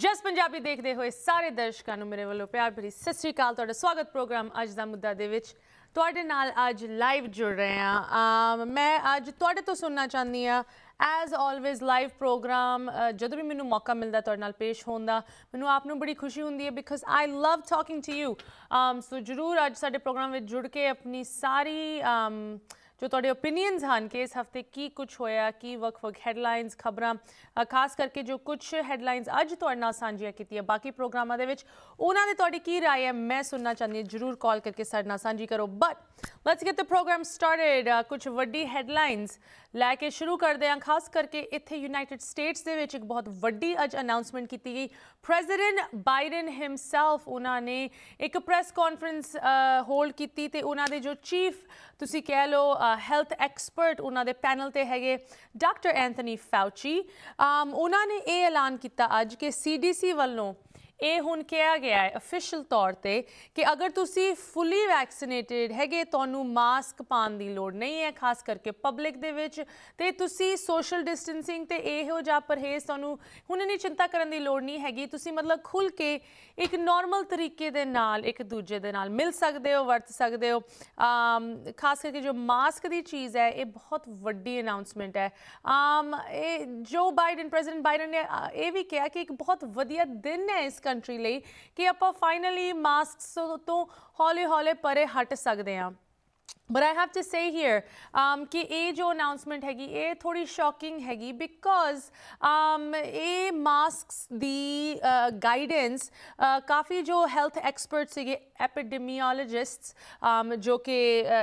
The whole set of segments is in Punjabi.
ਜਸ ਪੰਜਾਬੀ ਦੇਖਦੇ ਹੋਏ ਸਾਰੇ ਦਰਸ਼ਕਾਂ ਨੂੰ ਮੇਰੇ ਵੱਲੋਂ ਪਿਆਰ ਭਰੀ ਸਤਿ ਸ੍ਰੀ ਅਕਾਲ ਤੁਹਾਡਾ ਸਵਾਗਤ ਪ੍ਰੋਗਰਾਮ ਅੱਜ ਦਾ ਮੁੱਦਾ ਦੇ ਵਿੱਚ ਤੁਹਾਡੇ ਨਾਲ ਅੱਜ ਲਾਈਵ ਜੁੜ ਰਹੇ ਹਾਂ ਮੈਂ ਅੱਜ ਤੁਹਾਡੇ ਤੋਂ ਸੁਣਨਾ ਚਾਹੁੰਦੀ ਆ ਐਜ਼ ਆਲਵੇਜ਼ ਲਾਈਵ ਪ੍ਰੋਗਰਾਮ ਜਦੋਂ ਵੀ ਮੈਨੂੰ ਮੌਕਾ ਮਿਲਦਾ ਤੁਹਾਡੇ ਨਾਲ ਪੇਸ਼ ਹੋਣ ਦਾ ਮੈਨੂੰ ਆਪ ਨੂੰ ਬੜੀ ਖੁਸ਼ੀ ਹੁੰਦੀ ਹੈ because I love talking to you so ਜਰੂਰ ਅੱਜ ਸਾਡੇ ਪ੍ਰੋਗਰਾਮ ਵਿੱਚ ਜੁੜ ਕੇ ਆਪਣੀ ਸਾਰੀ ਜੋ ਤੁਹਾਡੇ opinions ਹਨ ਕਿ ਇਸ ਹਫਤੇ ਕੀ ਕੁਝ ਹੋਇਆ ਕੀ ਵੱਖ-ਵੱਖ ਹੈਡਲਾਈਨਸ ਖਬਰਾਂ ਖਾਸ ਕਰਕੇ ਜੋ ਕੁਝ ਹੈਡਲਾਈਨਸ ਅੱਜ ਤੁਹਾਡੇ ਨਾਲ ਸਾਂਝੀਆਂ ਕੀਤੀਆਂ ਬਾਕੀ ਪ੍ਰੋਗਰਾਮਾਂ ਦੇ ਵਿੱਚ ਉਹਨਾਂ ਦੇ ਤੁਹਾਡੀ ਕੀ رائے ਹੈ ਮੈਂ ਸੁਣਨਾ ਚਾਹੁੰਦੀ ਹਾਂ ਜਰੂਰ ਕਾਲ ਕਰਕੇ ਸਾਡੇ ਨਾਲ ਸਾਂਝੀ ਕਰੋ but let's get the programme started ਕੁਝ ਵੱਡੀ ਹੈਡਲਾਈਨਸ ਲੈ ਕੇ ਸ਼ੁਰੂ ਕਰਦੇ ਹਾਂ ਖਾਸ ਕਰਕੇ ਇੱਥੇ ਯੂਨਾਈਟਿਡ ਸਟੇਟਸ ਦੇ ਵਿੱਚ ਇੱਕ ਬਹੁਤ ਵੱਡੀ ਅੱਜ ਅਨਾਉਂਸਮੈਂਟ ਕੀਤੀ ਗਈ ਪ੍ਰੈਜ਼ੀਡੈਂਟ ਬਾਈਡਨ ਹਿਮਸੈਲਫ ਉਹਨਾਂ ਨੇ ਇੱਕ ਪ੍ਰੈਸ ਕਾਨਫਰੰਸ ਹੋਲਡ ਕੀਤੀ ਤੇ ਉਹਨਾਂ ਦੇ ਜੋ ਚੀਫ ਤੁਸੀਂ ਕਹਿ ਲਓ ਹੈਲਥ ਐਕਸਪਰਟ ਉਹਨਾਂ ਦੇ ਪੈਨਲ ਤੇ ਹੈਗੇ ਡਾਕਟਰ ਐਂਥਨੀ ਫਾਉਚੀ ਉਹਨਾਂ ਨੇ ਇਹ ਐਲਾਨ ਕੀਤਾ ਅੱਜ ਕਿ ਸੀਡੀਸੀ ਵੱਲੋਂ ਇਹ ਹੁਣ ਕਿਹਾ ਗਿਆ ਹੈ ਅਫੀਸ਼ੀਅਲ ਤੌਰ ਤੇ ਕਿ ਅਗਰ ਤੁਸੀਂ ਫੁੱਲੀ ਵੈਕਸੀਨੇਟਡ ਹੈਗੇ ਤੁਹਾਨੂੰ ਮਾਸਕ ਪਾਣ ਦੀ ਲੋੜ ਨਹੀਂ ਹੈ ਖਾਸ ਕਰਕੇ ਪਬਲਿਕ ਦੇ ਵਿੱਚ ਤੇ ਤੁਸੀਂ ਸੋਸ਼ਲ ਡਿਸਟੈਂਸਿੰਗ ਤੇ ਇਹੋ ਜਿਹਾ ਪਰਹੇਜ਼ ਤੁਹਾਨੂੰ ਹੁਣ ਨਹੀਂ ਚਿੰਤਾ ਕਰਨ ਦੀ ਲੋੜ ਨਹੀਂ ਹੈਗੀ ਤੁਸੀਂ ਮਤਲਬ ਖੁੱਲ ਕੇ ਇੱਕ ਨਾਰਮਲ ਤਰੀਕੇ ਦੇ ਨਾਲ ਇੱਕ ਦੂਜੇ ਦੇ ਨਾਲ ਮਿਲ ਸਕਦੇ ਹੋ ਵਰਤ ਸਕਦੇ ਹੋ ਖਾਸ ਕਰਕੇ ਜੋ ਮਾਸਕ ਦੀ ਚੀਜ਼ ਹੈ ਇਹ ਬਹੁਤ ਵੱਡੀ ਅਨਾਉਂਸਮੈਂਟ ਹੈ ਆਮ ਇਹ ਜੋ ਬਾਈਡਨ ਪ੍ਰੈਜ਼ੀਡੈਂਟ ਬਾਈਡਨ ਨੇ ਇਹ ਵੀ ਕਿਹਾ ਕਿ ਇੱਕ ਬਹੁਤ ਵਧੀਆ ਦਿਨ ਹੈ ਇਸ ਕੰਟਰੀ ਲਈ ਕਿ ਆਪਾਂ ਫਾਈਨਲੀ ਮਾਸਕਸ ਤੋਂ ਹੌਲੀ ਹੌਲੀ ਪਰੇ ਹਟ ਸਕਦੇ ਹਾਂ but I have to say here um ਕਿ ਇਹ ਜੋ ਅਨਾਉਂਸਮੈਂਟ ਹੈਗੀ ਇਹ ਥੋੜੀ ਸ਼ੌਕਿੰਗ ਹੈਗੀ ਬਿਕੋਜ਼ um ਇਹ ਮਾਸਕਸ ਦੀ ਗਾਈਡੈਂਸ ਕਾਫੀ ਜੋ ਹੈਲਥ ਐਕਸਪਰਟ ਸੀਗੇ ਐਪੀਡੈਮੀਓਲੋਜਿਸਟਸ um ਜੋ ਕਿ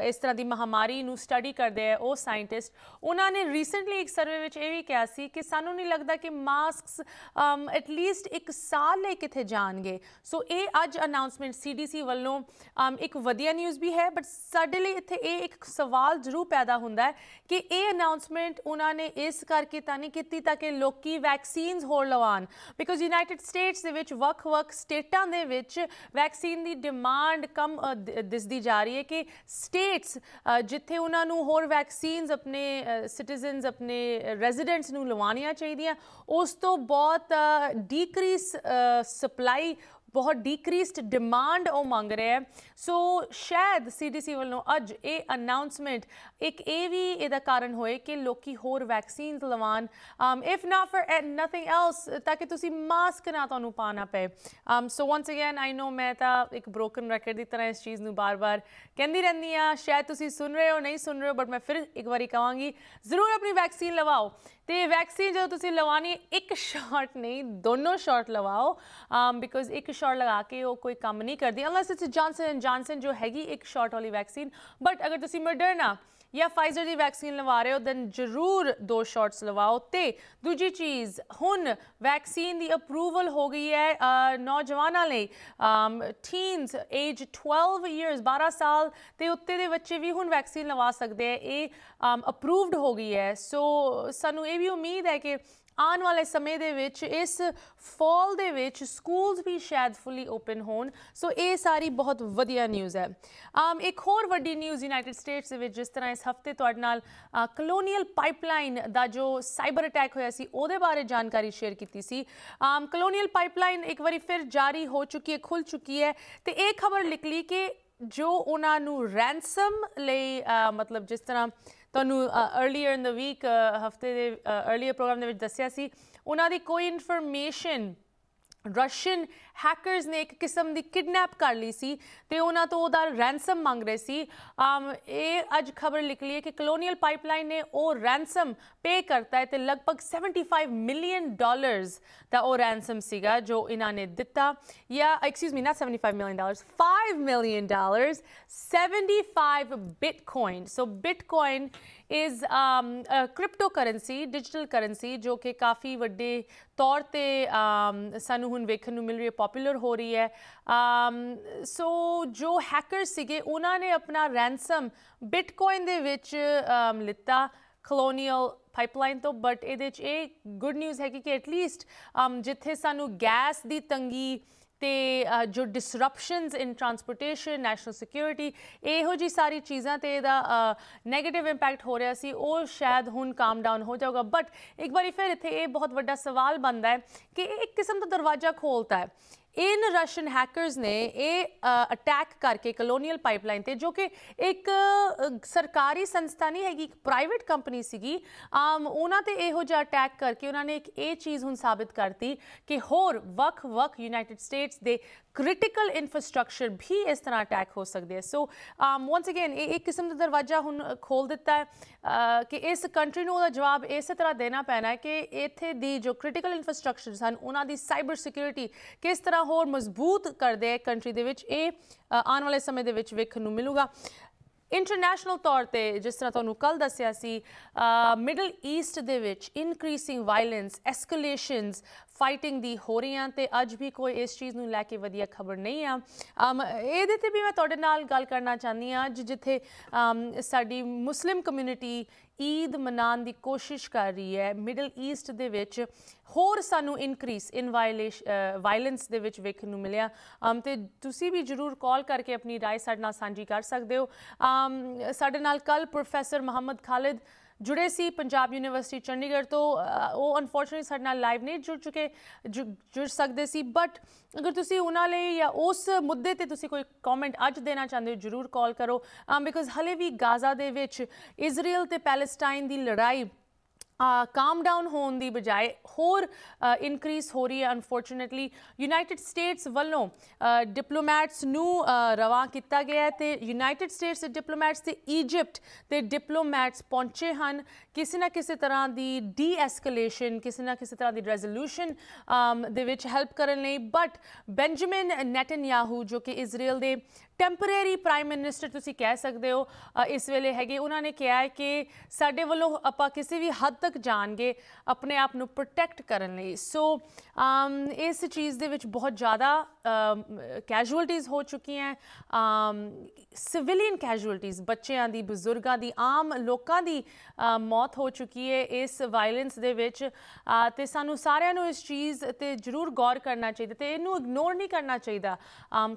ਇਸ ਤਰ੍ਹਾਂ ਦੀ ਮਹਾਮਾਰੀ ਨੂੰ ਸਟੱਡੀ ਕਰਦੇ ਆ ਉਹ ਸਾਇੰਟਿਸਟ ਉਹਨਾਂ ਨੇ ਰੀਸੈਂਟਲੀ ਇੱਕ ਸਰਵੇ ਵਿੱਚ ਇਹ ਵੀ ਕਿਹਾ ਸੀ ਕਿ ਸਾਨੂੰ ਨਹੀਂ ਲੱਗਦਾ ਕਿ ਮਾਸਕਸ um ਐਟ ਲੀਸਟ ਇੱਕ ਸਾਲ ਲਈ ਕਿਥੇ ਜਾਣਗੇ ਸੋ ਇਹ ਅੱਜ ਅਨਾਉਂਸਮੈਂਟ ਸੀਡੀਸੀ ਵੱਲੋਂ um ਇੱਕ ਵਧੀਆ ਨਿਊਜ਼ ਵੀ ਹੈ ਬਟ ਸਾਡੇ ਲਈ ਇੱਥੇ ਇਹ ਇੱਕ ਸਵਾਲ ਜ਼ਰੂਰ ਪੈਦਾ ਹੁੰਦਾ ਹੈ ਕਿ ਇਹ ਅਨਾਉਂਸਮੈਂਟ ਉਹਨਾਂ ਨੇ ਇਸ ਕਰਕੇ ਤਾਂ ਨਹੀਂ ਕੀਤੀ ਤਾਂ ਕਿ ਲੋਕੀ ਵੈਕਸੀਨਸ ਹੋਰ ਲਵਾਨ ਬਿਕੋਜ਼ ਯੂਨਾਈਟਿਡ ਸਟੇਟਸ ਦੇ ਵਿੱਚ ਵਕ ਵਕ ਸਟੇਟਾਂ ਦੇ ਵਿੱਚ ਵੈਕਸੀਨ ਦੀ ਡਿਮਾਂਡ ਕਮ ਦਿਸਦੀ ਜਾ ਰਹੀ ਹੈ ਕਿ ਸਟੇਟਸ ਜਿੱਥੇ ਉਹਨਾਂ ਨੂੰ ਹੋਰ ਵੈਕਸੀਨਸ ਆਪਣੇ ਸਿਟੀਜ਼ਨਸ ਆਪਣੇ ਰੈਜ਼ੀਡੈਂਟਸ ਨੂੰ ਲਵਾਉਣੀਆਂ ਚਾਹੀਦੀਆਂ ਉਸ ਤੋਂ ਬਹੁਤ ਡੀਕਰੀਸ ਸਪਲਾਈ ਬਹੁਤ ਡੀਕਰੀਸਡ ਡਿਮਾਂਡ ਉਹ ਮੰਗ ਰਿਹਾ ਹੈ ਸੋ ਸ਼ਾਇਦ ਸੀਡੀਸੀ ਵੱਲੋਂ ਅੱਜ ਇਹ ਅਨਾਉਂਸਮੈਂਟ ਇੱਕ ਇਹ ਵੀ ਇਹਦਾ ਕਾਰਨ ਹੋਏ ਕਿ ਲੋਕੀ ਹੋਰ ਵੈਕਸੀਨਸ ਲਵਾਨ if not for nothing else ਤਾਂ ਕਿ ਤੁਸੀਂ ਮਾਸਕ ਨਾ ਤੁਹਾਨੂੰ ਪਾਣਾ ਪਏ ਸੋ ਵਾਂਸ ਅਗੇਨ ਆਈ ਨੋ ਮੈਂ ਤਾਂ ਇੱਕ ਬ੍ਰੋਕਨ ਰੈਕਡ ਦੀ ਤਰ੍ਹਾਂ ਇਸ ਚੀਜ਼ ਨੂੰ ਬਾਰ-ਬਾਰ ਕਹਿੰਦੀ ਰਹਿੰਦੀ ਆ ਸ਼ਾਇਦ ਤੁਸੀਂ ਸੁਣ ਰਹੇ ਹੋ ਨਹੀਂ ਸੁਣ ਰਹੇ ਹੋ ਬਟ ਮੈਂ ਫਿਰ ਇੱਕ ਵਾਰੀ ਕਹਾਂਗੀ ਜ਼ਰੂਰ ਆਪਣੀ ਵੈਕਸੀਨ ਲਵਾਓ ਤੇ ਵੈਕਸੀਨ ਜਦੋਂ ਤੁਸੀਂ ਲਵਾਣੀ ਇੱਕ ਸ਼ਾਟ ਨਹੀਂ ਦੋਨੋਂ ਸ਼ਾਟ ਲਵਾਓ ਬਿਕੋਜ਼ um, ਇੱਕ ਸ਼ਾਟ ਲਗਾ ਕੇ ਉਹ ਕੋਈ ਕੰਮ ਨਹੀਂ ਕਰਦੀ unless it's Johnson and Johnson ਜੋ ਹੈਗੀ ਇੱਕ ਸ਼ਾਟ ਵਾਲੀ ਵੈਕਸੀਨ ਬਟ ਅਗਰ ਤੁਸੀਂ ਮਡਰਨਾ ਜਾਂ ਫਾਈਜ਼ਰ ਦੀ ਵੈਕਸੀਨ ਲਵਾ ਰਹੇ ਹੋ ਦੈਨ ਜ਼ਰੂਰ ਦੋ ਸ਼ਾਟਸ ਲਵਾਓ ਤੇ ਦੂਜੀ ਚੀਜ਼ ਹੁਣ ਵੈਕਸੀਨ ਦੀ ਅਪਰੂਵਲ ਹੋ ਗਈ ਹੈ ਨੌਜਵਾਨਾਂ ਲਈ ਟੀਨਸ ਏਜ 12 ਇਅਰਸ 12 ਸਾਲ ਤੇ ਉੱਤੇ ਦੇ ਬੱਚੇ ਵੀ ਹੁਣ ਵੈਕਸੀਨ ਲਵਾ ਸਕਦੇ ਆ ਇਹ ਅਪਰੂਵਡ ਹੋ ਗਈ ਹੈ ਸੋ ਸਾਨੂੰ ਇਹ ਵੀ ਉਮੀਦ ਹੈ ਕਿ ਆਉਣ ਵਾਲੇ ਸਮੇਂ ਦੇ ਵਿੱਚ ਇਸ ਫਾਲ ਦੇ ਵਿੱਚ ਸਕੂਲਸ ਵੀ ਸ਼ਾਇਦ ਫੁੱਲੀ ਓਪਨ ਹੋਣ ਸੋ ਇਹ ਸਾਰੀ ਬਹੁਤ ਵਧੀਆ ਨਿਊਜ਼ ਹੈ ਆਮ um, ਇੱਕ ਹੋਰ ਵੱਡੀ ਨਿਊਜ਼ ਯੂਨਾਈਟਿਡ ਸਟੇਟਸ ਦੇ ਵਿੱਚ ਜਿਸ ਤਰ੍ਹਾਂ ਇਸ ਹਫਤੇ ਤੁਹਾਡੇ ਨਾਲ ਕਲੋਨੀਅਲ ਪਾਈਪਲਾਈਨ ਦਾ ਜੋ ਸਾਈਬਰ ਅਟੈਕ ਹੋਇਆ ਸੀ ਉਹਦੇ ਬਾਰੇ ਜਾਣਕਾਰੀ ਸ਼ੇਅਰ ਕੀਤੀ ਸੀ ਆਮ ਕਲੋਨੀਅਲ ਪਾਈਪਲਾਈਨ ਇੱਕ ਵਾਰੀ ਫਿਰ ਜਾਰੀ ਹੋ ਚੁੱਕੀ ਹੈ ਖੁੱਲ ਚੁੱਕੀ ਹੈ ਤੇ ਇਹ ਖਬਰ ਨਿਕਲੀ ਕਿ ਜੋ ਉਹਨਾਂ ਨੂੰ ਰੈਂਸਮ ਲਈ ਮਤਲਬ ਜਿਸ ਤਰ੍ਹਾਂ ਤੁਹਾਨੂੰ अर्ਲੀਅਰ ਇਨ ਦ ਵੀਕ ਹਫਤੇ ਦੇ अर्ਲੀਅਰ ਪ੍ਰੋਗਰਾਮ ਦੇ ਵਿੱਚ ਦੱਸਿਆ ਸੀ ਉਹਨਾਂ ਦੀ ਕੋਈ ਇਨਫੋਰਮੇਸ਼ਨ ਰਸ਼ੀਅਨ ਹੈਕਰਸ ਨੇ ਇੱਕ ਕਿਸਮ ਦੀ ਕਿਡਨੈਪ ਕਰ ਲਈ ਸੀ ਤੇ ਉਹਨਾਂ ਤੋਂ ਉਹਦਾ ਰੈਂਸਮ ਮੰਗ ਰਹੇ ਸੀ ਇਹ ਅੱਜ ਖਬਰ ਨਿਕਲੀ ਹੈ ਕਿ ਕਲੋਨੀਅਲ ਪਾਈਪਲਾਈਨ ਨੇ ਉਹ ਰੈਂਸਮ ਪੇ ਕਰਤਾ ਹੈ ਤੇ ਲਗਭਗ 75 ਮਿਲੀਅਨ ਡਾਲਰਸ ਦਾ ਉਹ ਰੈਂਸਮ ਸੀਗਾ ਜੋ ਇਹਨਾਂ ਨੇ ਦਿੱਤਾ ਯਾ excuse me not 75 million dollars 5 million dollars 75 bitcoin so bitcoin is cryptocurrency digital currency ਜੋ ਕਿ ਕਾਫੀ ਵੱਡੇ ਤੌਰ ਤੇ um, ਸਾਨੂੰ ਹੁਣ ਵੇਖਣ ਨੂੰ ਮਿਲ ਰਹੀ ਹੈ ਪਪੂਲਰ ਹੋ ਰਹੀ ਹੈ ਸੋ um, ਜੋ ਹੈਕਰ ਸੀਗੇ ਉਹਨਾਂ ਨੇ ਆਪਣਾ ਰੈਂਸਮ ਬਿਟਕੋਇਨ ਦੇ ਵਿੱਚ um, ਲਿੱਤਾ ਕਲੋਨੀਅਲ ਪਾਈਪਲਾਈਨ ਤੋਂ ਬਟ ਇਹਦੇ ਚ ਇਹ ਗੁੱਡ ਨਿਊਜ਼ ਹੈ ਕਿ ਐਟਲੀਸਟ ਜਿੱਥੇ ਸਾਨੂੰ ਗੈਸ ਦੀ ਤੰਗੀ ਤੇ ਜੋ disruptions in transportation national security ਇਹੋ ਜੀ ਸਾਰੀ ਚੀਜ਼ਾਂ ਤੇ ਇਹਦਾ 네ਗੇਟਿਵ ਇੰਪੈਕਟ ਹੋ ਰਿਹਾ ਸੀ ਉਹ ਸ਼ਾਇਦ ਹੁਣ ਕਾਮ ਡਾਊਨ ਹੋ ਜਾਊਗਾ ਬਟ ਇੱਕ ਵਾਰੀ ਫਿਰ ਇੱਥੇ ਇਹ ਬਹੁਤ ਵੱਡਾ ਸਵਾਲ ਬਣਦਾ ਹੈ ਕਿ ਇਹ ਇੱਕ ਕਿਸਮ ਦਾ ਦਰਵਾਜ਼ਾ ਖੋਲਤਾ ਹੈ ਇਨ ਰਸ਼ੀਅਨ ਹੈਕਰਸ ਨੇ ਇਹ ਅਟੈਕ ਕਰਕੇ ਕਲੋਨੀਅਲ ਪਾਈਪਲਾਈਨ ਤੇ ਜੋ ਕਿ ਇੱਕ ਸਰਕਾਰੀ ਸੰਸਥਾ ਨਹੀਂ ਹੈਗੀ ਇੱਕ ਪ੍ਰਾਈਵੇਟ ਕੰਪਨੀ ਸੀਗੀ ਆਮ ਉਹਨਾਂ ਤੇ ਇਹੋ ਜਿਹਾ ਅਟੈਕ ਕਰਕੇ ਉਹਨਾਂ ਨੇ ਇੱਕ ਇਹ ਚੀਜ਼ ਹੁਣ ਸਾਬਿਤ ਕਰਤੀ ਕਿ ਹੋਰ ਵਕ ਵਕ ਯੂਨਾਈਟਿਡ ਸਟੇਟਸ ਦੇ ਕ੍ਰਿਟੀਕਲ ਇਨਫਰਾਸਟ੍ਰਕਚਰ ਵੀ ਇਸ ਤਰ੍ਹਾਂ ਅਟੈਕ ਹੋ ਸਕਦੇ ਸੋ ਸੋ ਵਾਂਸ ਅਗੇਨ ਇਹ ਇੱਕ ਕਿਸਮ ਦਾ ਦਰਵਾਜ਼ਾ ਹੁਣ ਖੋਲ ਦਿੱਤਾ ਹੈ ਕਿ ਇਸ ਕੰਟਰੀ ਨੂੰ ਉਹਦਾ ਜਵਾਬ ਇਸੇ ਤਰ੍ਹਾਂ ਦੇਣਾ ਪੈਣਾ ਹੈ ਕਿ ਇੱਥੇ ਦੀ ਜੋ ਕ੍ਰਿਟੀਕਲ ਇਨਫਰਾਸਟ੍ਰਕਚਰ ਹਨ ਉਹਨਾਂ ਦੀ ਸਾਈਬਰ ਸਿਕਿਉਰਿਟੀ ਕਿਸ ਤਰ੍ਹਾਂ ਹੋਰ ਮਜ਼ਬੂਤ ਕਰਦੇ ਹੈ ਕੰਟਰੀ ਦੇ ਵਿੱਚ ਇਹ ਆਉਣ ਵਾਲੇ ਸਮੇਂ ਦੇ ਵਿੱਚ ਵੇਖਣ ਨੂੰ ਮਿਲੂਗਾ ਇੰਟਰਨੈਸ਼ਨਲ ਤੌਰ ਤੇ ਜਿਸ ਤਰ੍ਹਾਂ ਤੁਹਾਨੂੰ ਕੱਲ ਦੱਸਿਆ ਸੀ ਮਿਡਲ ਈਸਟ ਦੇ ਵਿੱਚ ਇਨਕਰੀਸਿੰਗ ਵਾਇਲੈਂਸ ਐਸਕੇਲੇਸ਼ਨਸ ਫਾਈਟਿੰਗ ਦੀ ਹੋ ਰਹੀਆਂ ਤੇ ਅੱਜ ਵੀ ਕੋਈ ਇਸ ਚੀਜ਼ ਨੂੰ ਲੈ ਕੇ ਵਧੀਆ ਖਬਰ ਨਹੀਂ ਆ ਇਹਦੇ ਤੇ ਵੀ ਮੈਂ ਤੁਹਾਡੇ ਨਾਲ ਗੱਲ ਕਰਨਾ ਚਾਹੁੰਦੀ ਆ ਅੱਜ ਜਿੱਥੇ ਸਾਡੀ ਮੁਸਲਿਮ ਕਮਿਊਨਿਟੀ ਈਦ ਮਨਾਉਣ ਦੀ ਕੋਸ਼ਿਸ਼ ਕਰ ਰਹੀ ਹੈ ਮਿਡਲ ਈਸਟ ਦੇ ਵਿੱਚ ਹੋਰ ਸਾਨੂੰ ਇਨਕਰੀਸ ਇਨ ਵਾਇਲੈਂਸ ਦੇ ਵਿੱਚ ਵੇਖਣ ਨੂੰ ਮਿਲਿਆ ਅਮ ਤੇ ਤੁਸੀਂ ਵੀ ਜਰੂਰ ਕਾਲ ਕਰਕੇ ਆਪਣੀ رائے ਸਾਡੇ ਨਾਲ ਸਾਂਝੀ ਕਰ ਸਕਦੇ ਹੋ ਅਮ ਸਾਡੇ ਨਾਲ ਕੱਲ ਪ੍ਰੋਫੈਸਰ ਮੁਹੰਮਦ ਖਾਲਿਦ ਜੁੜੇ ਸੀ ਪੰਜਾਬ ਯੂਨੀਵਰਸਿਟੀ ਚੰਡੀਗੜ੍ਹ ਤੋਂ ਉਹ ਅਨਫੋਰਚਨਟਲੀ ਸਾਡੇ ਨਾਲ ਲਾਈਵ ਨਹੀਂ ਜੁੜ ਚੁਕੇ ਜੁੜ ਸਕਦੇ ਸੀ ਬਟ ਅਗਰ ਤੁਸੀਂ ਉਹਨਾਂ ਲਈ ਜਾਂ ਉਸ ਮੁੱਦੇ ਤੇ ਤੁਸੀਂ ਕੋਈ ਕਮੈਂਟ ਅੱਜ ਦੇਣਾ ਚਾਹੁੰਦੇ ਹੋ ਜਰੂਰ ਕਾਲ ਕਰੋ ਬਿਕਾਜ਼ ਹਲੇ ਵੀ ਗਾਜ਼ਾ ਦੇ ਵਿੱਚ ਇਜ਼ਰਾਈਲ ਤੇ ਪੈਲੇਸਟਾਈਨ ਦੀ ਲੜਾਈ ਕਾਮ ਡਾਊਨ ਹੋਣ ਦੀ ਬਜਾਏ ਹੋਰ ਇਨਕਰੀਸ ਹੋ ਰਹੀ ਹੈ ਅਨਫੋਰਚੂਨੇਟਲੀ ਯੂਨਾਈਟਿਡ ਸਟੇਟਸ ਵੱਲੋਂ ਡਿਪਲੋਮੈਟਸ ਨੂੰ ਰਵਾ ਕੀਤਾ ਗਿਆ ਹੈ ਤੇ ਯੂਨਾਈਟਿਡ ਸਟੇਟਸ ਦੇ ਡਿਪਲੋਮੈਟਸ ਤੇ ਈਜੀਪਟ ਤੇ ਡਿਪਲੋਮੈਟਸ ਪਹੁੰਚੇ ਹਨ ਕਿਸੇ ਨਾ ਕਿਸੇ ਤਰ੍ਹਾਂ ਦੀ ਡੀਐਸਕੇਲੇਸ਼ਨ ਕਿਸੇ ਨਾ ਕਿਸੇ ਤਰ੍ਹਾਂ ਦੀ ਰੈਜ਼ੋਲੂਸ਼ਨ ਦੇ ਵਿੱਚ ਹੈਲਪ ਕਰਨ ਲਈ ਬਟ ਬੈਂਜਾਮਿਨ ਨੈਟਨਯਾਹੂ ਜੋ ਕਿ ਇਜ਼ਰਾਈਲ ਦੇ ਟੈਂਪਰੇਰੀ ਪ੍ਰਾਈਮ ਮਿਨਿਸਟਰ ਤੁਸੀਂ ਕਹਿ ਸਕਦੇ ਹੋ ਇਸ ਵੇਲੇ ਹੈਗੇ ਉਹਨਾਂ ਨੇ ਕਿਹਾ ਹੈ ਕਿ ਸਾਡੇ ਵੱਲੋਂ ਆਪਾਂ ਕਿਸੇ ਵੀ ਹੱਦ ਤੱਕ ਜਾਣਗੇ ਆਪਣੇ ਆਪ ਨੂੰ ਪ੍ਰੋਟੈਕਟ ਕਰਨ ਲਈ ਸੋ ਇਸ ਚੀਜ਼ ਦੇ ਵਿੱਚ ਬਹੁਤ ਜ਼ਿਆਦਾ ਕੈਜੂਅਲਟੀਆਂ ਹੋ ਚੁੱਕੀਆਂ ਸਿਵਿਲੀਅਨ ਕੈਜੂਅਲਟੀਆਂ ਬੱਚਿਆਂ ਦੀ ਬਜ਼ੁਰਗਾਂ ਦੀ ਆਮ ਲੋਕਾਂ ਦੀ ਮੌਤ ਹੋ ਚੁੱਕੀ ਹੈ ਇਸ ਵਾਇਲੈਂਸ ਦੇ ਵਿੱਚ ਤੇ ਸਾਨੂੰ ਸਾਰਿਆਂ ਨੂੰ ਇਸ ਚੀਜ਼ ਤੇ ਜ਼ਰੂਰ ਗੌਰ ਕਰਨਾ ਚਾਹੀਦਾ ਤੇ ਇਹਨੂੰ ਇਗਨੋਰ ਨਹੀਂ ਕਰਨਾ ਚਾਹੀਦਾ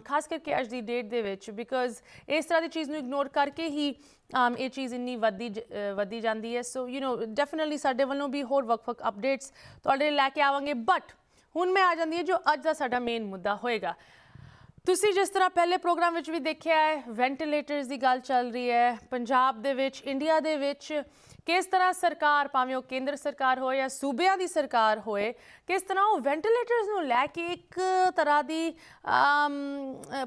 ਖਾਸ ਕਰਕੇ ਅੱਜ ਦੀ ਡੇਟ ਦੇ ਵਿੱਚ ਬਿਕਾਜ਼ ਇਸ ਤਰ੍ਹਾਂ ਦੀ ਚੀਜ਼ ਨੂੰ ਇਗਨੋਰ ਕਰਕੇ ਹੀ ਆਮ um, ਇਹ ਚੀਜ਼ ਇੰਨੀ ਵੱਧੀ ਵੱਧੀ ਜਾਂਦੀ ਹੈ ਸੋ ਯੂ نو ਡੈਫੀਨਿਟਲੀ ਸਾਡੇ ਵੱਲੋਂ ਵੀ ਹੋਰ ਵਕ ਵਕ ਅਪਡੇਟਸ ਤੁਹਾਡੇ ਲੈ ਕੇ ਆਵਾਂਗੇ ਬਟ ਹੁਣ ਮੈਂ ਆ ਜਾਂਦੀ ਹੈ ਜੋ ਅੱਜ ਦਾ ਸਾਡਾ ਮੇਨ ਮੁੱਦਾ ਹੋਏਗਾ ਤੁਸੀਂ ਜਿਸ ਤਰ੍ਹਾਂ ਪਹਿਲੇ ਪ੍ਰੋਗਰਾਮ ਵਿੱਚ ਵੀ ਦੇਖਿਆ ਹੈ ਵੈਂਟੀਲੇਟਰਸ ਦੀ ਗੱਲ ਚੱਲ ਰਹੀ ਹੈ ਪੰਜਾਬ ਦੇ ਵਿੱਚ ਇੰਡੀਆ ਦੇ ਵਿੱਚ ਕਿਸ ਤਰ੍ਹਾਂ ਸਰਕਾਰ ਭਾਵੇਂ ਉਹ ਕੇਂਦਰ ਸਰਕਾਰ ਹੋਏ ਜਾਂ ਸੂਬਿਆਂ ਦੀ ਸਰਕਾਰ ਹੋਏ ਕਿਸ ਤਰ੍ਹਾਂ ਉਹ ਵੈਂਟੀਲੇਟਰਸ ਨੂੰ ਲੈ ਕੇ ਇੱਕ ਤਰ੍ਹਾਂ ਦੀ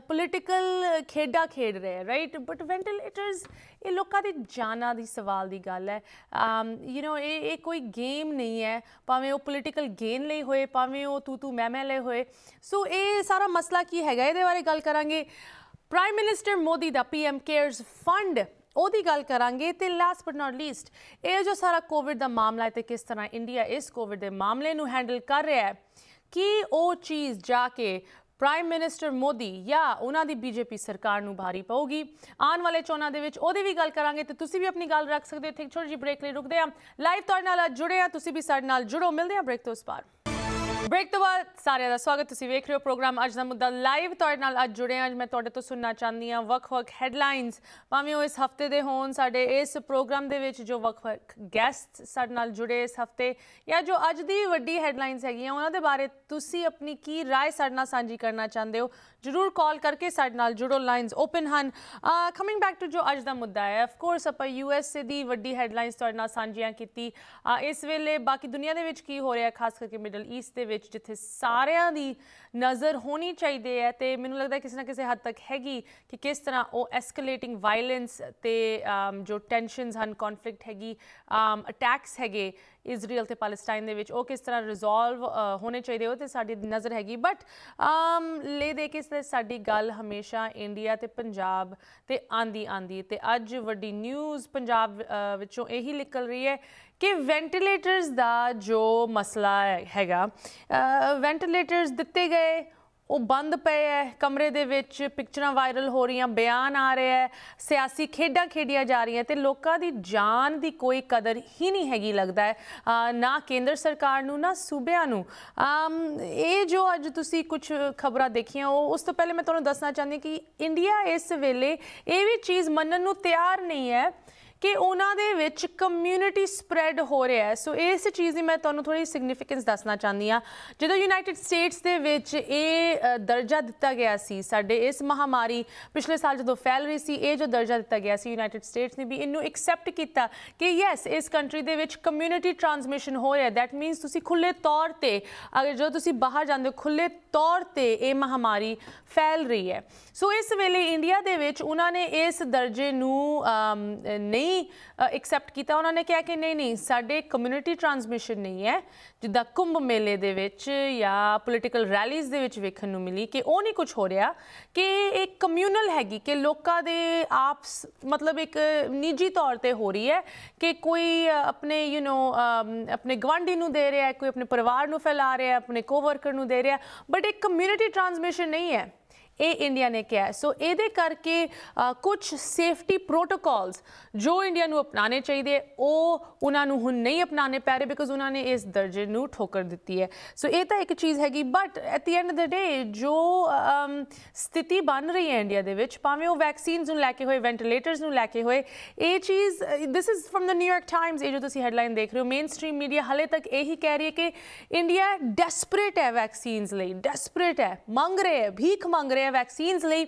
ਪੋਲਿਟੀਕਲ ਖੇਡਾ ਖੇਡ ਰਹੇ ਹੈ ਰਾਈਟ ਬਟ ਵੈਂਟੀਲੇਟਰਸ ਇਹ ਲੋਕਾਂ ਦੀ ਜਾਨਾਂ ਦੀ ਸਵਾਲ ਦੀ ਗੱਲ ਹੈ ਯੂ نو ਇਹ ਇਹ ਕੋਈ ਗੇਮ ਨਹੀਂ ਹੈ ਭਾਵੇਂ ਉਹ ਪੋਲਿਟੀਕਲ ਗੇਨ ਲਈ ਹੋਏ ਭਾਵੇਂ ਉਹ ਤੂ ਤੂ ਮੈਂ ਮੈਂ ਲਈ ਹੋਏ ਸੋ ਇਹ ਸਾਰਾ ਮਸਲਾ ਕੀ ਹੈਗਾ ਇਹਦੇ ਬਾਰੇ ਗੱਲ ਕਰਾਂਗੇ ਪ੍ਰਾਈਮ ਮਿਨਿਸਟਰ ਮੋਦੀ ਦਾ ਪੀਐਮ ਕੇਅਰਸ ਫੰਡ ਉਹਦੀ ਗੱਲ ਕਰਾਂਗੇ ਤੇ ਲਾਸਟ ਬਟ ਨਾਟ ਲੀਸਟ ਇਹ ਜੋ ਸਾਰਾ ਕੋਵਿਡ ਦਾ ਮਾਮਲਾ ਹੈ ਤੇ ਕਿਸ ਤਰ੍ਹਾਂ ਇੰਡੀਆ ਇਸ ਕੋਵਿਡ ਦੇ ਮਾਮਲੇ ਨੂੰ ਹੈਂਡਲ ਕਰ ਰਿਹਾ ਹੈ ਕੀ ਉਹ ਚੀਜ਼ ਜਾ ਕੇ ਪ੍ਰਾਈਮ ਮਿਨਿਸਟਰ ਮੋਦੀ ਜਾਂ ਉਹਨਾਂ ਦੀ ਬੀਜੇਪੀ ਸਰਕਾਰ ਨੂੰ ਭਾਰੀ ਪਊਗੀ ਆਉਣ ਵਾਲੇ ਚੋਣਾਂ ਦੇ ਵਿੱਚ ਉਹਦੀ ਵੀ ਗੱਲ ਕਰਾਂਗੇ ਤੇ ਤੁਸੀਂ ਵੀ ਆਪਣੀ ਗੱਲ ਰੱਖ ਸਕਦੇ ਹੋ ਇੱਥੇ ਛੋਟੀ ਜਿਹੀ ਬ੍ਰੇਕ ਲਈ ਰੁਕਦੇ ਆ ਲਾਈਵ ਤੁਹਾਡੇ ਨਾਲ ਜੁੜੇ ਆ ਤੁਸੀਂ ਵੀ ਸਾਡੇ ਨਾਲ ਜੁੜੋ ਮਿਲਦੇ ਆ ਬ੍ਰੇਕ ਤੋਂ ਉਸ ਪਾਰ ਬ੍ਰੇਕ ਤੋਂ ਬਾਅਦ ਸਾਰਿਆਂ ਦਾ ਸਵਾਗਤ ਤੁਸੀਂ ਵੇਖ ਰਹੇ ਹੋ ਪ੍ਰੋਗਰਾਮ ਅੱਜ ਦਾ ਮੁੱਦਾ ਲਾਈਵ ਤੁਹਾਡੇ ਨਾਲ ਅੱਜ ਜੁੜੇ ਹਾਂ ਅੱਜ ਮੈਂ ਤੁਹਾਡੇ ਤੋਂ ਸੁਣਨਾ ਚਾਹੁੰਦੀ ਹਾਂ ਵੱਖ-ਵੱਖ ਹੈਡਲਾਈਨਸ ਭਾਵੇਂ ਉਹ ਇਸ ਹਫਤੇ ਦੇ ਹੋਣ ਸਾਡੇ ਇਸ ਪ੍ਰੋਗਰਾਮ ਦੇ ਵਿੱਚ ਜੋ ਵੱਖ-ਵੱਖ ਗੈਸਟ ਸਾਡੇ ਨਾਲ ਜੁੜੇ ਇਸ ਹਫਤੇ ਜਾਂ ਜੋ ਅੱਜ ਦੀ ਵੱਡੀ ਹੈਡਲਾਈਨਸ ਹੈਗੀਆਂ ਉਹਨਾਂ ਦੇ ਬਾਰੇ ਤੁਸੀਂ ਆਪਣੀ ਕੀ رائے ਸਾਡੇ ਨਾਲ ਸਾਂਝੀ ਕਰਨਾ ਚਾਹੁੰਦੇ ਹੋ ਜਰੂਰ ਕਾਲ ਕਰਕੇ ਸਾਡੇ ਨਾਲ ਜੁੜੋ ਲਾਈਨਸ ਓਪਨ ਹਨ ਕਮਿੰਗ ਬੈਕ ਟੂ ਜੋ ਅੱਜ ਦਾ ਮੁੱਦਾ ਹੈ ਆਫ ਕੋਰਸ ਆਪਾਂ ਯੂਐਸ ਦੀ ਵੱਡੀ ਹੈਡਲਾਈਨਸ ਤੁਹਾਡੇ ਨਾਲ ਸਾਂਝੀਆਂ ਕੀਤੀ ਇਸ ਵੇਲੇ ਬਾਕੀ ਦੁਨੀਆ ਦੇ ਵਿੱਚ ਕੀ ਹੋ ਰਿਹਾ ਖਾਸ ਕਰਕੇ ਮਿਡਲ ਈਸਟ ਦੇ ਵਿੱਚ ਜਿੱਥੇ ਸਾਰਿਆਂ ਦੀ ਨਜ਼ਰ ਹੋਣੀ ਚਾਹੀਦੀ ਹੈ ਤੇ ਮੈਨੂੰ ਲੱਗਦਾ ਕਿਸੇ ਨਾ ਕਿਸੇ ਹੱਦ ਤੱਕ ਹੈਗੀ ਕਿ ਕਿਸ ਤਰ੍ਹਾਂ ਉਹ ਐਸਕੇਲੇਟਿੰਗ ਵਾਇਲੈਂਸ ਤੇ ਜੋ ਟੈਨਸ਼ਨਸ ਹਨ ਕਨਫਲਿਕਟ ਹੈਗੀ ਅਟੈਕਸ ਹੈਗੇ ਇਜ਼ਰਾਈਲ ਤੇ ਪਾਲਸਟਾਈਨ ਦੇ ਵਿੱਚ ਉਹ ਕਿਸ ਤਰ੍ਹਾਂ ਰਿਜ਼ੋਲਵ ਹੋਣੇ ਚਾਹੀਦੇ ਹੋ ਤੇ ਸਾਡੀ ਨਜ਼ਰ ਹੈਗੀ ਬਟ ਲੈ ਦੇ ਕੇ ਸਾਡੀ ਗੱਲ ਹਮੇਸ਼ਾ ਇੰਡੀਆ ਤੇ ਪੰਜਾਬ ਤੇ ਆਂਦੀ ਆਂਦੀ ਤੇ ਅੱਜ ਵੱਡੀ ਨਿਊਜ਼ ਪੰਜਾਬ ਵਿੱਚੋਂ ਇਹੀ ਨਿਕਲ ਰਹੀ ਹੈ ਕਿ ਵੈਂਟੀਲੇਟਰਸ ਦਾ ਜੋ ਮਸਲਾ ਹੈਗਾ ਵੈਂਟੀਲੇਟਰਸ ਦਿੱਤੇ ਗਏ ਉਹ ਬੰਦ ਪਏ ਐ ਕਮਰੇ ਦੇ ਵਿੱਚ ਪਿਕਚਰਾਂ ਵਾਇਰਲ ਹੋ ਰਹੀਆਂ ਬਿਆਨ ਆ ਰਿਹਾ ਹੈ ਸਿਆਸੀ ਖੇਡਾਂ ਖੇਡੀਆਂ ਜਾ ਰਹੀਆਂ ਤੇ ਲੋਕਾਂ ਦੀ ਜਾਨ ਦੀ ਕੋਈ ਕਦਰ ਹੀ ਨਹੀਂ ਹੈਗੀ ਲੱਗਦਾ ਹੈ ਨਾ ਕੇਂਦਰ ਸਰਕਾਰ ਨੂੰ ਨਾ ਸੂਬਿਆਂ ਨੂੰ ਇਹ ਜੋ ਅੱਜ ਤੁਸੀਂ ਕੁਝ ਖਬਰਾਂ ਦੇਖੀਆਂ ਉਹ ਉਸ ਤੋਂ ਪਹਿਲੇ ਮੈਂ ਤੁਹਾਨੂੰ ਦੱਸਣਾ ਚਾਹੁੰਦੀ ਕਿ ਇੰਡੀਆ ਇਸ ਵੇਲੇ ਇਹ ਵੀ ਚੀਜ਼ ਮੰਨਣ ਨੂੰ ਤਿਆਰ ਨਹੀਂ ਹੈ ਕਿ ਉਹਨਾਂ ਦੇ ਵਿੱਚ ਕਮਿਊਨਿਟੀ ਸਪਰੈਡ ਹੋ ਰਿਹਾ ਹੈ ਸੋ ਇਸ ਚੀਜ਼ ਦੀ ਮੈਂ ਤੁਹਾਨੂੰ ਥੋੜੀ ਸਿਗਨੀਫੀਕੈਂਸ ਦੱਸਣਾ ਚਾਹੁੰਦੀ ਆ ਜਦੋਂ ਯੂਨਾਈਟਿਡ ਸਟੇਟਸ ਦੇ ਵਿੱਚ ਇਹ ਦਰਜਾ ਦਿੱਤਾ ਗਿਆ ਸੀ ਸਾਡੇ ਇਸ ਮਹਾਮਾਰੀ ਪਿਛਲੇ ਸਾਲ ਜਦੋਂ ਫੈਲ ਰਹੀ ਸੀ ਇਹ ਜੋ ਦਰਜਾ ਦਿੱਤਾ ਗਿਆ ਸੀ ਯੂਨਾਈਟਿਡ ਸਟੇਟਸ ਨੇ ਵੀ ਇਹਨੂੰ ਐਕਸੈਪਟ ਕੀਤਾ ਕਿ ਯੈਸ ਇਸ ਕੰਟਰੀ ਦੇ ਵਿੱਚ ਕਮਿਊਨਿਟੀ ਟ੍ਰਾਂਸਮਿਸ਼ਨ ਹੋ ਰਿਹਾ ਥੈਟ ਮੀਨਸ ਤੁਸੀਂ ਖੁੱਲੇ ਤੌਰ ਤੇ ਅਗਰ ਜੋ ਤੁਸੀਂ ਬਾਹਰ ਜਾਂਦੇ ਹੋ ਖੁੱਲੇ ਤੌਰ ਤੇ ਇਹ ਮਹਾਮਾਰੀ ਫੈਲ ਰਹੀ ਹੈ ਸੋ ਇਸ ਵੇਲੇ ਇੰਡੀਆ ਦੇ ਵਿੱਚ ਉਹਨਾਂ ਨੇ ਇਸ ਦਰਜੇ ਨੂੰ ਨਹੀਂ ਨਹੀਂ ਐਕਸੈਪਟ ਕੀਤਾ ਉਹਨਾਂ ਨੇ ਕਿਹਾ ਕਿ ਨਹੀਂ ਨਹੀਂ ਸਾਡੇ ਕਮਿਊਨਿਟੀ ਟਰਾਂਸਮਿਸ਼ਨ ਨਹੀਂ ਹੈ ਜਿੱਦਾਂ ਕੁੰਭ ਮੇਲੇ ਦੇ ਵਿੱਚ ਜਾਂ ਪੋਲੀਟੀਕਲ ਰੈਲੀਜ਼ ਦੇ ਵਿੱਚ ਵੇਖਣ ਨੂੰ ਮਿਲੀ ਕਿ ਉਹ ਨਹੀਂ ਕੁਝ ਹੋ ਰਿਹਾ ਕਿ ਇੱਕ ਕਮਿਊਨਲ ਹੈਗੀ ਕਿ ਲੋਕਾਂ ਦੇ ਆਪਸ ਮਤਲਬ ਇੱਕ ਨਿੱਜੀ ਤੌਰ ਤੇ ਹੋ ਰਹੀ ਹੈ ਕਿ ਕੋਈ ਆਪਣੇ ਯੂ نو ਆਪਣੇ ਗਵਾਂਢੀ ਨੂੰ ਦੇ ਰਿਹਾ ਹੈ ਕੋਈ ਆਪਣੇ ਪਰਿਵਾਰ ਨੂੰ ਫੈਲਾ ਰਿਹਾ ਹੈ ਆਪਣੇ ਕੋਵਰਕਰ ਨੂੰ ਦੇ ਰਿਹਾ ਬਟ ਇੱਕ ਕਮਿਊਨਿਟੀ ਟਰਾਂਸਮਿਸ਼ਨ ਨਹੀਂ ਹੈ ਇਹ ਇੰਡੀਆ ਨੇ ਕਿਹਾ ਸੋ ਇਹਦੇ ਕਰਕੇ ਕੁਝ ਸੇਫਟੀ ਪ੍ਰੋਟੋਕਾਲਸ ਜੋ ਇੰਡੀਆ ਨੂੰ ਅਪਣਾਣੇ ਚਾਹੀਦੇ ਉਹ ਉਹਨਾਂ ਨੂੰ ਹੁਣ ਨਹੀਂ ਅਪਣਾਣੇ ਪੈ ਰਹੇ ਬਿਕਾਜ਼ ਉਹਨਾਂ ਨੇ ਇਸ ਦਰਜੇ ਨੂੰ ਠੋਕਰ ਦਿੱਤੀ ਹੈ ਸੋ ਇਹ ਤਾਂ ਇੱਕ ਚੀਜ਼ ਹੈਗੀ but at the end of the day ਜੋ ਸਥਿਤੀ ਬਣ ਰਹੀ ਹੈ ਇੰਡੀਆ ਦੇ ਵਿੱਚ ਭਾਵੇਂ ਉਹ ਵੈਕਸੀਨਸ ਨੂੰ ਲੈ ਕੇ ਹੋਏ ਵੈਂਟੀਲੇਟਰਸ ਨੂੰ ਲੈ ਕੇ ਹੋਏ ਇਹ ਚੀਜ਼ ਦਿਸ ਇਜ਼ ਫਰਮ ਦਾ ਨਿਊਯਾਰਕ ਟਾਈਮਸ ਇਹ ਜੋ ਤੁਸੀਂ ਹੈਡਲਾਈਨ ਦੇਖ ਰਹੇ ਹੋ ਮੇਨਸਟ੍ਰੀਮ ਮੀਡੀਆ ਹਲੇ ਤੱਕ ਇਹੀ ਕਹਿ ਰਹੀ ਹੈ ਕਿ ਇੰਡੀਆ ਡੈਸਪਰੇਟ ਹੈ ਵੈਕਸੀਨਸ ਲਈ ਡੈਸਪਰੇਟ ਹੈ ਮੰਗ ਰਹੇ ਹੈ ਭੀਖ ਮੰਗ ਰਹੇ ਰਹੇ ਆ ਵੈਕਸੀਨਸ ਲਈ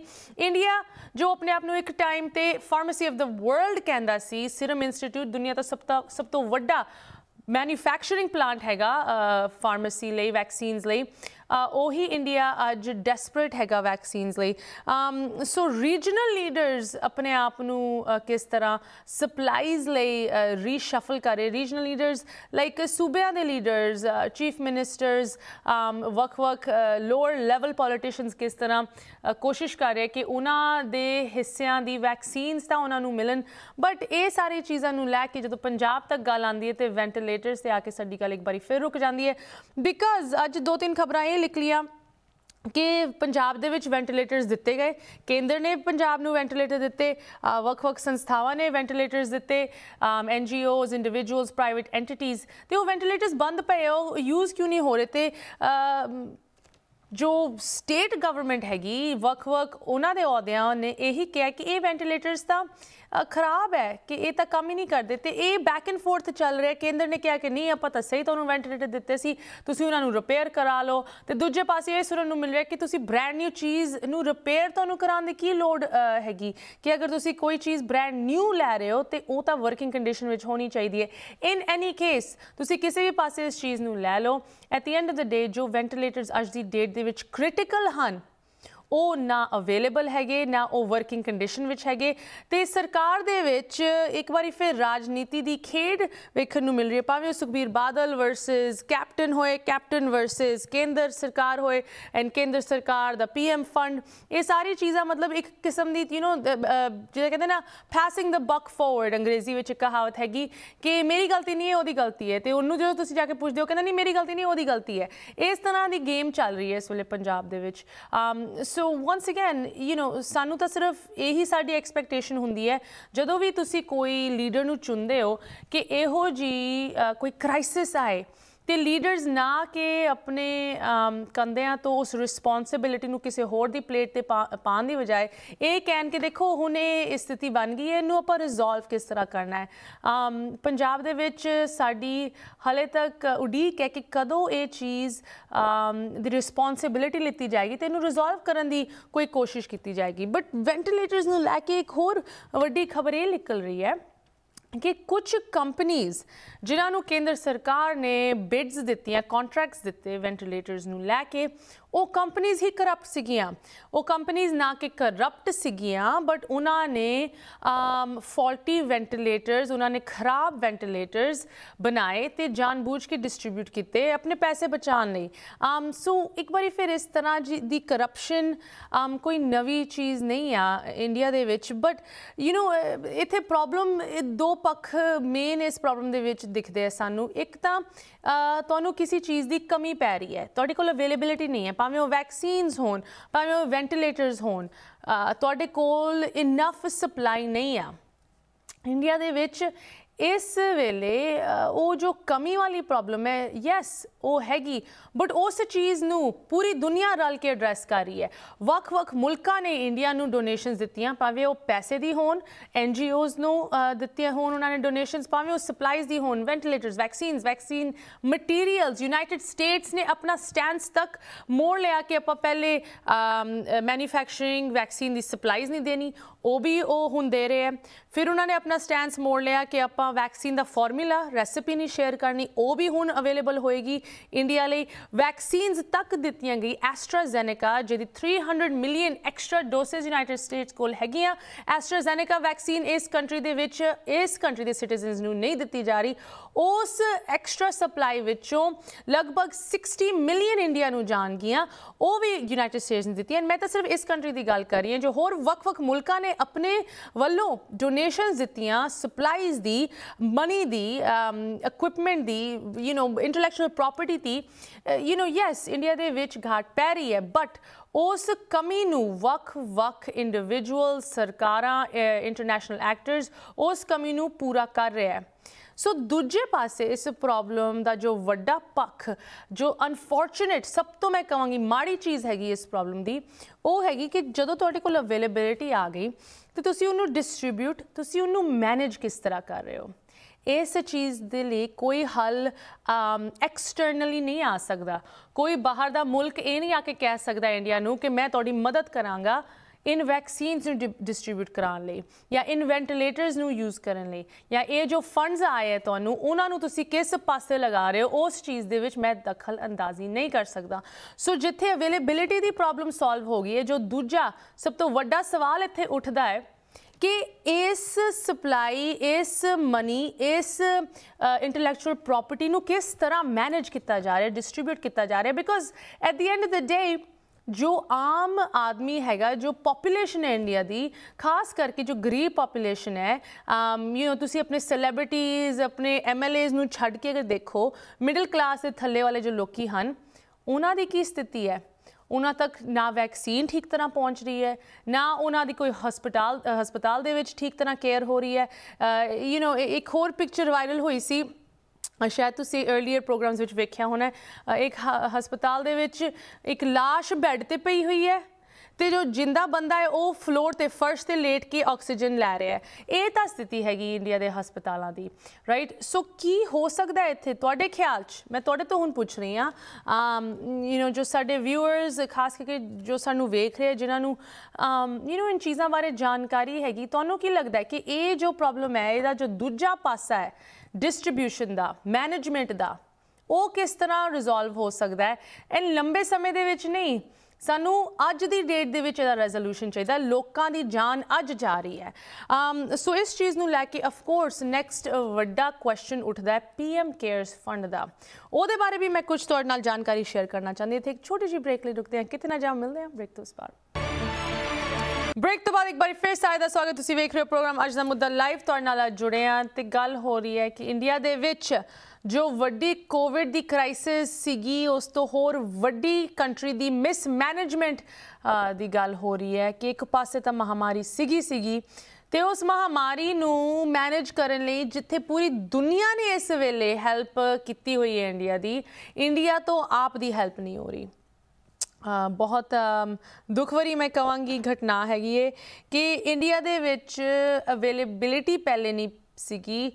ਇੰਡੀਆ ਜੋ ਆਪਣੇ ਆਪ ਨੂੰ ਇੱਕ ਟਾਈਮ ਤੇ ਫਾਰਮੇਸੀ ਆਫ ਦ ਵਰਲਡ ਕਹਿੰਦਾ ਸੀ ਸਿਰਮ ਇੰਸਟੀਚਿਊਟ ਦੁਨੀਆ ਦਾ ਸਭ ਤੋਂ ਵੱਡਾ ਮੈਨੂਫੈਕਚਰਿੰਗ ਪਲਾਂਟ ਹੈਗਾ ਫਾਰਮੇਸੀ ਲਈ ਵੈਕਸੀਨਸ ਲਈ ਉਹੀ ਇੰਡੀਆ ਅੱਜ ਡੈਸਪਰੇਟ ਹੈਗਾ ਵੈਕਸੀਨਸ ਲਈ ਸੋ ਰੀਜਨਲ ਲੀਡਰਸ ਆਪਣੇ ਆਪ ਨੂੰ ਕਿਸ ਤਰ੍ਹਾਂ ਸਪਲਾਈਜ਼ ਲਈ ਰੀਸ਼ਫਲ ਕਰੇ ਰੀਜਨਲ ਲੀਡਰਸ ਲਾਈਕ ਸੂਬਿਆਂ ਦੇ ਲੀਡਰਸ ਚੀਫ ਮਿਨਿਸਟਰਸ ਵਕ ਵਕ ਲੋਅਰ ਲੈਵਲ ਪੋਲੀਟੀਸ਼ੀਅਨਸ ਕਿਸ ਤਰ੍ਹਾਂ ਕੋਸ਼ਿਸ਼ ਕਰ ਰਿਹਾ ਕਿ ਉਹਨਾਂ ਦੇ ਹਿੱਸਿਆਂ ਦੀ ਵੈਕਸੀਨਸ ਤਾਂ ਉਹਨਾਂ ਨੂੰ ਮਿਲਣ ਬਟ ਇਹ ਸਾਰੇ ਚੀਜ਼ਾਂ ਨੂੰ ਲੈ ਕੇ ਜਦੋਂ ਪੰਜਾਬ ਤੱਕ ਗੱਲ ਆਉਂਦੀ ਹੈ ਤੇ ਵੈਂਟੀਲੇਟਰਸ ਤੇ ਆ ਕੇ ਸਾਡੀ ਗੱਲ ਇੱਕ ਵਾਰੀ ਫਿਰ ਰੁਕ ਜਾਂਦੀ ਹੈ ਬਿਕਾਜ਼ ਅੱਜ ਦੋ ਤਿੰਨ ਖਬਰਾਂ ਇਹ ਲਿਖ ਲੀਆਂ ਕਿ ਪੰਜਾਬ ਦੇ ਵਿੱਚ ਵੈਂਟੀਲੇਟਰਸ ਦਿੱਤੇ ਗਏ ਕੇਂਦਰ ਨੇ ਪੰਜਾਬ ਨੂੰ ਵੈਂਟੀਲੇਟਰ ਦਿੱਤੇ ਵੱਖ-ਵੱਖ ਸੰਸਥਾਵਾਂ ਨੇ ਵੈਂਟੀਲੇਟਰਸ ਦਿੱਤੇ ਐਨਜੀਓਜ਼ ਇੰਡੀਵਿਜੂਅਲਸ ਪ੍ਰਾਈਵੇਟ ਐਂਟੀਟੀਜ਼ ਤੇ ਉਹ ਵੈਂਟੀਲੇਟਰਸ ਬੰਦ ਪਏ ਉਹ ਯੂਜ਼ ਕਿਉਂ ਨਹੀਂ ਹੋ ਰਹੇ ਤੇ ਜੋ ਸਟੇਟ ਗਵਰਨਮੈਂਟ ਹੈਗੀ ਵੱਖ-ਵੱਖ ਉਹਨਾਂ ਦੇ ਅਹੁਦਿਆਂ ਨੇ ਇਹੀ ਕਿਹਾ ਕਿ ਇਹ ਵੈਂਟੀਲੇਟਰਸ ਤਾਂ ਖਰਾਬ ਹੈ ਕਿ ਇਹ ਤਾਂ ਕੰਮ ਹੀ ਨਹੀਂ ਕਰਦੇ ਤੇ ਇਹ ਬੈਕ ਐਂਡ ਫੋਰਥ ਚੱਲ ਰਿਹਾ ਕੇਂਦਰ ਨੇ ਕਿਹਾ ਕਿ ਨਹੀਂ ਆਪਾਂ ਤਾਂ ਸਹੀ ਤੁਹਾਨੂੰ ਵੈਂਟੀਲੇਟਰ ਦਿੱਤੇ ਸੀ ਤੁਸੀਂ ਉਹਨਾਂ ਨੂੰ ਰਿਪੇਅਰ ਕਰਾ ਲਓ ਤੇ ਦੂਜੇ ਪਾਸੇ ਇਹ ਸੁਣਨ ਨੂੰ ਮਿਲ ਰਿਹਾ ਕਿ ਤੁਸੀਂ ਬ੍ਰੈਂਡ ਨਿਊ ਚੀਜ਼ ਨੂੰ ਰਿਪੇਅਰ ਤੁਹਾਨੂੰ ਕਰਾਉਣ ਦੀ ਕੀ ਲੋੜ ਹੈਗੀ ਕਿ ਅਗਰ ਤੁਸੀਂ ਕੋਈ ਚੀਜ਼ ਬ੍ਰੈਂਡ ਨਿਊ ਲੈ ਰਹੇ ਹੋ ਤੇ ਉਹ ਤਾਂ ਵਰਕਿੰਗ ਕੰਡੀਸ਼ਨ ਵਿੱਚ ਹੋਣੀ ਚਾਹੀਦੀ ਹੈ ਇਨ ਐਨੀ ਕੇਸ ਤੁਸੀਂ ਕਿਸੇ ਵੀ ਪਾਸੇ ਇਸ ਚੀਜ਼ ਨੂੰ ਲੈ ਲਓ at the end of the day ਜੋ ਵੈਂਟੀਲੇਟਰਸ ਅੱਜ ਦੀ ਡੇਟ ਦੇ ਵਿੱਚ ਕ੍ਰਿਟੀਕਲ ਹਨ ਉਹ ਨਾ ਅਵੇਲੇਬਲ ਹੈਗੇ ਨਾ ਉਹ ਵਰਕਿੰਗ ਕੰਡੀਸ਼ਨ ਵਿੱਚ ਹੈਗੇ ਤੇ ਸਰਕਾਰ ਦੇ ਵਿੱਚ ਇੱਕ ਵਾਰੀ ਫਿਰ ਰਾਜਨੀਤੀ ਦੀ ਖੇਡ ਵੇਖਣ ਨੂੰ ਮਿਲ ਰਹੀ ਹੈ ਭਾਵੇਂ ਸੁਖਬੀਰ ਬਾਦਲ ਵਰਸਸ ਕੈਪਟਨ ਹੋਏ ਕੈਪਟਨ ਵਰਸਸ ਕੇਂਦਰ ਸਰਕਾਰ ਹੋਏ ਐਂਡ ਕੇਂਦਰ ਸਰਕਾਰ ਦਾ ਪੀਐਮ ਫੰਡ ਇਹ ਸਾਰੀ ਚੀਜ਼ਾਂ ਮਤਲਬ ਇੱਕ ਕਿਸਮ ਦੀ ਯੂ نو ਜਿਹੜਾ ਕਹਿੰਦੇ ਨਾ ਪਾਸਿੰਗ ਦਾ ਬਕ ਫੋਰਵਰਡ ਅੰਗਰੇਜ਼ੀ ਵਿੱਚ ਕਹਾਵਤ ਹੈਗੀ ਕਿ ਮੇਰੀ ਗਲਤੀ ਨਹੀਂ ਹੈ ਉਹਦੀ ਗਲਤੀ ਹੈ ਤੇ ਉਹਨੂੰ ਜਦੋਂ ਤੁਸੀਂ ਜਾ ਕੇ ਪੁੱਛਦੇ ਹੋ ਕਹਿੰਦਾ ਨਹੀਂ ਮੇਰੀ ਗਲਤੀ ਨਹੀਂ ਉਹਦੀ ਗਲਤੀ ਹੈ ਇਸ ਤਰ੍ਹਾਂ ਦੀ ਗੇਮ ਚੱਲ ਰਹੀ ਹੈ ਇਸ ਵੇਲੇ ਪੰਜਾਬ ਦੇ ਵਿੱਚ so once again you know ਸਾਨੂੰ ਤਾਂ ਸਿਰਫ ਇਹੀ ਸਾਡੀ ਐਕਸਪੈਕਟੇਸ਼ਨ ਹੁੰਦੀ ਹੈ ਜਦੋਂ ਵੀ ਤੁਸੀਂ ਕੋਈ ਲੀਡਰ ਨੂੰ ਚੁਣਦੇ ਹੋ ਕਿ ਇਹੋ ਜੀ ਕੋਈ ਕ੍ਰਾਈਸਿਸ ਆਏ ਤੇ ਲੀਡਰਸ ਨਾ ਕਿ ਆਪਣੇ ਕੰਦਿਆਂ ਤੋਂ ਉਸ ਰਿਸਪੌਂਸਿਬਿਲਟੀ ਨੂੰ ਕਿਸੇ ਹੋਰ ਦੀ ਪਲੇਟ ਤੇ ਪਾਣ ਦੀ ਬਜਾਏ ਇਹ ਕਹਿਣ ਕਿ ਦੇਖੋ ਹੁਣ ਇਹ ਸਥਿਤੀ ਬਣ ਗਈ ਹੈ ਇਹਨੂੰ ਆਪਾਂ ਰਿਜ਼ੋਲਵ ਕਿਸ ਤਰ੍ਹਾਂ ਕਰਨਾ ਹੈ ਪੰਜਾਬ ਦੇ ਵਿੱਚ ਸਾਡੀ ਹਲੇ ਤੱਕ ਉਡੀਕ ਹੈ ਕਿ ਕਦੋਂ ਇਹ ਚੀਜ਼ ਦੀ ਰਿਸਪੌਂਸਿਬਿਲਟੀ ਲਿੱਤੀ ਜਾਏਗੀ ਤੇ ਇਹਨੂੰ ਰਿਜ਼ੋਲਵ ਕਰਨ ਦੀ ਕੋਈ ਕੋਸ਼ਿਸ਼ ਕੀਤੀ ਜਾਏਗੀ ਬਟ ਵੈਂਟੀਲੇਟਰਸ ਨੂੰ ਲੈ ਕੇ ਇੱਕ ਹੋਰ ਵੱਡੀ ਖਬਰ ਇਹ ਨਿਕਲ ਰਹੀ ਹੈ ਕਿ ਕੁਝ ਕੰਪਨੀਆਂ ਜਿਨ੍ਹਾਂ ਨੂੰ ਕੇਂਦਰ ਸਰਕਾਰ ਨੇ ਬਿਡਸ ਦਿੱਤੀਆਂ ਕੰਟਰੈਕਟਸ ਦਿੱਤੇ ਵੈਂਟੀਲੇਟਰਸ ਨੂੰ ਲੈ ਕੇ ਉਹ ਕੰਪਨੀਆਂ ਹੀ ਕਰਪਟ ਸੀਗੀਆਂ ਉਹ ਕੰਪਨੀਆਂ ਨਾ ਕਿ ਕਰਪਟ ਸੀਗੀਆਂ ਬਟ ਉਹਨਾਂ ਨੇ ਫਾਲਟੀ ਵੈਂਟੀਲੇਟਰਸ ਉਹਨਾਂ ਨੇ ਖਰਾਬ ਵੈਂਟੀਲੇਟਰਸ ਬਣਾਏ ਤੇ ਜਾਣਬੁੱਝ ਕੇ ਡਿਸਟ੍ਰਿਬਿਊਟ ਕੀਤੇ ਆਪਣੇ ਪੈਸੇ ਬਚਾਉਣ ਲਈ ਆਮ ਸੋ ਇੱਕ ਵਾਰੀ ਫਿਰ ਇਸ ਤਰ੍ਹਾਂ ਦੀ ਕਰਪਸ਼ਨ ਆਮ ਕੋਈ ਨਵੀਂ ਚੀਜ਼ ਨਹੀਂ ਆ ਇੰਡੀਆ ਦੇ ਵਿੱਚ ਬਟ ਯੂ نو ਇੱਥੇ ਪ੍ਰੋਬਲਮ ਦੋ ਪੱਖ ਮੇਨ ਇਸ ਪ੍ਰੋਬਲਮ ਦੇ ਵਿੱਚ ਦਿਖਦੇ ਆ ਸਾਨੂੰ ਇੱਕ ਤਾਂ ਤੁਹਾਨੂੰ ਕਿਸੇ ਚੀਜ਼ ਦੀ ਕਮੀ ਪੈ ਰਹੀ ਹੈ ਤੁਹਾਡੇ ਕੋਲ ਅਵੇਲੇਬਿਲਿਟੀ ਨਹੀਂ ਹੈ ਭਾਵੇਂ ਉਹ ਵੈਕਸੀਨਸ ਹੋਣ ਭਾਵੇਂ ਉਹ ਵੈਂਟੀਲੇਟਰਸ ਹੋਣ ਤੁਹਾਡੇ ਕੋਲ ਇਨਫ ਸਪਲਾਈ ਨਹੀਂ ਆ ਇੰਡੀਆ ਦੇ ਵਿੱਚ ਇਸ ਵੇਲੇ ਉਹ ਜੋ ਕਮੀ ਵਾਲੀ ਪ੍ਰੋਬਲਮ ਹੈ ਯੈਸ ਉਹ ਹੈਗੀ ਬਟ ਉਸ ਚੀਜ਼ ਨੂੰ ਪੂਰੀ ਦੁਨੀਆ ਰਲ ਕੇ ਐਡਰੈਸ ਕਰ ਰਹੀ ਹੈ ਵੱਖ-ਵੱਖ ਮੁਲਕਾਂ ਨੇ ਇੰਡੀਆ ਨੂੰ ਡੋਨੇਸ਼ਨਸ ਦਿੱਤੀਆਂ ਭਾਵੇਂ ਉਹ ਪੈਸੇ ਦੀ ਹੋਣ ਐਨ ਓਸ ਨੂੰ ਦਿੱਤੀਆਂ ਹੋਣ ਉਹਨਾਂ ਨੇ ਡੋਨੇਸ਼ਨਸ ਭਾਵੇਂ ਉਹ ਸਪਲਾਈਜ਼ ਦੀ ਹੋਣ ventilators vaccines vaccine materials United States ਨੇ ਆਪਣਾ ਸਟੈਂਡਸ ਤੱਕ ਮੋੜ ਲਿਆ ਕਿ ਆਪਾਂ ਪਹਿਲੇ ਮੈਨੂਫੈਕਚਰਿੰਗ ਵੈਕਸੀਨ ਦੀ ਸਪਲਾਈਜ਼ ਨਹੀਂ ਦੇਣੀ ਉਹ ਵੀ ਉਹ ਹੁਣ ਦੇ ਰਹੇ ਹੈ ਫਿਰ ਉਹਨਾਂ ਨੇ ਆਪਣਾ ਸਟੈਂਡਸ ਮੋੜ ਲਿਆ ਕਿ ਆਪਾਂ ਆਪਾਂ ਵੈਕਸੀਨ ਦਾ ਫਾਰਮੂਲਾ ਰੈਸਿਪੀ ਨਹੀਂ ਸ਼ੇਅਰ ਕਰਨੀ ਉਹ ਵੀ ਹੁਣ ਅਵੇਲੇਬਲ ਹੋਏਗੀ ਇੰਡੀਆ ਲਈ ਵੈਕਸੀਨਸ ਤੱਕ ਦਿੱਤੀਆਂ ਗਈ ਐਸਟਰਾਜ਼ੈਨੇਕਾ ਜਿਹਦੀ 300 million extra doses United States ਕੋਲ ਹੈਗੀਆਂ ਐਸਟਰਾਜ਼ੈਨੇਕਾ ਵੈਕਸੀਨ ਇਸ ਕੰਟਰੀ ਦੇ ਵਿੱਚ ਇਸ ਕੰਟਰੀ ਦੇ ਸਿਟੀਜ਼ਨਸ ਨੂੰ ਨਹੀਂ ਦਿੱਤੀ ਜਾ ਰਹੀ ਉਸ ਐਕਸਟਰਾ ਸਪਲਾਈ ਵਿੱਚੋਂ ਲਗਭਗ 60 ਮਿਲੀਅਨ ਇੰਡੀਆ ਨੂੰ ਜਾਣਗੀਆਂ ਉਹ ਵੀ ਯੂਨਾਈਟਿਡ ਸਟੇਟਸ ਨੇ ਦਿੱਤੀਆਂ ਮੈਂ ਤਾਂ ਸਿਰਫ ਇਸ ਕੰਟਰੀ ਦੀ ਗੱਲ ਕਰ ਰਹੀ ਹਾਂ ਜੋ ਹੋਰ ਵੱਖ-ਵੱਖ ਮੁਲਕਾਂ ਨੇ ਆਪਣੇ ਵੱਲੋਂ ਡੋਨੇਸ਼ਨਸ ਦਿੱਤੀਆਂ ਸਪਲਾਈਜ਼ ਦੀ ਮਨੀ ਦੀ ਇਕਵਿਪਮੈਂਟ ਦੀ ਯੂ نو ਇੰਟੈਲੈਕਚੁਅਲ ਪ੍ਰਾਪਰਟੀ ਦੀ ਯੂ نو ਯੈਸ ਇੰਡੀਆ ਦੇ ਵਿੱਚ ਘਾਟ ਪੈ ਰਹੀ ਹੈ ਬਟ ਉਸ ਕਮੀ ਨੂੰ ਵੱਖ-ਵੱਖ ਇੰਡੀਵਿਜੂਅਲ ਸਰਕਾਰਾਂ ਇੰਟਰਨੈਸ਼ਨਲ ਐਕਟਰਸ ਉਸ ਕਮੀ ਨੂੰ ਪੂਰਾ ਕਰ ਰਿਹਾ ਹੈ ਸੋ ਦੂਜੇ ਪਾਸੇ ਇਸ ਪ੍ਰੋਬਲਮ ਦਾ ਜੋ ਵੱਡਾ ਪੱਖ ਜੋ ਅਨਫੋਰਚੂਨੇਟ ਸਭ ਤੋਂ ਮੈਂ ਕਹਾਂਗੀ ਮਾੜੀ ਚੀਜ਼ ਹੈਗੀ ਇਸ ਪ੍ਰੋਬਲਮ ਦੀ ਉਹ ਹੈਗੀ ਕਿ ਜਦੋਂ ਤੁਹਾਡੇ ਕੋਲ ਅਵੇਲੇਬਿਲਿਟੀ ਆ ਗਈ ਤੇ ਤੁਸੀਂ ਉਹਨੂੰ ਡਿਸਟ੍ਰਿਬਿਊਟ ਤੁਸੀਂ ਉਹਨੂੰ ਮੈਨੇਜ ਕਿਸ ਤਰ੍ਹਾਂ ਕਰ ਰਹੇ ਹੋ ਇਸ ਚੀਜ਼ ਦੇ ਲਈ ਕੋਈ ਹੱਲ ਐਕਸਟਰਨਲੀ ਨਹੀਂ ਆ ਸਕਦਾ ਕੋਈ ਬਾਹਰ ਦਾ ਮੁਲਕ ਇਹ ਨਹੀਂ ਆ ਕੇ ਕਹਿ ਸਕਦਾ ਇੰਡੀਆ ਨੂੰ ਕਿ ਮੈਂ ਤੁਹਾਡੀ ਮਦਦ ਕਰਾਂਗਾ ਇਨ ਵੈਕਸੀਨਸ ਨੂੰ ਡਿਸਟ੍ਰੀਬਿਊਟ ਕਰਾਉਣ ਲਈ ਜਾਂ ਇਨ ਵੈਂਟੀਲੇਟਰਸ ਨੂੰ ਯੂਜ਼ ਕਰਨ ਲਈ ਜਾਂ ਇਹ ਜੋ ਫੰਡਸ ਆਏ ਤੁਹਾਨੂੰ ਉਹਨਾਂ ਨੂੰ ਤੁਸੀਂ ਕਿਸ ਪਾਸੇ ਲਗਾ ਰਹੇ ਹੋ ਉਸ ਚੀਜ਼ ਦੇ ਵਿੱਚ ਮੈਂ ਦਖਲ ਅੰਦਾਜ਼ੀ ਨਹੀਂ ਕਰ ਸਕਦਾ ਸੋ ਜਿੱਥੇ ਅਵੇਲੇਬਿਲਿਟੀ ਦੀ ਪ੍ਰੋਬਲਮ ਸੋਲਵ ਹੋ ਗਈ ਹੈ ਜੋ ਦੂਜਾ ਸਭ ਤੋਂ ਵੱਡਾ ਸਵਾਲ ਇੱਥੇ ਉੱਠਦਾ ਹੈ ਕਿ ਇਸ ਸਪਲਾਈ ਇਸ ਮਨੀ ਇਸ ਇੰਟੈਲੈਕਚੁਅਲ ਪ੍ਰਾਪਰਟੀ ਨੂੰ ਕਿਸ ਤਰ੍ਹਾਂ ਮੈਨੇਜ ਕੀਤਾ ਜਾ ਰਿਹਾ ਡਿਸਟ੍ਰੀਬਿਊਟ ਕੀਤਾ ਜਾ ਰਿਹਾ because at the end of the day ਜੋ ਆਮ ਆਦਮੀ ਹੈਗਾ ਜੋ ਪੋਪੂਲੇਸ਼ਨ ਹੈ ਇੰਡੀਆ ਦੀ ਖਾਸ ਕਰਕੇ ਜੋ ਗਰੀਬ ਪੋਪੂਲੇਸ਼ਨ ਹੈ ਯੂ نو ਤੁਸੀਂ ਆਪਣੇ ਸੈਲੈਬ੍ਰਿਟੀਜ਼ ਆਪਣੇ ਐਮਐਲਏਜ਼ ਨੂੰ ਛੱਡ ਕੇ ਅਗਰ ਦੇਖੋ ਮਿਡਲ ਕਲਾਸ ਦੇ ਥੱਲੇ ਵਾਲੇ ਜੋ ਲੋਕੀ ਹਨ ਉਹਨਾਂ ਦੀ ਕੀ ਸਥਿਤੀ ਹੈ ਉਹਨਾਂ ਤੱਕ ਨਾ ਵੈਕਸੀਨ ਠੀਕ ਤਰ੍ਹਾਂ ਪਹੁੰਚ ਰਹੀ ਹੈ ਨਾ ਉਹਨਾਂ ਦੀ ਕੋਈ ਹਸਪਤਾਲ ਹਸਪਤਾਲ ਦੇ ਵਿੱਚ ਠੀਕ ਤਰ੍ਹਾਂ ਕੇਅਰ ਹੋ ਰਹੀ ਹੈ ਯੂ نو ਇੱਕ ਹੋਰ ਪਿਕਚਰ ਵਾਇਰਲ ਹੋਈ ਸੀ ਸ਼ਾਇਦ ਤੁਸੀਂ अर्ਲੀਅਰ ਪ੍ਰੋਗਰਾਮਸ ਵਿੱਚ ਵੇਖਿਆ ਹੋਣਾ ਇੱਕ ਹਸਪਤਾਲ ਦੇ ਵਿੱਚ ਇੱਕ লাশ ਬੈੱਡ ਤੇ ਪਈ ਹੋਈ ਹੈ ਤੇ ਜੋ ਜਿੰਦਾ ਬੰਦਾ ਹੈ ਉਹ ਫਲੋਰ ਤੇ ਫਰਸ਼ ਤੇ ਲੇਟ ਕੇ ਆਕਸੀਜਨ ਲੈ ਰਿਹਾ ਹੈ ਇਹ ਤਾਂ ਸਥਿਤੀ ਹੈਗੀ ਇੰਡੀਆ ਦੇ ਹਸਪਤਾਲਾਂ ਦੀ ਰਾਈਟ ਸੋ ਕੀ ਹੋ ਸਕਦਾ ਇੱਥੇ ਤੁਹਾਡੇ ਖਿਆਲ 'ਚ ਮੈਂ ਤੁਹਾਡੇ ਤੋਂ ਹੁਣ ਪੁੱਛ ਰਹੀ ਆ ਯੂ نو ਜੋ ਸਾਡੇ ਵਿਊਅਰਸ ਖਾਸ ਕਰਕੇ ਜੋ ਸਾਨੂੰ ਵੇਖ ਰਹੇ ਜਿਨ੍ਹਾਂ ਨੂੰ ਯੂ نو ਇਨ ਚੀਜ਼ਾਂ ਬਾਰੇ ਜਾਣਕਾਰੀ ਹੈਗੀ ਤੁਹਾਨੂੰ ਕੀ ਲੱਗਦਾ ਕਿ ਇਹ ਜੋ ਪ੍ਰੋਬਲਮ ਹੈ ਇਹਦਾ ਜੋ ਦੂਜਾ ਪਾਸਾ ਹੈ ਡਿਸਟ੍ਰੀਬਿਊਸ਼ਨ ਦਾ ਮੈਨੇਜਮੈਂਟ ਦਾ ਉਹ ਕਿਸ ਤਰ੍ਹਾਂ ਰਿਜ਼ੋਲਵ ਹੋ ਸਕਦਾ ਹੈ ਐਨ ਲੰਬੇ ਸਮੇਂ ਦੇ ਵਿੱਚ ਨਹੀਂ ਸਾਨੂੰ ਅੱਜ ਦੀ ਡੇਟ ਦੇ ਵਿੱਚ ਇਹਦਾ ਰੈਜ਼ੋਲੂਸ਼ਨ ਚਾਹੀਦਾ ਲੋਕਾਂ ਦੀ ਜਾਨ ਅੱਜ ਜਾ ਰਹੀ ਹੈ ਅਮ um, ਸੋ ਇਸ ਚੀਜ਼ ਨੂੰ ਲੈ ਕੇ ਆਫ ਕੋਰਸ ਨੈਕਸਟ ਵੱਡਾ ਕੁਐਸਚਨ ਉੱਠਦਾ ਹੈ ਪੀਐਮ ਕੇਅਰਸ ਫੰਡ ਦਾ ਉਹਦੇ ਬਾਰੇ ਵੀ ਮੈਂ ਕੁਝ ਤੁਹਾਡੇ ਨਾਲ ਜਾਣਕਾਰੀ ਸ਼ੇਅਰ ਕਰਨਾ ਚਾਹੁੰਦੀ ਹਾਂ ਇੱਥੇ ਇੱਕ ਛੋਟੀ ਜਿਹੀ ਬ੍ਰੇਕ ਲਈ ਰੁਕਦੇ ਹਾਂ ਕਿਤਨਾ ਨਾ ਜਾ ਮਿਲਦੇ ਹਾਂ ਬ੍ਰੇਕ ਤੋਂ ਬਾਅਦ ਬ੍ਰੇਕ ਤੋਂ ਬਾਅਦ ਇੱਕ ਵਾਰ ਫਿਰ ਸਾਰੇ ਦਾ ਸਵਾਗਤ ਤੁਸੀਂ ਵੇਖ ਰਹੇ ਹੋ ਪ੍ਰੋਗਰਾਮ ਅੱਜ ਦਾ ਮੁੱਦਾ ਲਾਈਵ ਤੁਹਾਡੇ ਨਾਲ ਜੁੜੇ ਆ ਤੇ ਗੱਲ ਹੋ ਰਹੀ ਹੈ ਕਿ ਇੰਡੀਆ ਦੇ ਵਿੱਚ ਜੋ ਵੱਡੀ ਕੋਵਿਡ ਦੀ ਕ੍ਰਾਈਸਿਸ ਸੀਗੀ ਉਸ ਤੋਂ ਹੋਰ ਵੱਡੀ ਕੰਟਰੀ ਦੀ ਮਿਸਮੈਨੇਜਮੈਂਟ ਦੀ ਗੱਲ ਹੋ ਰਹੀ ਹੈ ਕਿ ਇੱਕ ਪਾਸੇ ਤਾਂ ਮਹਾਮਾਰੀ ਸੀਗੀ ਸੀਗੀ ਤੇ ਉਸ ਮਹਾਮਾਰੀ ਨੂੰ ਮੈਨੇਜ ਕਰਨ ਲਈ ਜਿੱਥੇ ਪੂਰੀ ਦੁਨੀਆ ਨੇ ਇਸ ਵੇਲੇ ਹੈਲਪ ਕੀਤੀ ਹੋਈ ਹੈ ਇੰਡੀਆ ਦੀ ਇੰਡੀਆ ਤੋਂ ਆਪ ਦੀ ਹੈਲਪ ਨਹੀਂ ਹੋ ਰਹੀ ਬਹੁਤ ਦੁਖਵਰੀ ਮੈਂ ਕਵਾਂਗੀ ਘਟਨਾ ਹੈਗੀ ਏ ਕਿ ਇੰਡੀਆ ਦੇ ਵਿੱਚ ਅਵੇਲੇਬਿਲਿਟੀ ਪਹਿਲੇ ਨਹੀਂ ਸੀਗੀ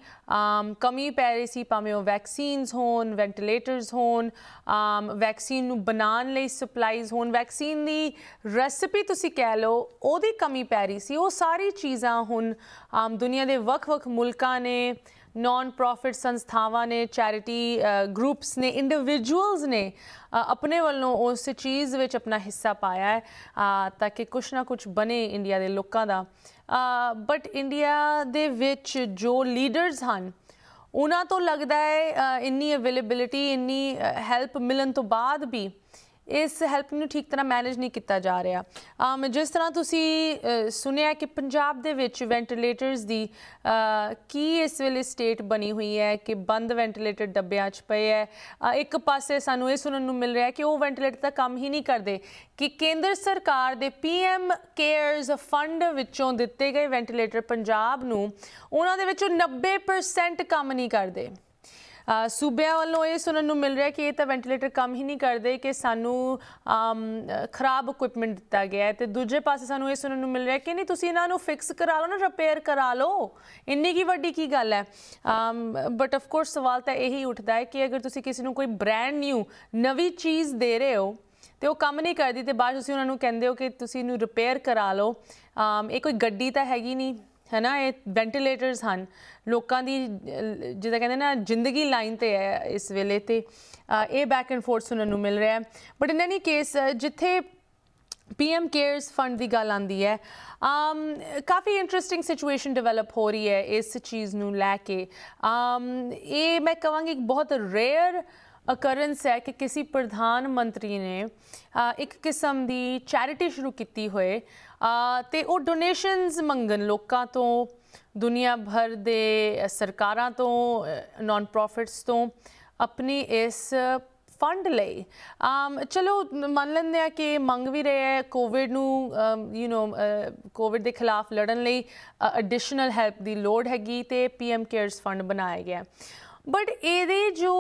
ਕਮੀ ਪੈ ਰਹੀ ਸੀ ਪਾਵੇਂ ਉਹ ਵੈਕਸੀਨਸ ਹੋਣ ਵੈਂਟੀਲੇਟਰਸ ਹੋਣ ਵੈਕਸੀਨ ਨੂੰ ਬਣਾਉਣ ਲਈ ਸਪਲਾਈਜ਼ ਹੋਣ ਵੈਕਸੀਨ ਦੀ ਰੈਸਿਪੀ ਤੁਸੀਂ ਕਹਿ ਲਓ ਉਹਦੀ ਕਮੀ ਪੈ ਰਹੀ ਸੀ ਉਹ ਸਾਰੀ ਚੀਜ਼ਾਂ ਹੁਣ ਦੁਨੀਆ ਦੇ ਵੱਖ-ਵੱਖ ਮੁਲਕਾਂ ਨੇ ਨਾਨ ਪ੍ਰੋਫਿਟ ਸੰਸਥਾਵਾਂ ਨੇ ਚੈਰਿਟੀ ਗਰੁੱਪਸ ਨੇ ਇੰਡੀਵਿਜੂਅਲਸ ਨੇ ਆਪਣੇ ਵੱਲੋਂ ਉਸ ਚੀਜ਼ ਵਿੱਚ ਆਪਣਾ ਹਿੱਸਾ ਪਾਇਆ ਹੈ ਤਾਂ ਕਿ ਕੁਛ ਨਾ ਕੁਛ ਬਣੇ ਇੰਡੀਆ ਦੇ ਲੋਕਾਂ ਦਾ ਬਟ ਇੰਡੀਆ ਦੇ ਵਿੱਚ ਜੋ ਲੀਡਰਸ ਹਨ ਉਹਨਾਂ ਤੋਂ ਲੱਗਦਾ ਹੈ ਇੰਨੀ ਅਵੇਲੇਬਿਲਿਟੀ ਇੰਨੀ ਹੈਲਪ ਮਿਲਣ ਤੋਂ ਬਾਅਦ ਵੀ ਇਸ ਹੈਲਪ ਨੂੰ ਠੀਕ ਤਰ੍ਹਾਂ ਮੈਨੇਜ ਨਹੀਂ ਕੀਤਾ ਜਾ ਰਿਹਾ ਆਮ ਜਿਸ ਤਰ੍ਹਾਂ ਤੁਸੀਂ ਸੁਣਿਆ ਕਿ ਪੰਜਾਬ ਦੇ ਵਿੱਚ ਵੈਂਟੀਲੇਟਰਸ ਦੀ ਕੀ ਇਸ ਵੇਲੇ ਸਟੇਟ ਬਣੀ ਹੋਈ ਹੈ ਕਿ ਬੰਦ ਵੈਂਟੀਲੇਟਰ ਡੱਬਿਆਂ 'ਚ ਪਏ ਹੈ ਇੱਕ ਪਾਸੇ ਸਾਨੂੰ ਇਹ ਸੁਣਨ ਨੂੰ ਮਿਲ ਰਿਹਾ ਕਿ ਉਹ ਵੈਂਟੀਲੇਟਰ ਤਾਂ ਕੰਮ ਹੀ ਨਹੀਂ ਕਰਦੇ ਕਿ ਕੇਂਦਰ ਸਰਕਾਰ ਦੇ ਪੀਐਮ ਕੇਅਰਸ ਫੰਡ ਵਿੱਚੋਂ ਦਿੱਤੇ ਗਏ ਵੈਂਟੀਲੇਟਰ ਪੰਜਾਬ ਨੂੰ ਉਹਨਾਂ ਦੇ ਵਿੱਚੋਂ 90% ਕੰਮ ਨਹੀਂ ਕਰਦੇ ਸੂਬਿਆਂ ਵੱਲੋਂ ਇਹ ਸੁਣਨ ਨੂੰ ਮਿਲ ਰਿਹਾ ਕਿ ਇਹ ਤਾਂ ਵੈਂਟੀਲੇਟਰ ਕੰਮ ਹੀ ਨਹੀਂ ਕਰਦੇ ਕਿ ਸਾਨੂੰ ਖਰਾਬ ਇਕਵਿਪਮੈਂਟ ਦਿੱਤਾ ਗਿਆ ਹੈ ਤੇ ਦੂਜੇ ਪਾਸੇ ਸਾਨੂੰ ਇਹ ਸੁਣਨ ਨੂੰ ਮਿਲ ਰਿਹਾ ਕਿ ਨਹੀਂ ਤੁਸੀਂ ਇਹਨਾਂ ਨੂੰ ਫਿਕਸ ਕਰਾ ਲਓ ਨਾ ਰਿਪੇਅਰ ਕਰਾ ਲਓ ਇੰਨੀ ਕੀ ਵੱਡੀ ਕੀ ਗੱਲ ਹੈ ਬਟ ਆਫ ਕੋਰਸ ਸਵਾਲ ਤਾਂ ਇਹੀ ਉੱਠਦਾ ਹੈ ਕਿ ਅਗਰ ਤੁਸੀਂ ਕਿਸੇ ਨੂੰ ਕੋਈ ਬ੍ਰਾਂਡ ਨਿਊ ਨਵੀਂ ਚੀਜ਼ ਦੇ ਰਹੇ ਹੋ ਤੇ ਉਹ ਕੰਮ ਨਹੀਂ ਕਰਦੀ ਤੇ ਬਾਅਦ ਤੁਸੀਂ ਉਹਨਾਂ ਨੂੰ ਕਹਿੰਦੇ ਹੋ ਕਿ ਤੁਸੀਂ ਇਹਨੂੰ ਰਿਪੇਅਰ ਕਰਾ ਲਓ ਇਹ ਕੋਈ ਗੱਡੀ ਤਾਂ ਹੈਗੀ ਨਹੀਂ ਹੈ ਨਾ ਇਹ ਵੈਂਟੀਲੇਟਰਸ ਹਨ ਲੋਕਾਂ ਦੀ ਜਿਹਦਾ ਕਹਿੰਦੇ ਨਾ ਜ਼ਿੰਦਗੀ ਲਾਈਨ ਤੇ ਹੈ ਇਸ ਵੇਲੇ ਤੇ ਇਹ ਬੈਕ ਐਂਡ ਫੋਰਥ ਸੁਣਨ ਨੂੰ ਮਿਲ ਰਿਹਾ ਹੈ ਬਟ ਇਨ ਐਨੀ ਕੇਸ ਜਿੱਥੇ ਪੀਐਮ ਕੇਅਰਸ ਫੰਡ ਦੀ ਗੱਲ ਆਂਦੀ ਹੈ ਆਮ ਕਾਫੀ ਇੰਟਰਸਟਿੰਗ ਸਿਚੁਏਸ਼ਨ ਡਿਵੈਲਪ ਹੋ ਰਹੀ ਹੈ ਇਸ ਚੀਜ਼ ਨੂੰ ਲੈ ਕੇ ਆਮ ਇਹ ਮੈਂ ਕਹਾਂਗੀ ਬਹੁਤ ਰੇਅਰ ਅਕਰੈਂਸ ਹੈ ਕਿ ਕਿਸੇ ਪ੍ਰਧਾਨ ਮੰਤਰੀ ਨੇ ਇੱਕ ਕਿਸਮ ਦੀ ਚੈਰਿਟੀ ਸ਼ੁਰੂ ਕੀਤੀ ਹੋਏ ਤੇ ਉਹ ਡੋਨੇਸ਼ਨਸ ਮੰਗਣ ਲੋਕਾਂ ਤੋਂ ਦੁਨੀਆ ਭਰ ਦੇ ਸਰਕਾਰਾਂ ਤੋਂ ਨਾਨ ਪ੍ਰੋਫਿਟਸ ਤੋਂ ਆਪਣੀ ਇਸ ਫੰਡ ਲਈ ਚਲੋ ਮੰਨ ਲੈਂਦੇ ਆ ਕਿ ਮੰਗ ਵੀ ਰਹੇ ਹੈ ਕੋਵਿਡ ਨੂੰ ਯੂ نو ਕੋਵਿਡ ਦੇ ਖਿਲਾਫ ਲੜਨ ਲਈ ਐਡੀਸ਼ਨਲ ਹੈਲਪ ਦੀ ਲੋੜ ਹੈਗੀ ਤੇ ਪੀਐਮ ਕੇਅਰਸ ਫੰਡ ਬਣਾਇਆ ਗਿਆ ਬਟ ਇਹਦੇ ਜੋ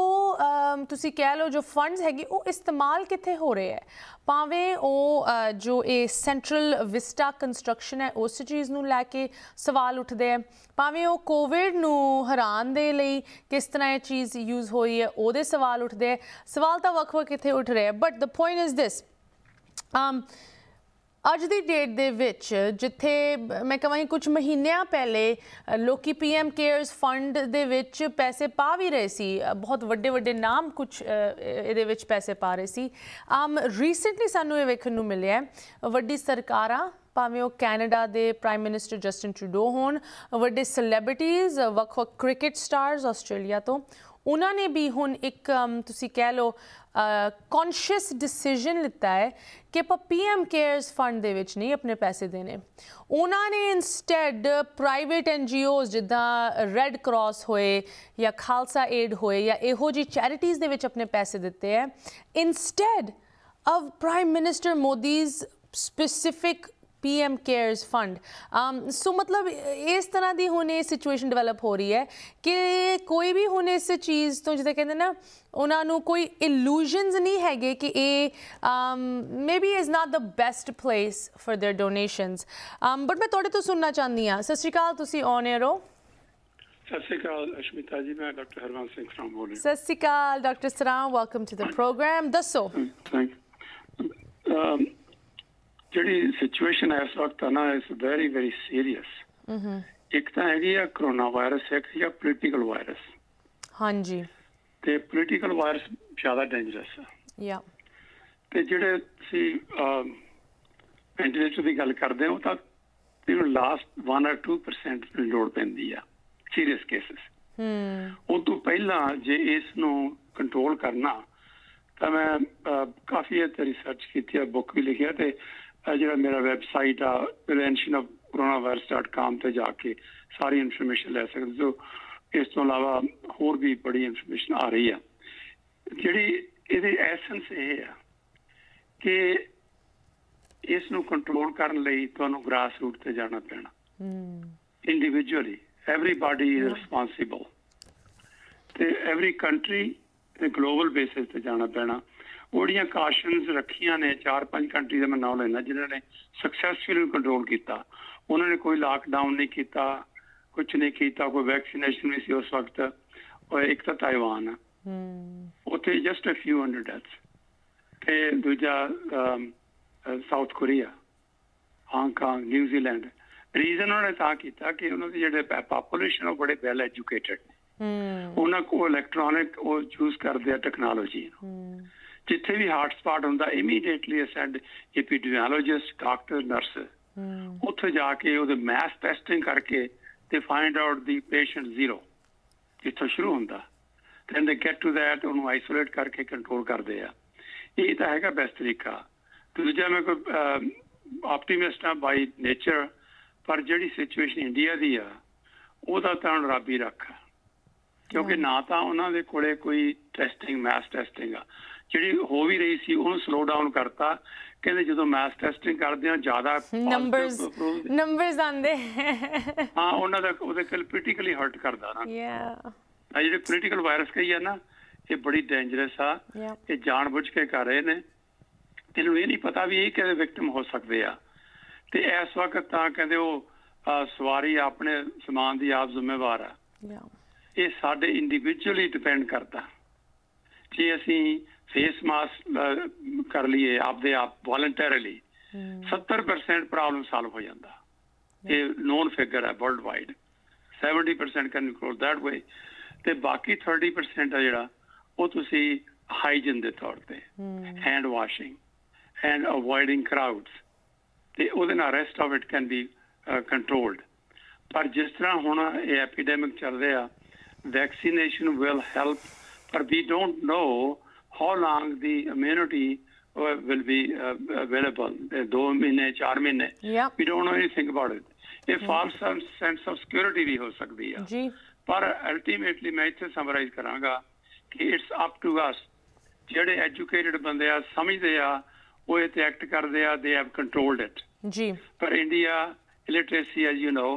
ਤੁਸੀਂ ਕਹਿ ਲਓ ਜੋ ਫੰਡਸ ਹੈਗੇ ਉਹ ਇਸਤੇਮਾਲ ਕਿੱਥੇ ਹੋ ਰਹੇ ਹੈ ਭਾਵੇਂ ਉਹ ਜੋ ਇਹ ਸੈਂਟਰਲ ਵਿਸਟਾ ਕੰਸਟਰਕਸ਼ਨ ਹੈ ਉਸ ਚੀਜ਼ ਨੂੰ ਲੈ ਕੇ ਸਵਾਲ ਉੱਠਦੇ ਆ ਭਾਵੇਂ ਉਹ ਕੋਵਿਡ ਨੂੰ ਹਰਾਨ ਦੇ ਲਈ ਕਿਸ ਤਰ੍ਹਾਂ ਇਹ ਚੀਜ਼ ਯੂਜ਼ ਹੋਈ ਹੈ ਉਹਦੇ ਸਵਾਲ ਉੱਠਦੇ ਆ ਸਵਾਲ ਤਾਂ ਵੱਖ-ਵੱਖ ਕਿੱਥੇ ਉੱਠ ਰਹੇ but the point is this um ਅੱਜ ਦੀ ਡੇਟ ਦੇ ਵਿੱਚ ਜਿੱਥੇ ਮੈਂ ਕਹਾਂ ਕੁਝ ਮਹੀਨਿਆਂ ਪਹਿਲੇ ਲੋਕੀ ਪੀਐਮ ਕੇਅਰਸ ਫੰਡ ਦੇ ਵਿੱਚ ਪੈਸੇ ਪਾ ਵੀ ਰਹੇ ਸੀ ਬਹੁਤ ਵੱਡੇ ਵੱਡੇ ਨਾਮ ਕੁਝ ਇਹਦੇ ਵਿੱਚ ਪੈਸੇ ਪਾ ਰਹੇ ਸੀ ਆਮ ਰੀਸੈਂਟਲੀ ਸਾਨੂੰ ਇਹ ਵੇਖਣ ਨੂੰ ਮਿਲਿਆ ਵੱਡੀ ਸਰਕਾਰਾਂ ਭਾਵੇਂ ਉਹ ਕੈਨੇਡਾ ਦੇ ਪ੍ਰਾਈਮ ਮਿਨਿਸਟਰ ਜਸਟਿਨ ਟਰੂਡੋ ਹੋਣ ਵੱਡੇ ਸੈਲਿਬ੍ਰਿਟੀਜ਼ ਵੱਖ-ਵੱਖ ਕ੍ਰਿਕਟ ਸਟਾਰਸ ਆਸਟ੍ਰੇਲੀਆ ਤੋਂ ਉਹਨਾਂ ਨੇ ਵੀ ਹੁਣ ਇੱਕ ਤੁਸੀਂ ਕਹਿ ਲਓ ਕੌਨਸ਼ੀਅਸ ਡਿਸੀਜਨ ਲਿੱਤਾ ਹੈ ਕਿ ਪਾ ਪੀਐਮ ਕੇਅਰਸ ਫੰਡ ਦੇ ਵਿੱਚ ਨਹੀਂ ਆਪਣੇ ਪੈਸੇ ਦੇਣੇ ਉਹਨਾਂ ਨੇ ਇਨਸਟੈਡ ਪ੍ਰਾਈਵੇਟ ਐਨਜੀਓਜ਼ ਜਿੱਦਾਂ ਰੈੱਡ ਕਰਾਸ ਹੋਏ ਜਾਂ ਖਾਲਸਾ ਏਡ ਹੋਏ ਜਾਂ ਇਹੋ ਜੀ ਚੈਰਿਟੀਆਂ ਦੇ ਵਿੱਚ ਆਪਣੇ ਪੈਸੇ ਦਿੱਤੇ ਹੈ instead of prime minister Modi's specific P M cares fund so um, मतलब इस तरह की हमने सिचुएशन डिवेलप हो रही है कि कोई भी हूँ इस चीज़ तो जिदा कहते ना उन्होंने कोई इलूजनस नहीं है कि ये maybe is not the best place for their donation but मैं थोड़े तो सुनना चाहती हाँ सत श्रीकाल तुम ऑन एयर हो सत श्रीकाल अश्मिता जी मैं डॉक्टर ਡਾਕਟਰ सिंह ਸਿੰਘ बोल रहा हूँ सत श्रीकाल doctor Saram welcome to the programme दसो थैंक ਥੈਂਕ ਜਿਹੜੀ ਸਿਚੁਏਸ਼ਨ ਹੈ ਇਸ ਵਕਤ ਨਾ ਇਸ ਵੈਰੀ ਵੈਰੀ ਸੀਰੀਅਸ ਹਮਮ ਇੱਕ ਤਾਂ ਹੈਗੀ ਆ ਕਰੋਨਾ ਵਾਇਰਸ ਇੱਕ ਜਾਂ ਪੋਲੀਟੀਕਲ ਵਾਇਰਸ ਹਾਂਜੀ ਤੇ ਪੋਲੀਟੀਕਲ ਵਾਇਰਸ ਜ਼ਿਆਦਾ ਡੇਂਜਰਸ ਆ ਯਾ ਤੇ ਜਿਹੜੇ ਸੀ ਇੰਟਰਨੈਟ ਦੀ ਗੱਲ ਕਰਦੇ ਹਾਂ ਉਹ ਤਾਂ ਇਹਨੂੰ ਲਾਸਟ 1 অর 2% ਲੋੜ ਪੈਂਦੀ ਆ ਸੀਰੀਅਸ ਕੇਸਸ ਹਮ ਉਹ ਤੋਂ ਪਹਿਲਾਂ ਜੇ ਇਸ ਨੂੰ ਕੰਟਰੋਲ ਕਰਨਾ ਤਾਂ ਮੈਂ ਕਾਫੀ ਇਹ ਰਿਸਰਚ ਕੀਤੀ ਆ ਬੁੱਕ ਵੀ ਲਿਖਿਆ ਤੇ ਇਹ ਜਿਹੜਾ ਮੇਰਾ ਵੈਬਸਾਈਟ ਆ ਪ੍ਰੀਵੈਂਸ਼ਨ ਤੇ ਜਾ ਕੇ ਸਾਰੀ ਇਨਫੋਰਮੇਸ਼ਨ ਲੈ ਸਕਦੇ ਹੋ ਇਸ ਤੋਂ ਇਲਾਵਾ ਹੋਰ ਵੀ ਬੜੀ ਇਨਫੋਰਮੇਸ਼ਨ ਆ ਰਹੀ ਆ ਜਿਹੜੀ ਇਹਦੀ ਐਸੈਂਸ ਇਹ ਆ ਕਿ ਇਸ ਨੂੰ ਕੰਟਰੋਲ ਕਰਨ ਲਈ ਤੁਹਾਨੂੰ ਗ੍ਰਾਸ ਰੂਟ ਤੇ ਜਾਣਾ ਪੈਣਾ hmm individually everybody is responsible ਤੇ ਐਵਰੀ ਕੰਟਰੀ ਤੇ ਗਲੋਬਲ ਬੇਸਿਸ ਤੇ ਜਾਣਾ ਪੈਣਾ ਉਹੜੀਆਂ ਕਾਸ਼ਨਸ ਰੱਖੀਆਂ ਨੇ ਚਾਰ ਪੰਜ ਕੰਟਰੀ ਦਾ ਮੈਂ ਨਾਮ ਲੈਣਾ ਜਿਨ੍ਹਾਂ ਨੇ ਸਕਸੈਸਫੁਲੀ ਕੰਟਰੋਲ ਕੀਤਾ ਉਹਨਾਂ ਨੇ ਕੋਈ ਲਾਕਡਾਊਨ ਨਹੀਂ ਕੀਤਾ ਕੁਝ ਨਹੀਂ ਕੀਤਾ ਕੋਈ ਵੈਕਸੀਨੇਸ਼ਨ ਨਹੀਂ ਸੀ ਉਸ ਵਕਤ ਔਰ ਇੱਕ ਤਾਂ ਤਾਈਵਾਨ ਆ ਉੱਥੇ just a few hundred deaths ਤੇ ਦੂਜਾ South Korea Hong Kong New Zealand reason ਉਹਨਾਂ ਨੇ ਤਾਂ ਕੀਤਾ ਕਿ ਉਹਨਾਂ ਦੇ ਜਿਹੜੇ ਪਾਪੂਲੇਸ਼ਨ ਉਹ ਬੜੇ ਵੈਲ ਐਜੂਕੇਟਡ ਨੇ ਉਹਨਾਂ ਕੋਲ ਇਲੈਕਟ੍ਰੋਨਿਕ ਉਹ ਚੂਜ਼ ਕਰਦੇ ਆ ਟੈਕਨੋਲੋਜੀ ਨੂੰ ਜਿੱਥੇ ਵੀ ਹਾਰਟ ਸਪਾਟ ਹੁੰਦਾ immediately send epidemiologist doctor nurse ਉੱਥੇ ਜਾ ਕੇ ਉਹਦੇ ਮੈਸ ਟੈਸਟਿੰਗ ਕਰਕੇ ਤੇ find out the patient zero ਜਿੱਥੋਂ ਸ਼ੁਰੂ ਹੁੰਦਾ then they get to that ਉਹਨੂੰ ਆਈਸੋਲੇਟ ਕਰਕੇ ਕੰਟਰੋਲ ਕਰਦੇ ਆ ਇਹ ਤਾਂ ਹੈਗਾ ਬੈਸਟ ਤਰੀਕਾ ਦੂਜਾ ਮੈਂ ਕੋਈ ਆਪਟੀਮਿਸਟ ਆ ਬਾਈ ਨੇਚਰ ਪਰ ਜਿਹੜੀ ਸਿਚੁਏਸ਼ਨ ਇੰਡੀਆ ਦੀ ਆ ਉਹਦਾ ਤਾਂ ਰੱਬ ਹੀ ਰੱਖਾ ਕਿਉਂਕਿ ਨਾ ਤਾਂ ਉਹਨਾਂ ਦੇ ਕੋਲੇ ਕੋਈ ਟੈਸਟਿੰਗ ਮੈਸ ਟੈਸਟਿੰਗ ਆ ਜਿਹੜੀ ਹੋ ਵੀ ਰਹੀ ਸੀ ਉਹਨੂੰ ਸਲੋ ਡਾਊਨ ਕਰਤਾ ਕਹਿੰਦੇ ਜਦੋਂ ਮੈਸ ਟੈਸਟਿੰਗ ਕਰਦੇ ਆ ਜ਼ਿਆਦਾ ਨੰਬਰਸ ਨੰਬਰਸ ਆਂਦੇ ਹਾਂ ਉਹਨਾਂ ਦਾ ਉਹਦੇ ਕਲ ਪੋਲੀਟਿਕਲੀ ਹਰਟ ਕਰਦਾ ਨਾ ਯਾ ਆ ਜਿਹੜੇ ਪੋਲੀਟਿਕਲ ਵਾਇਰਸ ਕਹੀ ਆ ਨਾ ਇਹ ਬੜੀ ਡੇਂਜਰਸ ਆ ਇਹ ਜਾਣ ਬੁੱਝ ਕੇ ਕਰ ਰਹੇ ਨੇ ਤੇ ਨੂੰ ਇਹ ਨਹੀਂ ਪਤਾ ਵੀ ਇਹ ਕਿਹਦੇ ਵਿਕਟਮ ਹੋ ਸਕਦੇ ਆ ਤੇ ਇਸ ਵਕਤ ਤਾਂ ਕਹਿੰਦੇ ਉਹ ਸਵਾਰੀ ਆਪਣੇ ਸਮਾਨ ਦੀ ਆਪ ਜ਼ਿੰਮੇਵਾਰ ਆ ਇਹ ਸਾਡੇ ਇੰਡੀਵਿਜੂਅਲੀ ਡਿਪੈਂਡ ਕਰਦਾ ਜੇ ਅਸੀਂ ਫੇਸ ਮਾਸਕ ਕਰ ਲਈਏ ਆਪਦੇ ਆਪ ਵੋਲੰਟਰੀਲੀ 70% ਪ੍ਰੋਬਲਮ ਸੋਲਵ ਹੋ ਜਾਂਦਾ ਇਹ ਨੋਨ ਫਿਗਰ ਹੈ world wide 70% can call that way ਤੇ ਬਾਕੀ 30% ਆ ਜਿਹੜਾ ਉਹ ਤੁਸੀਂ ਹਾਈਜਨ ਦੇ ਤੌਰ ਤੇ hand washing and avoiding crowds ਤੇ ਉਹਦੇ ਨਾਲ rest of it can be controlled ਪਰ ਜਿਸ ਤਰ੍ਹਾਂ ਹੁਣ ਇਹ ਐਪੀਡੈਮਿਕ ਚੱਲ ਰਿਹਾ ਵੈਕਸੀਨੇਸ਼ਨ ਵਿਲ ਹੈਲਪ ਪਰ we don't know how long the immunity uh, will be uh, available, uh, do ਮਹੀਨੇ, ਚਾਰ ਮਹੀਨੇ. Yep. We don't know anything about it. ਇਹ ਫਾਲਸ ਸੈਂਸ ਆਫ ਸਿਕਿਉਰਿਟੀ ਵੀ ਹੋ ਸਕਦੀ ਆ ਜੀ ਪਰ ਅਲਟੀਮੇਟਲੀ ਮੈਂ ਇੱਥੇ ਸਮਰਾਈਜ਼ ਕਰਾਂਗਾ ਕਿ ਇਟਸ ਅਪ ਟੂ ਅਸ ਜਿਹੜੇ ਐਜੂਕੇਟਿਡ ਬੰਦੇ ਆ ਸਮਝਦੇ ਆ ਉਹ ਇਹ ਤੇ ਐਕਟ ਕਰਦੇ ਆ ਦੇ ਹੈਵ ਕੰਟਰੋਲਡ ਇਟ ਜੀ ਪਰ India illiteracy as you know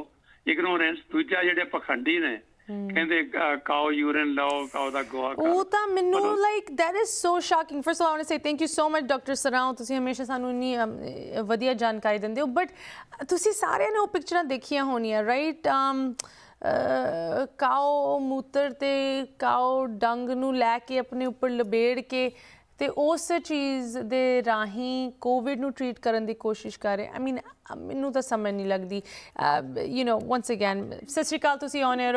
ignorance ਦੂਜਾ ਜਿਹੜੇ ਪਖੰਡੀ ਨੇ ਕਹਿੰਦੇ ਕਾਓ ਯੂਰਿਨ ਲਾਓ ਕਾਓ ਦਾ ਗੋਆ ਖਾਓ ਉਹ ਤਾਂ ਮੈਨੂੰ like that is so shocking first all I want say thank you so much doctor Sarao ਤੁਸੀਂ ਹਮੇਸ਼ਾ ਸਾਨੂੰ ਇੰਨੀ ਵਧੀਆ ਜਾਣਕਾਰੀ ਦਿੰਦੇ ਹੋ ਬਟ ਤੁਸੀਂ ਸਾਰਿਆਂ ਨੇ ਉਹ ਪਿਕਚਰਾਂ ਦੇਖੀਆਂ ਹੋਣੀਆਂ ਰਾਈਟ ਕਾਓ ਮੂਤਰ ਤੇ ਕਾਓ ਡੰਗ ਨੂੰ ਲੈ ਕੇ ਆਪਣੇ ਉੱਪਰ ਲਬੇੜ ਕੇ ਤੇ ਉਸ ਚੀਜ਼ ਦੇ ਰਾਹੀਂ ਕੋਵਿਡ ਨੂੰ ਟ੍ਰੀਟ ਕਰਨ ਦੀ ਕੋਸ਼ਿਸ਼ ਕਰ ਰਹੇ ਆਈ ਮੀਨ ਮੈਨੂੰ ਤਾਂ ਸਮਝ ਨਹੀਂ ਲੱਗਦੀ ਯੂ نو ਵਾਂਸ ਅਗੇਨ ਸਤਿ ਸ਼੍ਰੀ ਅਕਾਲ ਤੁਸੀਂ ਔਨ 에ਅਰ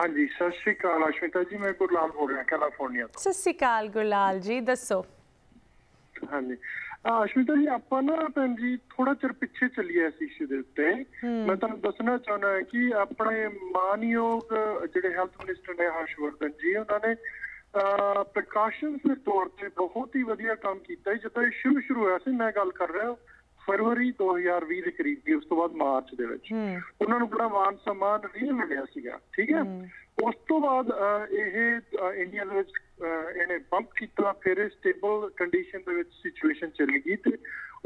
ਹਾਂਜੀ ਸਤਿ ਸ਼੍ਰੀ ਅਕਾਲ ਅਸ਼ਮਿਤਾ ਜੀ ਮੈਂ ਗੁਰਲਾਲ ਬੋਲ ਰਿਹਾ ਕੈਲੀਫੋਰਨੀਆ ਤੋਂ ਸਤਿ ਸ਼੍ਰੀ ਅਕਾਲ ਗੁਰਲਾਲ ਜੀ ਦੱਸੋ ਹਾਂਜੀ ਅਸ਼ਮਿਤਾ ਜੀ ਆਪਾਂ ਨਾ ਭੈਣ ਜੀ ਥੋੜਾ ਚਿਰ ਪਿੱਛੇ ਚੱਲੀਏ ਇਸ ਇਸ਼ੂ ਦੇ ਉੱਤੇ ਮੈਂ ਤੁਹਾਨੂੰ ਦੱਸਣਾ ਚਾਹੁੰਦਾ ਹਾਂ ਕਿ ਆਪਣੇ ਮਾਨਯੋਗ ਜਿਹੜੇ ਹੈਲਥ ਮਿਨਿਸਟਰ ਨੇ ਹਰਸ਼ਵਰਧਨ ਜੀ ਉਹਨਾਂ ਨੇ ਪ੍ਰੀਕਾਸ਼ਨਸ ਦੇ ਤੌਰ ਤੇ ਬਹੁਤ ਹੀ ਵਧੀਆ ਕੰਮ ਕੀਤਾ ਜਿੱਦਾਂ ਸ਼ੁਰੂ ਸ਼ੁਰੂ ਹੋਇਆ ਸੀ ਮੈਂ ਗੱਲ ਕਰ ਰਿਹਾ ਹਾਂ ਫਰਵਰੀ 2020 ਦੇ ਕਰੀਬ ਸੀ ਉਸ ਤੋਂ ਬਾਅਦ ਮਾਰਚ ਦੇ ਵਿੱਚ ਉਹਨਾਂ ਨੂੰ ਬੜਾ ਮਾਨ ਸਨਮਾਨ ਨਹੀਂ ਮਿਲਿਆ ਸੀਗਾ ਠੀਕ ਹੈ ਉਸ ਤੋਂ ਬਾਅਦ ਇਹ ਇੰਡੀਆ ਦੇ ਵਿੱਚ ਇਹਨੇ ਬੰਪ ਕੀਤਾ ਫਿਰ ਸਟੇਬਲ ਕੰਡੀਸ਼ਨ ਦੇ ਵਿੱਚ ਸਿਚੁਏਸ਼ਨ ਚੱਲੀ ਗਈ ਤੇ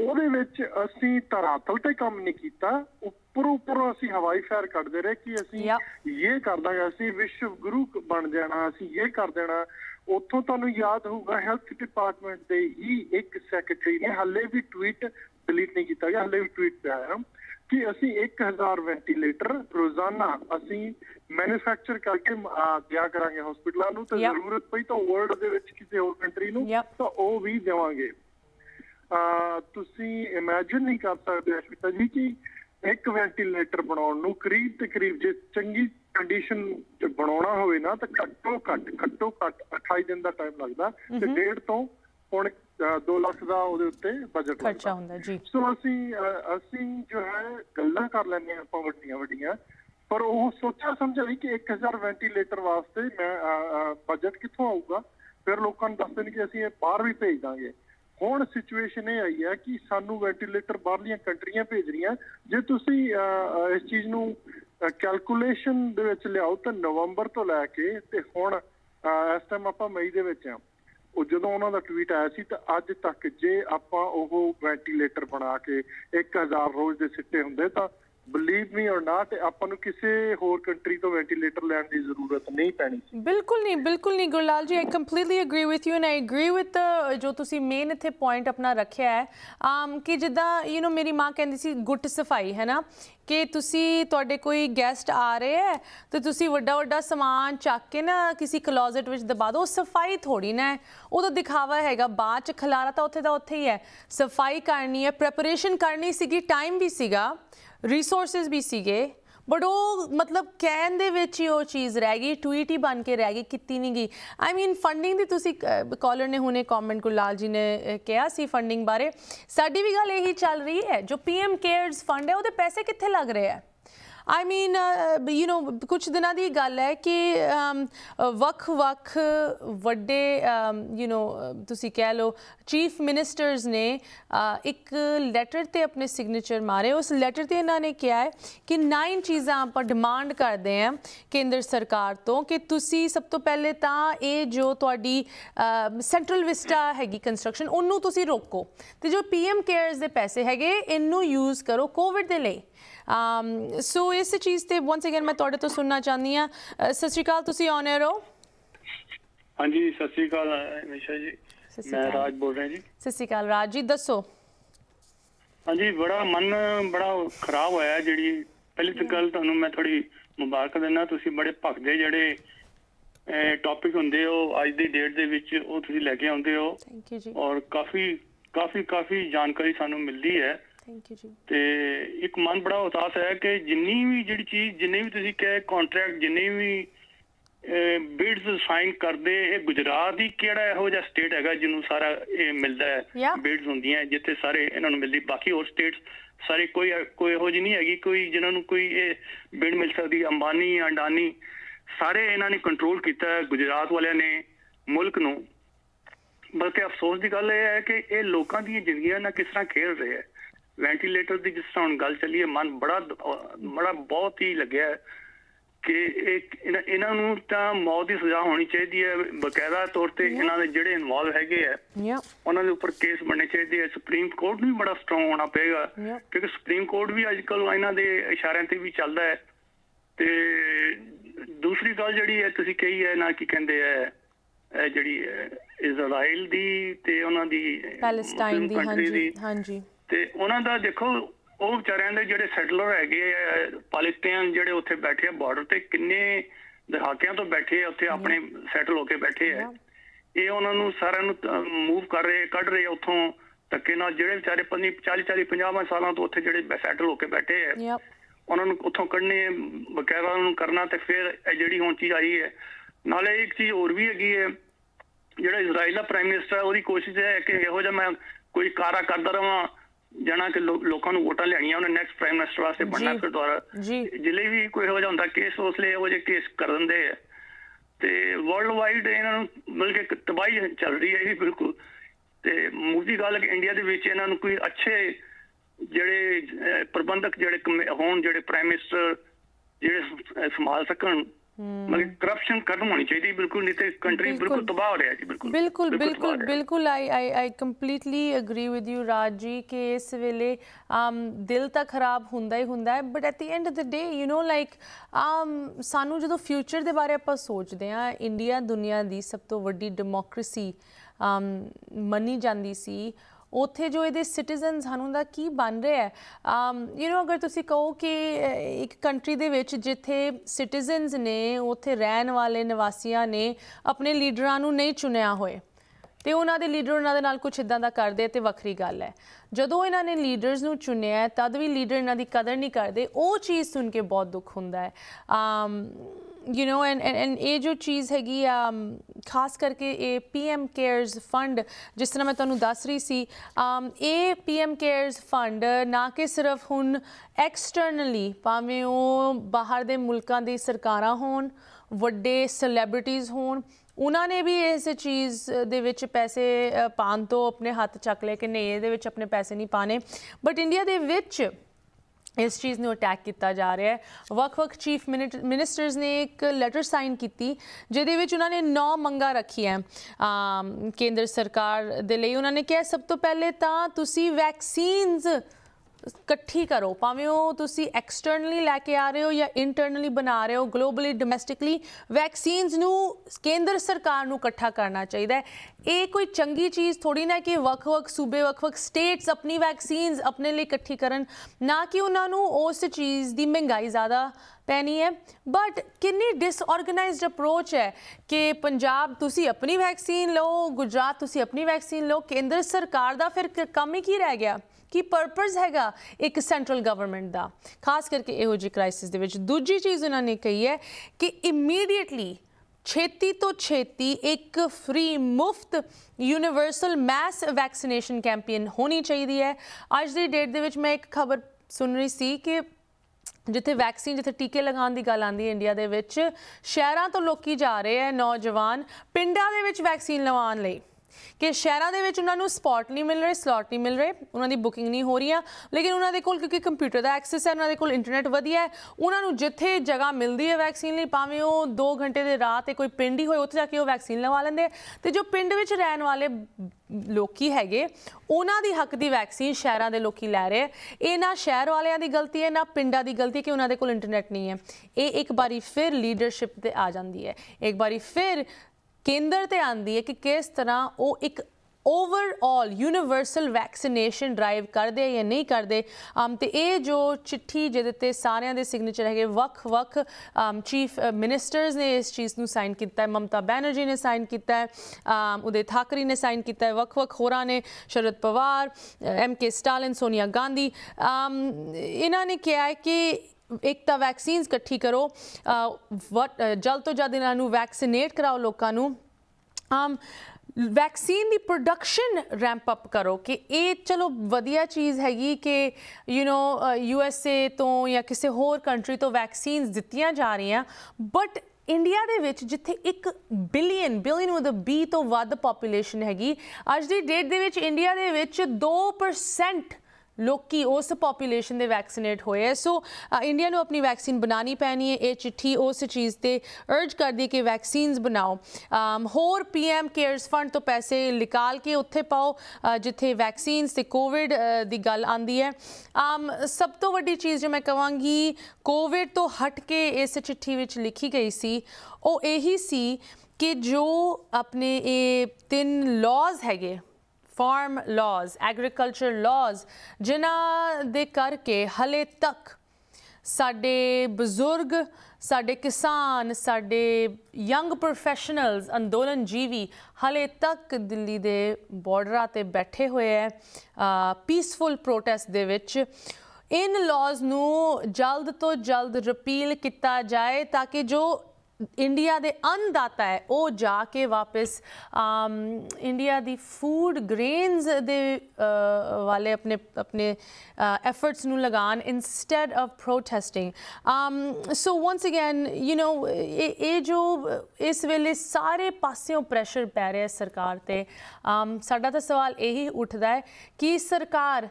ਉਹਦੇ ਵਿੱਚ ਅਸੀਂ ਧਰਾਤਲ ਤੇ ਕੰਮ ਨਹੀਂ ਕੀਤਾ ਉੱਪਰ ਉੱਪਰ ਅਸੀਂ ਹਵਾਈ ਫਾਇਰ ਕੱਢਦੇ ਰਹੇ ਕਿ ਅਸੀਂ ਇਹ ਕਰਦਾ ਗਿਆ ਸੀ ਵਿਸ਼ਵ ਗੁਰੂ ਬਣ ਜਾਣਾ ਅਸੀਂ ਇਹ ਕਰ ਦੇਣਾ ਉੱਥੋਂ ਤੁਹਾਨੂੰ ਯਾਦ ਹੋਊਗਾ ਹੈਲਥ ਡਿਪਾਰਟਮੈਂਟ ਦੇ ਹੀ ਇੱਕ ਸੈਕਟਰੀ ਨੇ ਹੱਲੇ ਵੀ ਟਵੀਟ ਡਿਲੀਟ ਨਹੀਂ ਕੀਤਾ ਗਿਆ ਹਲੇ ਵੀ ਟਵੀਟ ਤੇ ਆਇਆ ਕਿ ਅਸੀਂ 1000 ਵੈਂਟੀਲੇਟਰ ਰੋਜ਼ਾਨਾ ਅਸੀਂ ਮੈਨੂਫੈਕਚਰ ਕਰਕੇ ਦਿਆ ਕਰਾਂਗੇ ਹਸਪੀਟਲਾਂ ਨੂੰ ਤੇ ਜ਼ਰੂਰਤ ਪਈ ਤਾਂ ਵਰਲਡ ਦੇ ਵਿੱਚ ਕਿਸੇ ਹੋਰ ਕੰਟਰੀ ਨੂੰ ਤਾਂ ਉਹ ਵੀ ਦੇਵਾਂਗੇ ਆ ਤੁਸੀਂ ਇਮੇਜਿਨ ਨਹੀਂ ਕਰ ਸਕਦੇ ਅਸ਼ਵਿਤਾ ਜੀ ਕਿ ਇੱਕ ਵੈਂਟੀਲੇਟਰ ਬਣਾਉਣ ਨੂੰ ਕਰੀਬ ਤੇ ਕਰੀਬ ਜੇ ਚੰਗੀ ਕੰਡੀਸ਼ਨ ਚ ਬਣਾਉਣਾ ਹੋਵੇ ਨਾ ਤਾਂ ਘੱਟੋ ਘੱਟ ਘੱਟੋ ਘੱਟ 28 ਦਿਨ ਦਾ ਟਾਈਮ ਲੱਗਦਾ ਤੇ ਡੇਢ ਤੋਂ ਹੁਣ 2 ਲੱਖ ਦਾ ਉਹਦੇ ਉੱਤੇ ਬਜਟ ਖਰਚਾ ਹੁੰਦਾ ਜੀ ਸੋ ਅਸੀਂ ਅਸੀਂ ਜੋ ਹੈ ਗੱਲਾਂ ਕਰ ਲੈਂਦੇ ਆਪਾਂ ਵੱਡੀਆਂ ਵੱਡੀਆਂ ਪਰ ਉਹ ਸੋਚਿਆ ਸਮਝਿਆ ਨਹੀਂ ਕਿ 1000 ਵੈਂਟੀਲੇਟਰ ਵਾਸਤੇ ਮੈਂ ਬਜਟ ਕਿੱਥੋਂ ਆਊਗਾ ਫਿਰ ਲੋਕਾਂ ਨੂੰ ਦੱਸਦੇ ਨੇ ਕਿ ਅਸੀਂ ਇਹ ਬਾਹਰ ਵੀ ਭੇਜ ਦਾਂਗੇ ਹੁਣ ਸਿਚੁਏਸ਼ਨ ਇਹ ਆਈ ਹੈ ਕਿ ਸਾਨੂੰ ਵੈਂਟੀਲੇਟਰ ਬਾਹਰਲੀਆਂ ਕੰਟਰੀਆਂ ਭੇਜ ਰਹੀਆਂ ਜੇ ਤੁਸੀਂ ਇਸ ਚੀਜ਼ ਨੂੰ ਕੈਲਕੂਲੇਸ਼ਨ ਦੇ ਵਿੱਚ ਲਿਆਓ ਤਾਂ ਨਵੰਬਰ ਤੋਂ ਲੈ ਕੇ ਤੇ ਹੁਣ ਇਸ ਟਾਈਮ ਆਪਾਂ ਮਈ ਦੇ ਵਿੱਚ ਆ ਉਹ ਜਦੋਂ ਉਹਨਾਂ ਦਾ ਟਵੀਟ ਆਇਆ ਸੀ ਤਾਂ ਅੱਜ ਤੱਕ ਜੇ ਆਪਾਂ ਉਹ ਵੈਂਟੀਲੇਟਰ ਬਣਾ ਕੇ 1000 ਰੋਜ਼ ਦੇ ਸਿੱਟੇ ਹੁੰਦੇ ਤਾਂ ਬਲੀਵ ਮੀ অর ਨਾਟ ਆਪਾਂ ਨੂੰ ਕਿਸੇ ਹੋਰ ਕੰਟਰੀ ਤੋਂ ਵੈਂਟੀਲੇਟਰ ਲੈਣ ਦੀ ਜ਼ਰੂਰਤ ਨਹੀਂ ਪੈਣੀ ਸੀ ਬਿਲਕੁਲ ਨਹੀਂ ਬਿਲਕੁਲ ਨਹੀਂ Gurlal ji I completely agree with you and I agree with ਜੋ ਤੁਸੀਂ ਮੇਨ ਇਥੇ ਪੁਆਇੰਟ ਆਪਣਾ ਰੱਖਿਆ ਹੈ ਆਮ ਕਿ ਜਿੱਦਾਂ ਯੂ نو ਮੇਰੀ ਮਾਂ ਕਹਿੰਦੀ ਸੀ ਗੁੱਟ ਸਫਾਈ ਹੈ ਨਾ ਕਿ ਤੁਸੀਂ ਤੁਹਾਡੇ ਕੋਈ ਗੈਸਟ ਆ ਰਹੇ ਹੈ ਤੇ ਤੁਸੀਂ ਵੱਡਾ ਵੱਡਾ ਸਮਾਨ ਚੱਕ ਕੇ ਨਾ ਕਿਸੇ ਕਲੋਜ਼ਟ ਵਿੱਚ ਦਬਾ ਦਿਓ ਸਫਾਈ ਥੋੜੀ ਨਾ ਉਹ ਤਾਂ ਦਿਖਾਵਾ ਹੈਗਾ ਬਾਅਦ ਚ ਖਲਾਰਾ ਤਾਂ ਉੱਥੇ ਦਾ ਉੱਥੇ ਹੀ ਹੈ ਸਫਾਈ ਕਰਨੀ ਹੈ ਪ੍ਰੈਪਰੇਸ਼ਨ ਕਰਨੀ ਸੀਗੀ ਟਾਈਮ ਵੀ ਸੀਗਾ ਰਿਸੋਰਸਸ ਵੀ ਸੀਗੇ ਬਟ ਉਹ ਮਤਲਬ ਕੈਨ ਦੇ ਵਿੱਚ ਹੀ ਉਹ ਚੀਜ਼ ਰਹਿ ਗਈ ਟਵੀਟ ਹੀ ਬਣ ਕੇ ਰਹਿ ਗਈ ਕੀਤੀ ਨਹੀਂ ਗਈ ਆਈ ਮੀਨ ਫੰਡਿੰਗ ਦੀ ਤੁਸੀਂ ਕਾਲਰ ਨੇ ਹੁਣੇ ਕਮੈਂਟ ਗੁਲਾਲ ਜੀ ਨੇ ਕਿਹਾ ਸੀ ਫੰਡਿੰਗ ਬਾਰੇ ਸਾਡੀ ਵੀ ਗੱਲ ਇਹੀ ਚੱਲ ਰਹੀ ਹੈ ਜੋ ਪੀਐਮ ਕੇਅਰਸ ਫੰਡ ਹੈ ਉਹਦੇ ਪੈਸੇ ਕਿੱਥੇ ਲੱਗ ਰਹੇ ਆ ਆਈ ਮੀਨ ਯੂ نو ਕੁਝ ਦਿਨਾਂ ਦੀ ਗੱਲ ਹੈ ਕਿ ਵੱਖ-ਵੱਖ ਵੱਡੇ ਯੂ نو ਤੁਸੀਂ ਕਹਿ ਲਓ ਚੀਫ ਮਿਨਿਸਟਰਸ ਨੇ ਇੱਕ ਲੈਟਰ ਤੇ ਆਪਣੇ ਸਿਗਨੇਚਰ ਮਾਰੇ ਉਸ ਲੈਟਰ ਤੇ ਇਹਨਾਂ ਨੇ ਕਿਹਾ ਹੈ ਕਿ ਨਾਈਨ ਚੀਜ਼ਾਂ ਆਪਾਂ ਡਿਮਾਂਡ ਕਰਦੇ ਹਾਂ ਕੇਂਦਰ ਸਰਕਾਰ ਤੋਂ ਕਿ ਤੁਸੀਂ ਸਭ ਤੋਂ ਪਹਿਲੇ ਤਾਂ ਇਹ ਜੋ ਤੁਹਾਡੀ ਸੈਂਟਰਲ ਵਿਸਟਾ ਹੈਗੀ ਕੰਸਟਰਕਸ਼ਨ ਉਹਨੂੰ ਤੁਸੀਂ ਰੋਕੋ ਤੇ ਜੋ ਪੀਐਮ ਕੇਅਰਸ ਦੇ ਪੈਸੇ ਹੈਗੇ ਇਹਨੂੰ ਯੂਜ਼ ਕਰੋ ਕੋਵਿਡ ਦੇ ਲਈ ਸੋ um, ਇਸ ਚੀਜ਼ ਤੇ ਵਾਂਸ ਅਗੇਨ ਮੈਂ ਤੁਹਾਡੇ ਤੋਂ ਸੁਣਨਾ ਚਾਹੁੰਦੀ ਆ ਸਤਿ ਸ਼੍ਰੀ ਅਕਾਲ ਤੁਸੀਂ ਔਨ 에ਅਰ ਹੋ ਹਾਂਜੀ ਸਤਿ ਸ਼੍ਰੀ ਅਕਾਲ ਨਿਸ਼ਾ ਜੀ ਮੈਂ ਰਾਜ ਬੋਲ ਰਿਹਾ ਜੀ ਸਤਿ ਸ਼੍ਰੀ ਅਕਾਲ ਰਾਜ ਜੀ ਦੱਸੋ ਹਾਂਜੀ ਬੜਾ ਮਨ ਬੜਾ ਖਰਾਬ ਹੋਇਆ ਜਿਹੜੀ ਪਹਿਲੀ ਤੋਂ ਗੱਲ ਤੁਹਾਨੂੰ ਮੈਂ ਥੋੜੀ ਮੁਬਾਰਕ ਦੇਣਾ ਤੁਸੀਂ ਬੜੇ ਭਖਦੇ ਜਿਹੜੇ ਟੌਪਿਕ ਹੁੰਦੇ ਹੋ ਅੱਜ ਦੀ ਡੇਟ ਦੇ ਵਿੱਚ ਉਹ ਤੁਸੀਂ ਲੈ ਕੇ ਆਉਂਦੇ ਹੋ ਥੈਂਕ ਯੂ ਜੀ ਔਰ ਕਾਫੀ ਕਾਫੀ ਕਾਫੀ ਜਾਣਕਾਰੀ ਸਾਨੂੰ ਮਿਲਦੀ ਹੈ ਥੈਂਕ ਯੂ ਜੀ ਤੇ ਇੱਕ ਮਨ ਬੜਾ ਉਤਾਸ ਹੈ ਕਿ ਜਿੰਨੀ ਵੀ ਜਿਹੜੀ ਚੀਜ਼ ਜਿੰਨੇ ਵੀ ਤੁਸੀਂ ਕਹੇ ਕੰਟਰੈਕਟ ਜਿੰਨੇ ਵੀ ਬਿਡਸ ਸਾਈਨ ਕਰਦੇ ਇਹ ਗੁਜਰਾਤ ਹੀ ਕਿਹੜਾ ਇਹੋ ਜਿਹਾ ਸਟੇਟ ਹੈਗਾ ਜਿਹਨੂੰ ਸਾਰਾ ਇਹ ਮਿਲਦਾ ਹੈ ਬਿਡਸ ਹੁੰਦੀਆਂ ਜਿੱਥੇ ਸਾਰੇ ਇਹਨਾਂ ਨੂੰ ਮਿਲਦੀ ਬਾਕੀ ਹੋਰ ਸਟੇਟਸ ਸਾਰੇ ਕੋਈ ਕੋਈ ਇਹੋ ਜਿਹੀ ਨਹੀਂ ਹੈਗੀ ਕੋਈ ਜਿਨ੍ਹਾਂ ਨੂੰ ਕੋਈ ਇਹ ਬਿਡ ਮਿਲ ਸਕਦੀ ਅੰਬਾਨੀ ਅੰਡਾਨੀ ਸਾਰੇ ਇਹਨਾਂ ਨੇ ਕੰਟਰੋਲ ਕੀਤਾ ਹੈ ਗੁਜਰਾਤ ਵਾਲਿਆਂ ਨੇ ਮੁਲਕ ਨੂੰ ਬਲਕਿ ਅਫਸੋਸ ਦੀ ਗੱਲ ਇਹ ਹੈ ਕਿ ਇਹ ਲੋਕਾਂ ਦੀਆਂ ਜ਼ਿੰਦਗੀਆਂ ਨਾਲ ਕਿਸ ਤਰ੍ਹਾਂ ਖੇਡ ਰਹੇ ਹੈ ਵੈਂਟੀਲੇਟਰ ਦੀ ਜਿਸ ਤਰ੍ਹਾਂ ਹੁਣ ਗੱਲ ਚੱਲੀ ਹੈ ਮਨ ਬੜਾ ਬੜਾ ਬਹੁਤ ਹੀ ਲੱਗਿਆ ਕਿ ਇਹ ਇਹਨਾਂ ਨੂੰ ਤਾਂ ਮੌਤ ਦੀ ਸਜ਼ਾ ਹੋਣੀ ਚਾਹੀਦੀ ਹੈ ਬਕਾਇਦਾ ਤੌਰ ਤੇ ਇਹਨਾਂ ਦੇ ਜਿਹੜੇ ਇਨਵੋਲਵ ਹੈਗੇ ਆ ਉਹਨਾਂ ਦੇ ਉੱਪਰ ਕੇਸ ਬਣਨੇ ਚਾਹੀਦੇ ਆ ਸੁਪਰੀਮ ਕੋਰਟ ਨੂੰ ਵੀ ਬੜਾ ਸਟਰੋਂਗ ਹੋਣਾ ਪਏਗਾ ਕਿਉਂਕਿ ਸੁਪਰੀਮ ਕੋਰਟ ਵੀ ਅੱਜਕੱਲ ਇਹਨਾਂ ਦੇ ਇਸ਼ਾਰਿਆਂ ਤੇ ਵੀ ਚੱਲਦਾ ਹੈ ਤੇ ਦੂਸਰੀ ਗੱਲ ਜਿਹੜੀ ਹੈ ਤੁਸੀਂ ਕਹੀ ਹੈ ਨਾ ਕੀ ਕਹਿੰਦੇ ਆ ਜਿਹੜੀ ਇਜ਼ਰਾਈਲ ਦੀ ਤੇ ਉਹਨਾਂ ਦੀ ਪੈਲਸਟਾਈਨ ਦੀ ਹਾਂਜੀ ਹਾਂਜੀ ਤੇ ਉਹਨਾਂ ਦਾ ਦੇਖੋ ਉਹ ਵਿਚਾਰਿਆਂ ਦੇ ਜਿਹੜੇ ਸੈਟਲਰ ਹੈਗੇ ਪਾਕਿਸਤਾਨ ਜਿਹੜੇ ਉੱਥੇ ਬੈਠੇ ਆ ਬਾਰਡਰ ਤੇ ਕਿੰਨੇ ਦਹਾਕਿਆਂ ਤੋਂ ਬੈਠੇ ਆ ਉੱਥੇ ਆਪਣੇ ਸੈਟਲ ਹੋ ਕੇ ਬੈਠੇ ਆ ਇਹ ਉਹਨਾਂ ਨੂੰ ਸਾਰਿਆਂ ਨੂੰ ਮੂਵ ਕਰ ਰਹੇ ਕੱਢ ਰਹੇ ਉੱਥੋਂ ਧੱਕੇ ਨਾਲ ਜਿਹੜੇ ਵਿਚਾਰੇ 40 40 50 ਸਾਲਾਂ ਤੋਂ ਉੱਥੇ ਜਿਹੜੇ ਸੈਟਲ ਹੋ ਕੇ ਬੈਠੇ ਆ ਉਹਨਾਂ ਨੂੰ ਉੱਥੋਂ ਕੱਢਣੇ ਬਕਾਇਦਾ ਉਹਨਾਂ ਨੂੰ ਕਰਨਾ ਤੇ ਫਿਰ ਇਹ ਜਿਹੜੀ ਹੁਣ ਚੀਜ਼ ਆਈ ਹੈ ਨਾਲੇ ਇੱਕ ਚੀਜ਼ ਹੋਰ ਵੀ ਹੈਗੀ ਹੈ ਜਿਹੜਾ ਇਜ਼ਰਾਈਲ ਦਾ ਪ੍ਰਾਈਮ ਮਿਨਿਸਟਰ ਹੈ ਉਹਦੀ ਕੋਸ਼ਿਸ਼ ਹੈ ਕਿ ਇਹੋ ਜਿਹਾ ਮੈਂ ਕੋਈ ਕਾਰਾ ਕਰਦਾ ਰਵਾਂ ਜਣਾ ਕਿ ਲੋਕਾਂ ਨੂੰ ਵੋਟਾਂ ਲੈਣੀਆਂ ਉਹਨਾਂ ਨੈਕਸਟ ਪ੍ਰਾਈਮ ਮਿਨਿਸਟਰ ਵਾਸਤੇ ਬਣਨਾ ਫਿਰ ਦੁਆਰਾ ਜਿਲੇ ਵੀ ਕੋਈ ਹੋ ਜਾਂਦਾ ਕੇਸ ਲਈ ਉਹ ਜੇ ਕੇਸ ਕਰ ਦਿੰਦੇ ਆ ਤੇ ਵਰਲਡ ਵਾਈਡ ਇਹਨਾਂ ਨੂੰ ਮਿਲ ਕੇ ਤਬਾਹੀ ਚੱਲ ਰਹੀ ਹੈ ਇਹ ਬਿਲਕੁਲ ਤੇ ਮੂਦੀ ਗੱਲ ਕਿ ਇੰਡੀਆ ਦੇ ਵਿੱਚ ਇਹਨਾਂ ਨੂੰ ਕੋਈ ਅੱਛੇ ਜਿਹੜੇ ਪ੍ਰਬੰਧਕ ਜਿਹੜੇ ਹੋਣ ਜਿਹੜੇ ਪ੍ਰਾਈਮ ਮਿਨਿਸਟਰ ਜਿਹੜੇ ਸੰਭਾਲ ਸਕਣ ਮਤਲਬ ਕਰਪਸ਼ਨ ਖਤਮ ਹੋਣੀ ਚਾਹੀਦੀ ਬਿਲਕੁਲ ਨਹੀਂ ਤੇ ਕੰਟਰੀ ਬਿਲਕੁਲ ਤਬਾਹ ਹੋ ਰਿਹਾ ਜੀ ਬਿਲਕੁਲ ਬਿਲਕੁਲ ਬਿਲਕੁਲ ਬਿਲਕੁਲ I I I completely agree with you Raj ji ਕਿ ਇਸ ਵੇਲੇ ਆਮ ਦਿਲ ਤਾਂ ਖਰਾਬ ਹੁੰਦਾ ਹੀ ਹੁੰਦਾ ਹੈ but at the end of the day you know like um ਸਾਨੂੰ ਜਦੋਂ ਫਿਊਚਰ ਦੇ ਬਾਰੇ ਆਪਾਂ ਸੋਚਦੇ ਆ ਇੰਡੀਆ ਦੁਨੀਆ ਦੀ ਸਭ ਤੋਂ ਵੱਡੀ ਡੈਮੋਕ੍ਰੇਸੀ ਮੰਨੀ ਜਾਂਦੀ ਸੀ ਉੱਥੇ ਜੋ ਇਹਦੇ ਸਿਟੀਜ਼ਨਸ ਹਨ ਉਹਦਾ ਕੀ ਬਣ ਰਿਹਾ ਹੈ ਯੂ نو ਅਗਰ ਤੁਸੀਂ ਕਹੋ ਕਿ ਇੱਕ ਕੰਟਰੀ ਦੇ ਵਿੱਚ ਜਿੱਥੇ ਸਿਟੀਜ਼ਨਸ ਨੇ ਉੱਥੇ ਰਹਿਣ ਵਾਲੇ ਨਿਵਾਸੀਆਂ ਨੇ ਆਪਣੇ ਲੀਡਰਾਂ ਨੂੰ ਨਹੀਂ ਚੁਣਿਆ ਹੋਏ ਤੇ ਉਹਨਾਂ ਦੇ ਲੀਡਰ ਉਹਨਾਂ ਦੇ ਨਾਲ ਕੁਝ ਇਦਾਂ ਦਾ ਕਰਦੇ ਤੇ ਵੱਖਰੀ ਗੱਲ ਹੈ ਜਦੋਂ ਇਹਨਾਂ ਨੇ ਲੀਡਰਸ ਨੂੰ ਚੁਣਿਆ ਤਦ ਵੀ ਲੀਡਰ ਇਹਨਾਂ ਦੀ ਕਦਰ ਨਹੀਂ ਕਰਦੇ ਉਹ ਚੀਜ਼ ਸੁਣ ਕੇ ਬਹੁਤ ਦੁੱਖ ਹੁੰਦਾ ਹੈ ਯੂ نو ਐਂਡ ਐਂਡ ਇਹ ਜੋ ਚੀਜ਼ ਹੈਗੀ ਆ ਖਾਸ ਕਰਕੇ ਇਹ ਪੀਐਮ ਕੇਅਰਸ ਫੰਡ ਜਿਸ ਤਰ੍ਹਾਂ ਮੈਂ ਤੁਹਾਨੂੰ ਦੱਸ ਰਹੀ ਸੀ ਇਹ ਪੀਐਮ ਕੇਅਰਸ ਫੰਡ ਨਾ ਕਿ ਸਿਰਫ ਹੁਣ ਐਕਸਟਰਨਲੀ ਭਾਵੇਂ ਉਹ ਬਾਹਰ ਦੇ ਮੁਲਕਾਂ ਦੀ ਸਰਕਾਰਾਂ ਹੋਣ ਵੱਡੇ ਸੈਲੀਬ੍ਰਿਟੀਜ਼ ਹੋਣ ਉਹਨਾਂ ਨੇ ਵੀ ਇਸ ਚੀਜ਼ ਦੇ ਵਿੱਚ ਪੈਸੇ ਪਾਣ ਤੋਂ ਆਪਣੇ ਹੱਥ ਚੱਕ ਲਏ ਕਿ ਨਹੀਂ ਇਹਦੇ ਵਿੱਚ ਆਪਣੇ ਪੈਸੇ ਨਹੀਂ ਪਾਣੇ ਬਟ ਇੰਡੀਆ ਦੇ ਵਿੱਚ ਇਸ ਚੀਜ਼ ਨੂੰ ਅਟੈਕ ਕੀਤਾ ਜਾ ਰਿਹਾ ਹੈ ਵਕ ਵਕ ਚੀਫ ਮਿਨਿਸਟਰਸ ਨੇ ਇੱਕ ਲੈਟਰ ਸਾਈਨ ਕੀਤੀ ਜਿਹਦੇ ਵਿੱਚ ਉਹਨਾਂ ਨੇ ਨੌ ਰੱਖੀ ਹੈ ਕੇਂਦਰ ਸਰਕਾਰ ਦੇ ਲਈ ਉਹਨਾਂ ਨੇ ਕਿਹਾ ਸਭ ਤੋਂ ਪਹਿਲੇ ਤਾਂ ਤੁਸੀਂ ਵੈਕਸੀਨਸ ਇਕੱਠੀ ਕਰੋ ਭਾਵੇਂ ਉਹ ਤੁਸੀਂ ਐਕਸਟਰਨਲੀ ਲੈ ਕੇ ਆ ਰਹੇ ਹੋ ਜਾਂ ਇੰਟਰਨਲੀ ਬਣਾ ਰਹੇ ਹੋ ਗਲੋਬਲੀ ਡੋਮੈਸਟਿਕਲੀ ਵੈਕਸੀਨਸ ਨੂੰ ਕੇਂਦਰ ਸਰਕਾਰ ਨੂੰ ਇਕੱਠਾ ਕਰਨਾ ਚਾਹੀਦਾ ਹੈ ਇਹ ਕੋਈ ਚੰਗੀ ਚੀਜ਼ ਥੋੜੀ ਨਾ ਕਿ ਵੱਖ-ਵੱਖ ਸੂਬੇ ਵੱਖ-ਵੱਖ ਸਟੇਟਸ ਆਪਣੀ ਵੈਕਸੀਨਸ ਆਪਣੇ ਲਈ ਇਕੱਠੀ ਕਰਨ ਨਾ ਕਿ ਉਹਨਾਂ ਨੂੰ ਉਸ ਚੀਜ਼ ਦੀ ਮਹਿੰਗਾਈ ਜ਼ਿਆਦਾ ਪੈਣੀ ਹੈ ਬਟ ਕਿੰਨੀ ਡਿਸਆਰਗੇਨਾਈਜ਼ਡ ਅਪਰੋਚ ਹੈ ਕਿ ਪੰਜਾਬ ਤੁਸੀਂ ਆਪਣੀ ਵੈਕਸੀਨ ਲਓ ਗੁਜਰਾਤ ਤੁਸੀਂ ਆਪਣੀ ਵੈਕਸੀਨ ਲਓ ਕੇਂਦਰ ਸਰਕਾਰ ਦਾ ਫਿਰ ਕੰਮ ਹੀ ਕੀ ਰਹਿ ਗਿਆ ਕੀ ਪਰਪਸ ਹੈਗਾ ਇੱਕ ਸੈਂਟਰਲ ਗਵਰਨਮੈਂਟ ਦਾ ਖਾਸ ਕਰਕੇ ਇਹੋ ਜਿਹੀ ਕ੍ਰਾਈਸਿਸ ਦੇ ਵਿੱਚ ਦੂਜੀ ਚੀਜ਼ ਉਹਨਾਂ ਨੇ ਕਹੀ ਹੈ ਕਿ ਇਮੀਡੀਏਟਲੀ ਛੇਤੀ ਤੋਂ ਛੇਤੀ ਇੱਕ ਫ੍ਰੀ ਮੁਫਤ ਯੂਨੀਵਰਸਲ ਮੈਸ ਵੈਕਸੀਨੇਸ਼ਨ ਕੈਂਪੇਨ ਹੋਣੀ ਚਾਹੀਦੀ ਹੈ ਅੱਜ ਦੀ ਡੇਟ ਦੇ ਵਿੱਚ ਮੈਂ ਇੱਕ ਖਬਰ ਸੁਣ ਰਹੀ ਸੀ ਕਿ ਜਿੱਥੇ ਵੈਕਸੀਨ ਜਿੱਥੇ ਟੀਕੇ ਲਗਾਉਣ ਦੀ ਗੱਲ ਆਂਦੀ ਹੈ ਇੰਡੀਆ ਦੇ ਵਿੱਚ ਸ਼ਹਿਰਾਂ ਤੋਂ ਲੋਕੀ ਜਾ ਰਹੇ ਹੈ ਨੌਜਵਾਨ ਪਿੰਡਾਂ ਦੇ ਵਿੱਚ ਵੈਕਸੀਨ ਲਵਾਉਣ ਲਈ ਕਿ ਸ਼ਹਿਰਾਂ ਦੇ ਵਿੱਚ ਉਹਨਾਂ ਨੂੰ ਸਪੌਟ ਨਹੀਂ ਮਿਲ ਰਹੇ ਸਲੌਟ ਨਹੀਂ ਮਿਲ ਰਹੇ ਉਹਨਾਂ ਦੀ ਬੁਕਿੰਗ ਨਹੀਂ ਹੋ ਰਹੀ ਆ ਲੇਕਿਨ ਉਹਨਾਂ ਦੇ ਕੋਲ ਕਿਉਂਕਿ ਕੰਪਿਊਟਰ ਦਾ ਐਕਸੈਸ ਹੈ ਉਹਨਾਂ ਦੇ ਕੋਲ ਇੰਟਰਨੈਟ ਵਧੀਆ ਹੈ ਉਹਨਾਂ ਨੂੰ ਜਿੱਥੇ ਜਗ੍ਹਾ ਮਿਲਦੀ ਹੈ ਵੈਕਸੀਨ ਲਈ ਭਾਵੇਂ ਉਹ 2 ਘੰਟੇ ਦੇ ਰਾਹ ਤੇ ਕੋਈ ਪਿੰਡ ਹੀ ਹੋਏ ਉੱਥੇ ਜਾ ਕੇ ਉਹ ਵੈਕਸੀਨ ਲਵਾ ਲੈਂਦੇ ਤੇ ਜੋ ਪਿੰਡ ਵਿੱਚ ਰਹਿਣ ਵਾਲੇ ਲੋਕੀ ਹੈਗੇ ਉਹਨਾਂ ਦੀ ਹੱਕ ਦੀ ਵੈਕਸੀਨ ਸ਼ਹਿਰਾਂ ਦੇ ਲੋਕੀ ਲੈ ਰਹੇ ਇਹ ਨਾ ਸ਼ਹਿਰ ਵਾਲਿਆਂ ਦੀ ਗਲਤੀ ਹੈ ਨਾ ਪਿੰਡਾਂ ਦੀ ਗਲਤੀ ਕਿ ਉਹਨਾਂ ਦੇ ਕੋਲ ਇੰਟਰਨੈਟ ਨਹੀਂ ਹੈ ਇਹ ਇੱਕ ਵਾਰੀ ਫਿਰ ਲੀਡਰਸ਼ਿਪ ਤੇ ਆ ਜਾਂਦੀ ਹੈ ਇੱਕ ਵਾਰੀ ਫਿਰ ਕੇਂਦਰ ਤੇ ਆਂਦੀ ਹੈ ਕਿ ਕਿਸ ਤਰ੍ਹਾਂ ਉਹ ਇੱਕ ਓਵਰਆਲ ਯੂਨੀਵਰਸਲ ਵੈਕਸੀਨੇਸ਼ਨ ਡਰਾਈਵ ਕਰਦੇ ਜਾਂ ਨਹੀਂ ਕਰਦੇ ਤੇ ਇਹ ਜੋ ਚਿੱਠੀ ਜਿਹਦੇ ਤੇ ਸਾਰਿਆਂ ਦੇ ਸਿਗਨੇਚਰ ਹੈਗੇ ਵੱਖ-ਵੱਖ ਚੀਫ ਮਿਨਿਸਟਰਸ ਨੇ ਇਸ ਚੀਜ਼ ਨੂੰ ਸਾਈਨ ਕੀਤਾ ਹੈ ਮਮਤਾ ਬੈਨਰਜੀ ਨੇ ਸਾਈਨ ਕੀਤਾ ਹੈ ਉਦੇ ਠਾਕਰੀ ਨੇ ਸਾਈਨ ਕੀਤਾ ਹੈ ਵੱਖ-ਵੱਖ ਹੋਰਾਂ ਨੇ ਸ਼ਰਦ ਪਵਾਰ ਐਮ ਕੇ ਸਟਾਲਿਨ ਸੋਨੀਆ ਗਾਂਧੀ ਇਹਨਾਂ ਨੇ ਕਿਹਾ ਹੈ ਕਿ ਇੱਕ ਤਾਂ ਵੈਕਸੀਨਸ ਇਕੱਠੀ ਕਰੋ ਜਲਦ ਤੋਂ ਜਲਦ ਇਹਨਾਂ ਨੂੰ ਵੈਕਸੀਨੇਟ ਕਰਾਓ ਲੋਕਾਂ ਨੂੰ ਆਮ ਵੈਕਸੀਨ ਦੀ ਪ੍ਰੋਡਕਸ਼ਨ ਰੈਂਪ ਅਪ ਕਰੋ ਕਿ ਇਹ ਚਲੋ ਵਧੀਆ ਚੀਜ਼ ਹੈਗੀ ਕਿ you know U S A ਤੋਂ ਜਾਂ ਕਿਸੇ ਹੋਰ ਕੰਟਰੀ ਤੋਂ ਵੈਕਸੀਨਸ ਦਿੱਤੀਆਂ ਜਾ ਰਹੀਆਂ ਬਟ ਇੰਡੀਆ ਦੇ ਵਿੱਚ ਜਿੱਥੇ 1 ਬਿਲੀਅਨ ਬਿਲੀਅਨ ਵਿਦ ਬੀ ਤੋਂ ਵੱਧ ਪੋਪੂਲੇਸ਼ਨ ਹੈਗੀ ਅੱਜ ਦੀ ਡੇਟ ਦੇ ਵਿੱਚ ਇੰਡੀਆ ਦੇ ਵਿੱਚ 2% ਲੋਕੀ ਉਸ ਪੋਪੂਲੇਸ਼ਨ ਦੇ ਵੈਕਸੀਨੇਟ ਹੋਏ ਸੋ ਇੰਡੀਆ ਨੂੰ ਆਪਣੀ ਵੈਕਸੀਨ ਬਣਾਣੀ ਪੈਣੀ ਹੈ ਇਹ ਚਿੱਠੀ ਉਸ ਚੀਜ਼ ਤੇ ਅਰਜ ਕਰਦੀ ਕਿ ਵੈਕਸੀਨਸ ਬਣਾਓ ਹੋਰ ਪੀਐਮ ਕੇਅਰਸ ਫੰਡ ਤੋਂ ਪੈਸੇ ਨਿਕਾਲ ਕੇ ਉੱਥੇ ਪਾਓ ਜਿੱਥੇ ਵੈਕਸੀਨਸ ਤੇ ਕੋਵਿਡ ਦੀ ਗੱਲ ਆਂਦੀ ਹੈ ਆਮ ਸਭ ਤੋਂ ਵੱਡੀ ਚੀਜ਼ ਜੋ ਮੈਂ ਕਵਾਂਗੀ ਕੋਵਿਡ ਤੋਂ ਹਟ ਕੇ ਇਸ ਚਿੱਠੀ ਵਿੱਚ ਲਿਖੀ ਗਈ ਸੀ ਉਹ ਇਹੀ ਸੀ ਕਿ ਜੋ ਆਪਣੇ ਇਹ ਤਿੰਨ ਲਾਜ਼ ਹੈਗੇ ਫਾਰਮ ਲਾਜ਼ ਐਗਰੀਕਲਚਰ ਲਾਜ਼ ਜਿਨ੍ਹਾਂ ਦੇ ਕਰਕੇ ਹਲੇ ਤੱਕ ਸਾਡੇ ਬਜ਼ੁਰਗ ਸਾਡੇ ਕਿਸਾਨ ਸਾਡੇ ਯੰਗ ਪ੍ਰੋਫੈਸ਼ਨਲਸ ਅੰਦੋਲਨ ਜੀਵੀ ਹਲੇ ਤੱਕ ਦਿੱਲੀ ਦੇ ਬਾਰਡਰਾਂ ਤੇ ਬੈਠੇ ਹੋਏ ਐ ਪੀਸਫੁਲ ਪ੍ਰੋਟੈਸਟ ਦੇ ਵਿੱਚ ਇਨ ਲਾਜ਼ ਨੂੰ ਜਲਦ ਤੋਂ ਜਲਦ ਰਿਪੀਲ ਕੀਤਾ ਜਾਏ ਤਾਂ ਕਿ ਜੋ ਇੰਡੀਆ ਦੇ ਅੰਨਦਾਤਾ ਹੈ ਉਹ ਜਾ ਕੇ ਵਾਪਸ ਇੰਡੀਆ ਦੀ ਫੂਡ ਗ੍ਰੇਨਸ ਦੇ ਵਾਲੇ ਆਪਣੇ ਆਪਣੇ ਐਫਰਟਸ ਨੂੰ ਲਗਾਣ instead of protesting so once again you know ਇਹ ਜੋ ਇਸ ਵੇਲੇ ਸਾਰੇ ਪਾਸਿਓਂ ਪ੍ਰੈਸ਼ਰ ਪੈ ਰਿਹਾ ਸਰਕਾਰ ਤੇ ਸਾਡਾ ਤਾਂ ਸਵਾਲ ਇਹੀ ਉੱਠਦਾ ਹੈ ਕਿ ਸਰਕਾਰ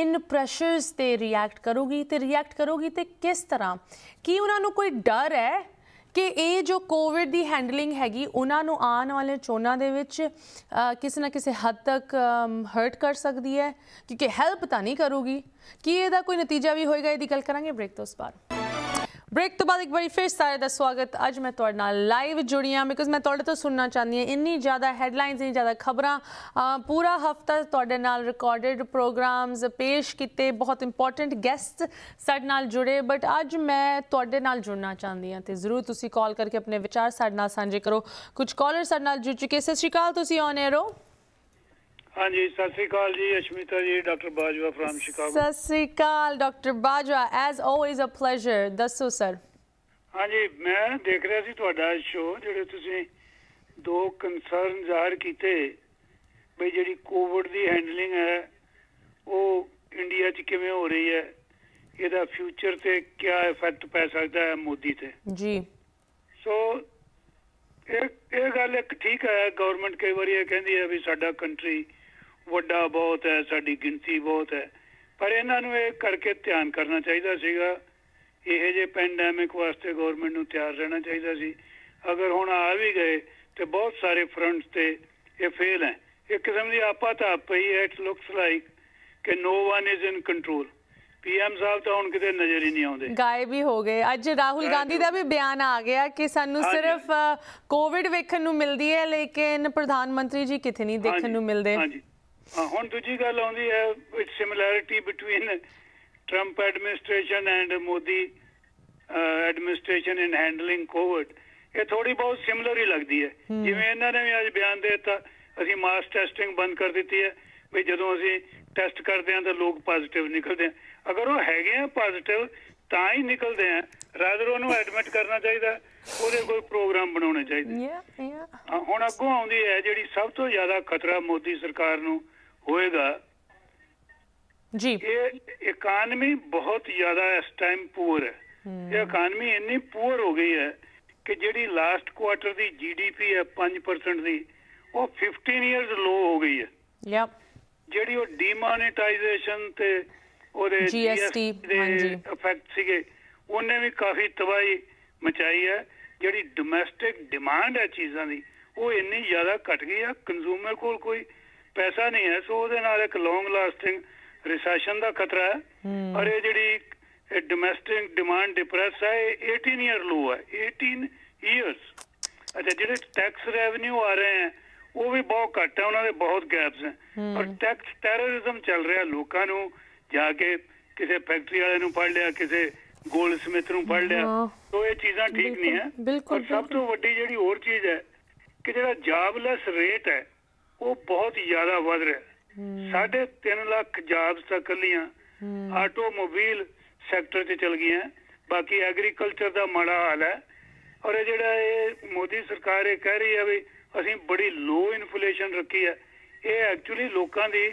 ਇਨ ਪ੍ਰੈਸ਼ਰਸ ਤੇ ਰਿਐਕਟ ਕਰੂਗੀ ਤੇ ਰਿਐਕਟ ਕਰੂਗੀ ਤੇ ਕਿਸ ਤਰ੍ਹਾਂ ਕੀ ਉਹਨਾਂ ਨੂੰ ਕੋਈ ਡਰ ਹੈ ਕਿ ਇਹ ਜੋ ਕੋਵਿਡ ਦੀ ਹੈਂਡਲਿੰਗ ਹੈਗੀ ਉਹਨਾਂ ਨੂੰ ਆਉਣ ਵਾਲੇ ਚੋਣਾਂ ਦੇ ਵਿੱਚ ਕਿਸੇ ਨਾ ਕਿਸੇ ਹੱਦ ਤੱਕ ਹਰਟ ਕਰ ਸਕਦੀ ਹੈ ਕਿਉਂਕਿ ਹੈਲਪ ਤਾਂ ਨਹੀਂ ਕਰੂਗੀ ਕੀ ਇਹਦਾ ਕੋਈ ਨਤੀਜਾ ਵੀ ਹੋਏਗਾ ਇਹਦੀ ਗੱਲ ਕਰਾਂਗੇ ਬ੍ਰੇਕ ਤੋਂ ਉਸ ਬਾਅਦ ਬ੍ਰੇਕ ਤੋਂ ਬਾਅਦ ਇੱਕ ਵਾਰੀ ਫਿਰ ਸਾਰੇ ਦਾ ਸਵਾਗਤ ਅੱਜ ਮੈਂ ਤੁਹਾਡੇ ਨਾਲ ਲਾਈਵ ਜੁੜੀ ਆ ਬਿਕੋਜ਼ ਮੈਂ ਤੁਹਾਡੇ ਤੋਂ ਸੁਣਨਾ ਚਾਹੁੰਦੀ ਆ ਇੰਨੀ ਜ਼ਿਆਦਾ ਹੈਡਲਾਈਨਸ ਇੰਨੀ ਜ਼ਿਆਦਾ ਖਬਰਾਂ ਪੂਰਾ ਹਫਤਾ ਤੁਹਾਡੇ ਨਾਲ ਰਿਕਾਰਡਡ ਪ੍ਰੋਗਰਾਮਸ ਪੇਸ਼ ਕੀਤੇ ਬਹੁਤ ਇੰਪੋਰਟੈਂਟ ਗੈਸਟ ਸਾਡੇ ਨਾਲ ਜੁੜੇ ਬਟ ਅੱਜ ਮੈਂ ਤੁਹਾਡੇ ਨਾਲ ਜੁੜਨਾ ਚਾਹੁੰਦੀ ਆ ਤੇ ਜ਼ਰੂਰ ਤੁਸੀਂ ਕਾਲ ਕਰਕੇ ਆਪਣੇ ਵਿਚਾਰ ਸਾਡੇ ਨਾਲ ਸਾਂਝੇ ਕਰੋ ਕੁਝ ਕਾਲਰ ਸਾਡੇ ਨਾਲ ਜੁੜ ਚੁੱਕੇ ਸਤਿ ਸ਼੍ਰੀ ਅਕਾਲ ਤੁਸੀਂ ਔਨ 에ਅਰ ਹੋ ਹਾਂਜੀ ਸਤਿ ਸ੍ਰੀ ਅਕਾਲ ਜੀ ਅਸ਼ਮਿਤਾ ਜੀ ਡਾਕਟਰ ਬਾਜਵਾ ਫਰਮ ਸ਼ਿਕਾਗੋ ਸਤਿ ਸ੍ਰੀ ਅਕਾਲ doctor Bajwa as always a pleasure ਦੱਸੋ ਸਰ ਹਾਂਜੀ ਮੈਂ ਦੇਖ ਰਿਹਾ ਸੀ ਤੁਹਾਡਾ ਸ਼ੋਅ ਜਿਹੜੇ ਤੁਸੀਂ ਦੋ ਕਨਸਰਨ ਜ਼ਾਹਰ ਕੀਤੇ ਬਈ ਜਿਹੜੀ ਕੋਵਿਡ ਦੀ ਹੈਂਡਲਿੰਗ ਹੈ ਉਹ ਇੰਡੀਆ 'ਚ ਕਿਵੇਂ ਹੋ ਰਹੀ ਹੈ ਇਹਦਾ ਫਿਊਚਰ ਤੇ ਕੀ ਇਫੈਕਟ ਪੈ ਸਕਦਾ ਹੈ ਮੋਦੀ ਤੇ ਜੀ ਸੋ ਇਹ ਇਹ ਗੱਲ ਇੱਕ ਠੀਕ ਹੈ ਗਵਰਨਮੈਂਟ ਕਈ ਵਾਰੀ ਇਹ ਕਹਿੰਦੀ ਹੈ ਵੀ ਸਾਡਾ ਕੰਟਰੀ ਵੱਡਾ ਬਹੁਤ ਹੈ ਸਾਡੀ ਗਿਣਤੀ ਬਹੁਤ ਹੈ ਪਰ ਇਹਨਾਂ ਨੂੰ ਇਹ ਕਰਕੇ ਧਿਆਨ ਕਰਨਾ ਚਾਹੀਦਾ ਸੀਗਾ ਇਹ ਜੇ ਪੈਂਡੈਮਿਕ ਵਾਸਤੇ ਗਵਰਨਮੈਂਟ ਨੂੰ ਤਿਆਰ ਰਹਿਣਾ ਚਾਹੀਦਾ ਸੀ ਅਗਰ ਹੁਣ ਆ ਵੀ ਗਏ ਤੇ ਬਹੁਤ ਸਾਰੇ ਫਰੰਟਸ ਤੇ ਇਹ ਫੇਲ ਹੈ ਇੱਕ ਕਿਸਮ ਦੀ ਆਪਾ ਤਾਂ ਪਈ ਹੈ ਇਟ ਲੁਕਸ ਲਾਈਕ ਕਿ no one is in control PM ਸਾਹਿਬ ਤਾਂ ਹੁਣ ਕਿਤੇ ਨਜ਼ਰ ਹੀ ਨਹੀਂ ਆਉਂਦੇ ਗਾਇਬ ਹੀ ਹੋ ਗਏ ਅੱਜ ਰਾਹੁਲ ਗਾਂਧੀ ਦਾ ਵੀ ਬਿਆਨ ਆ ਗਿਆ ਕਿ ਸਾਨੂੰ ਸਿਰਫ ਕੋਵਿਡ ਵੇਖਣ ਨੂੰ ਮਿਲਦੀ ਹੈ ਲੇਕਿਨ ਪ੍ਰਧਾਨ ਮੰਤਰੀ ਜੀ ਕਿਤੇ ਨਹੀਂ ਦੇਖਣ ਨੂੰ ਮਿਲਦੇ ਹਾਂਜੀ ਹੁਣ ਦੂਜੀ ਗੱਲ ਆਉਂਦੀ ਹੈ similarity between Trump administration and Modi administration in handling COVID ਇਹ ਥੋੜੀ ਬਹੁਤ ਸਿਮਿਲਰ ਹੀ ਲੱਗਦੀ ਹੈ ਜਿਵੇਂ ਇਹਨਾਂ ਨੇ ਵੀ ਅੱਜ ਬਿਆਨ ਦਿੱਤਾ ਅਸੀਂ ਮਾਸ ਟੈਸਟਿੰਗ ਬੰਦ ਕਰ ਦਿੱਤੀ ਹੈ ਵੀ ਜਦੋਂ ਅਸੀਂ ਟੈਸਟ ਕਰਦੇ ਹਾਂ ਤਾਂ ਲੋਕ ਪੋਜ਼ਿਟਿਵ ਨਿਕਲਦੇ ਆ ਅਗਰ ਉਹ ਹੈਗੇ ਆ ਪੋਜ਼ਿਟਿਵ ਤਾਂ ਹੀ ਨਿਕਲਦੇ ਆ ਰਾਦਰ ਉਹਨੂੰ ਐਡਮਿਟ ਕਰਨਾ ਚਾਹੀਦਾ ਉਹਦੇ ਕੋਈ ਪ੍ਰੋਗਰਾਮ ਬਣਾਉਣੇ ਚਾਹੀਦੇ ਹਾਂ ਹੁਣ ਅੱਗੋਂ ਆਉਂਦੀ ਹੈ ਜਿਹੜੀ ਸਭ ਤੋਂ ਜ਼ਿਆਦਾ ਖਤਰਾ ਮੋਦੀ ਸਰਕਾਰ ਨੂੰ ਹੋਏਗਾ ਜੀ ਇਹ ਇਕਾਨਮੀ ਬਹੁਤ ਜ਼ਿਆਦਾ ਇਸ ਟਾਈਮ ਪੂਰ ਹੈ ਇਹ ਇਕਾਨਮੀ ਇੰਨੀ ਪੂਰ ਹੋ ਗਈ ਹੈ ਕਿ ਜਿਹੜੀ ਲਾਸਟ ਕੁਆਟਰ ਦੀ ਜੀਡੀਪੀ ਹੈ 5% ਦੀ ਉਹ 15 ਇਅਰਸ ਲੋ ਹੋ ਗਈ ਹੈ ਯਪ ਜਿਹੜੀ ਉਹ ਡੀਮੋਨੇਟਾਈਜੇਸ਼ਨ ਤੇ ਉਹਦੇ ਜੀਐਸਟੀ ਦੇ ਇਫੈਕਟ ਸੀਗੇ ਉਹਨੇ ਵੀ ਕਾਫੀ ਤਬਾਈ ਮਚਾਈ ਹੈ ਜਿਹੜੀ ਡੋਮੈਸਟਿਕ ਡਿਮਾਂਡ ਹੈ ਚੀਜ਼ਾਂ ਦੀ ਉਹ ਇੰਨੀ ਜ਼ਿਆਦਾ ਘਟ ਗਈ ਹੈ ਕੰਜ਼ੂਮਰ ਕੋਲ ਕੋਈ ਪੈਸਾ ਨਹੀਂ ਹੈ ਸੋ ਉਹਦੇ ਨਾਲ ਇੱਕ ਲੌਂਗ ਲਾਸਟਿੰਗ ਰੀਸੈਸ਼ਨ ਦਾ ਖਤਰਾ ਹੈ ਔਰ ਇਹ ਜਿਹੜੀ ਡੋਮੈਸਟਿਕ ਡਿਮਾਂਡ ਡਿਪਰੈਸ ਹੈ 18 ਇਅਰ ਲੋ ਹੈ 18 ਇਅਰਸ ਅੱਛਾ ਜਿਹੜੇ ਟੈਕਸ ਰੈਵਨਿਊ ਆ ਰਹੇ ਹੈ ਉਹ ਵੀ ਬਹੁਤ ਘੱਟ ਹੈ ਉਹਨਾਂ ਦੇ ਬਹੁਤ ਗੈਪਸ ਹੈ ਔਰ ਟੈਕਸ ਟੈਰਰਿਜ਼ਮ ਚੱਲ ਰਿਹਾ ਲੋਕਾਂ ਨੂੰ ਜਾ ਕੇ ਕਿਸੇ ਫੈਕਟਰੀ ਵਾਲੇ ਨੂੰ ਫੜ ਲਿਆ ਕਿਸੇ ਗੋਲ ਸਮਿਥ ਨੂੰ ਫੜ ਲਿਆ ਸੋ ਇਹ ਚੀਜ਼ਾਂ ਠੀਕ ਨਹੀਂ ਹੈ ਔਰ ਸਭ ਤੋਂ ਵੱਡੀ ਜਿਹੜੀ ਹੋਰ ਚੀਜ਼ ਹੈ ਕਿ ਜਿਹੜਾ ਜਾਬਲੈਸ ਰੇਟ ਹੈ ਉਹ ਬਹੁਤ ਜ਼ਿਆਦਾ ਵਧ ਰਿਹਾ ਸਾਢੇ 3 ਲੱਖ ਜਾਬਸ ਤਾਂ ਕੱਲੀਆਂ ਆਟੋਮੋਬਾਈਲ ਸੈਕਟਰ 'ਚ ਚਲ ਗਈਆਂ ਬਾਕੀ ਐਗਰੀਕਲਚਰ ਦਾ ਮਾੜਾ ਹਾਲ ਹੈ ਔਰ ਇਹ ਜਿਹੜਾ ਇਹ ਮੋਦੀ ਸਰਕਾਰ ਇਹ ਕਹਿ ਰਹੀ ਹੈ ਵੀ ਅਸੀਂ ਬੜੀ ਲੋ ਇਨਫਲੇਸ਼ਨ ਰੱਖੀ ਹੈ ਇਹ ਐਕਚੁਅਲੀ ਲੋਕਾਂ ਦੀ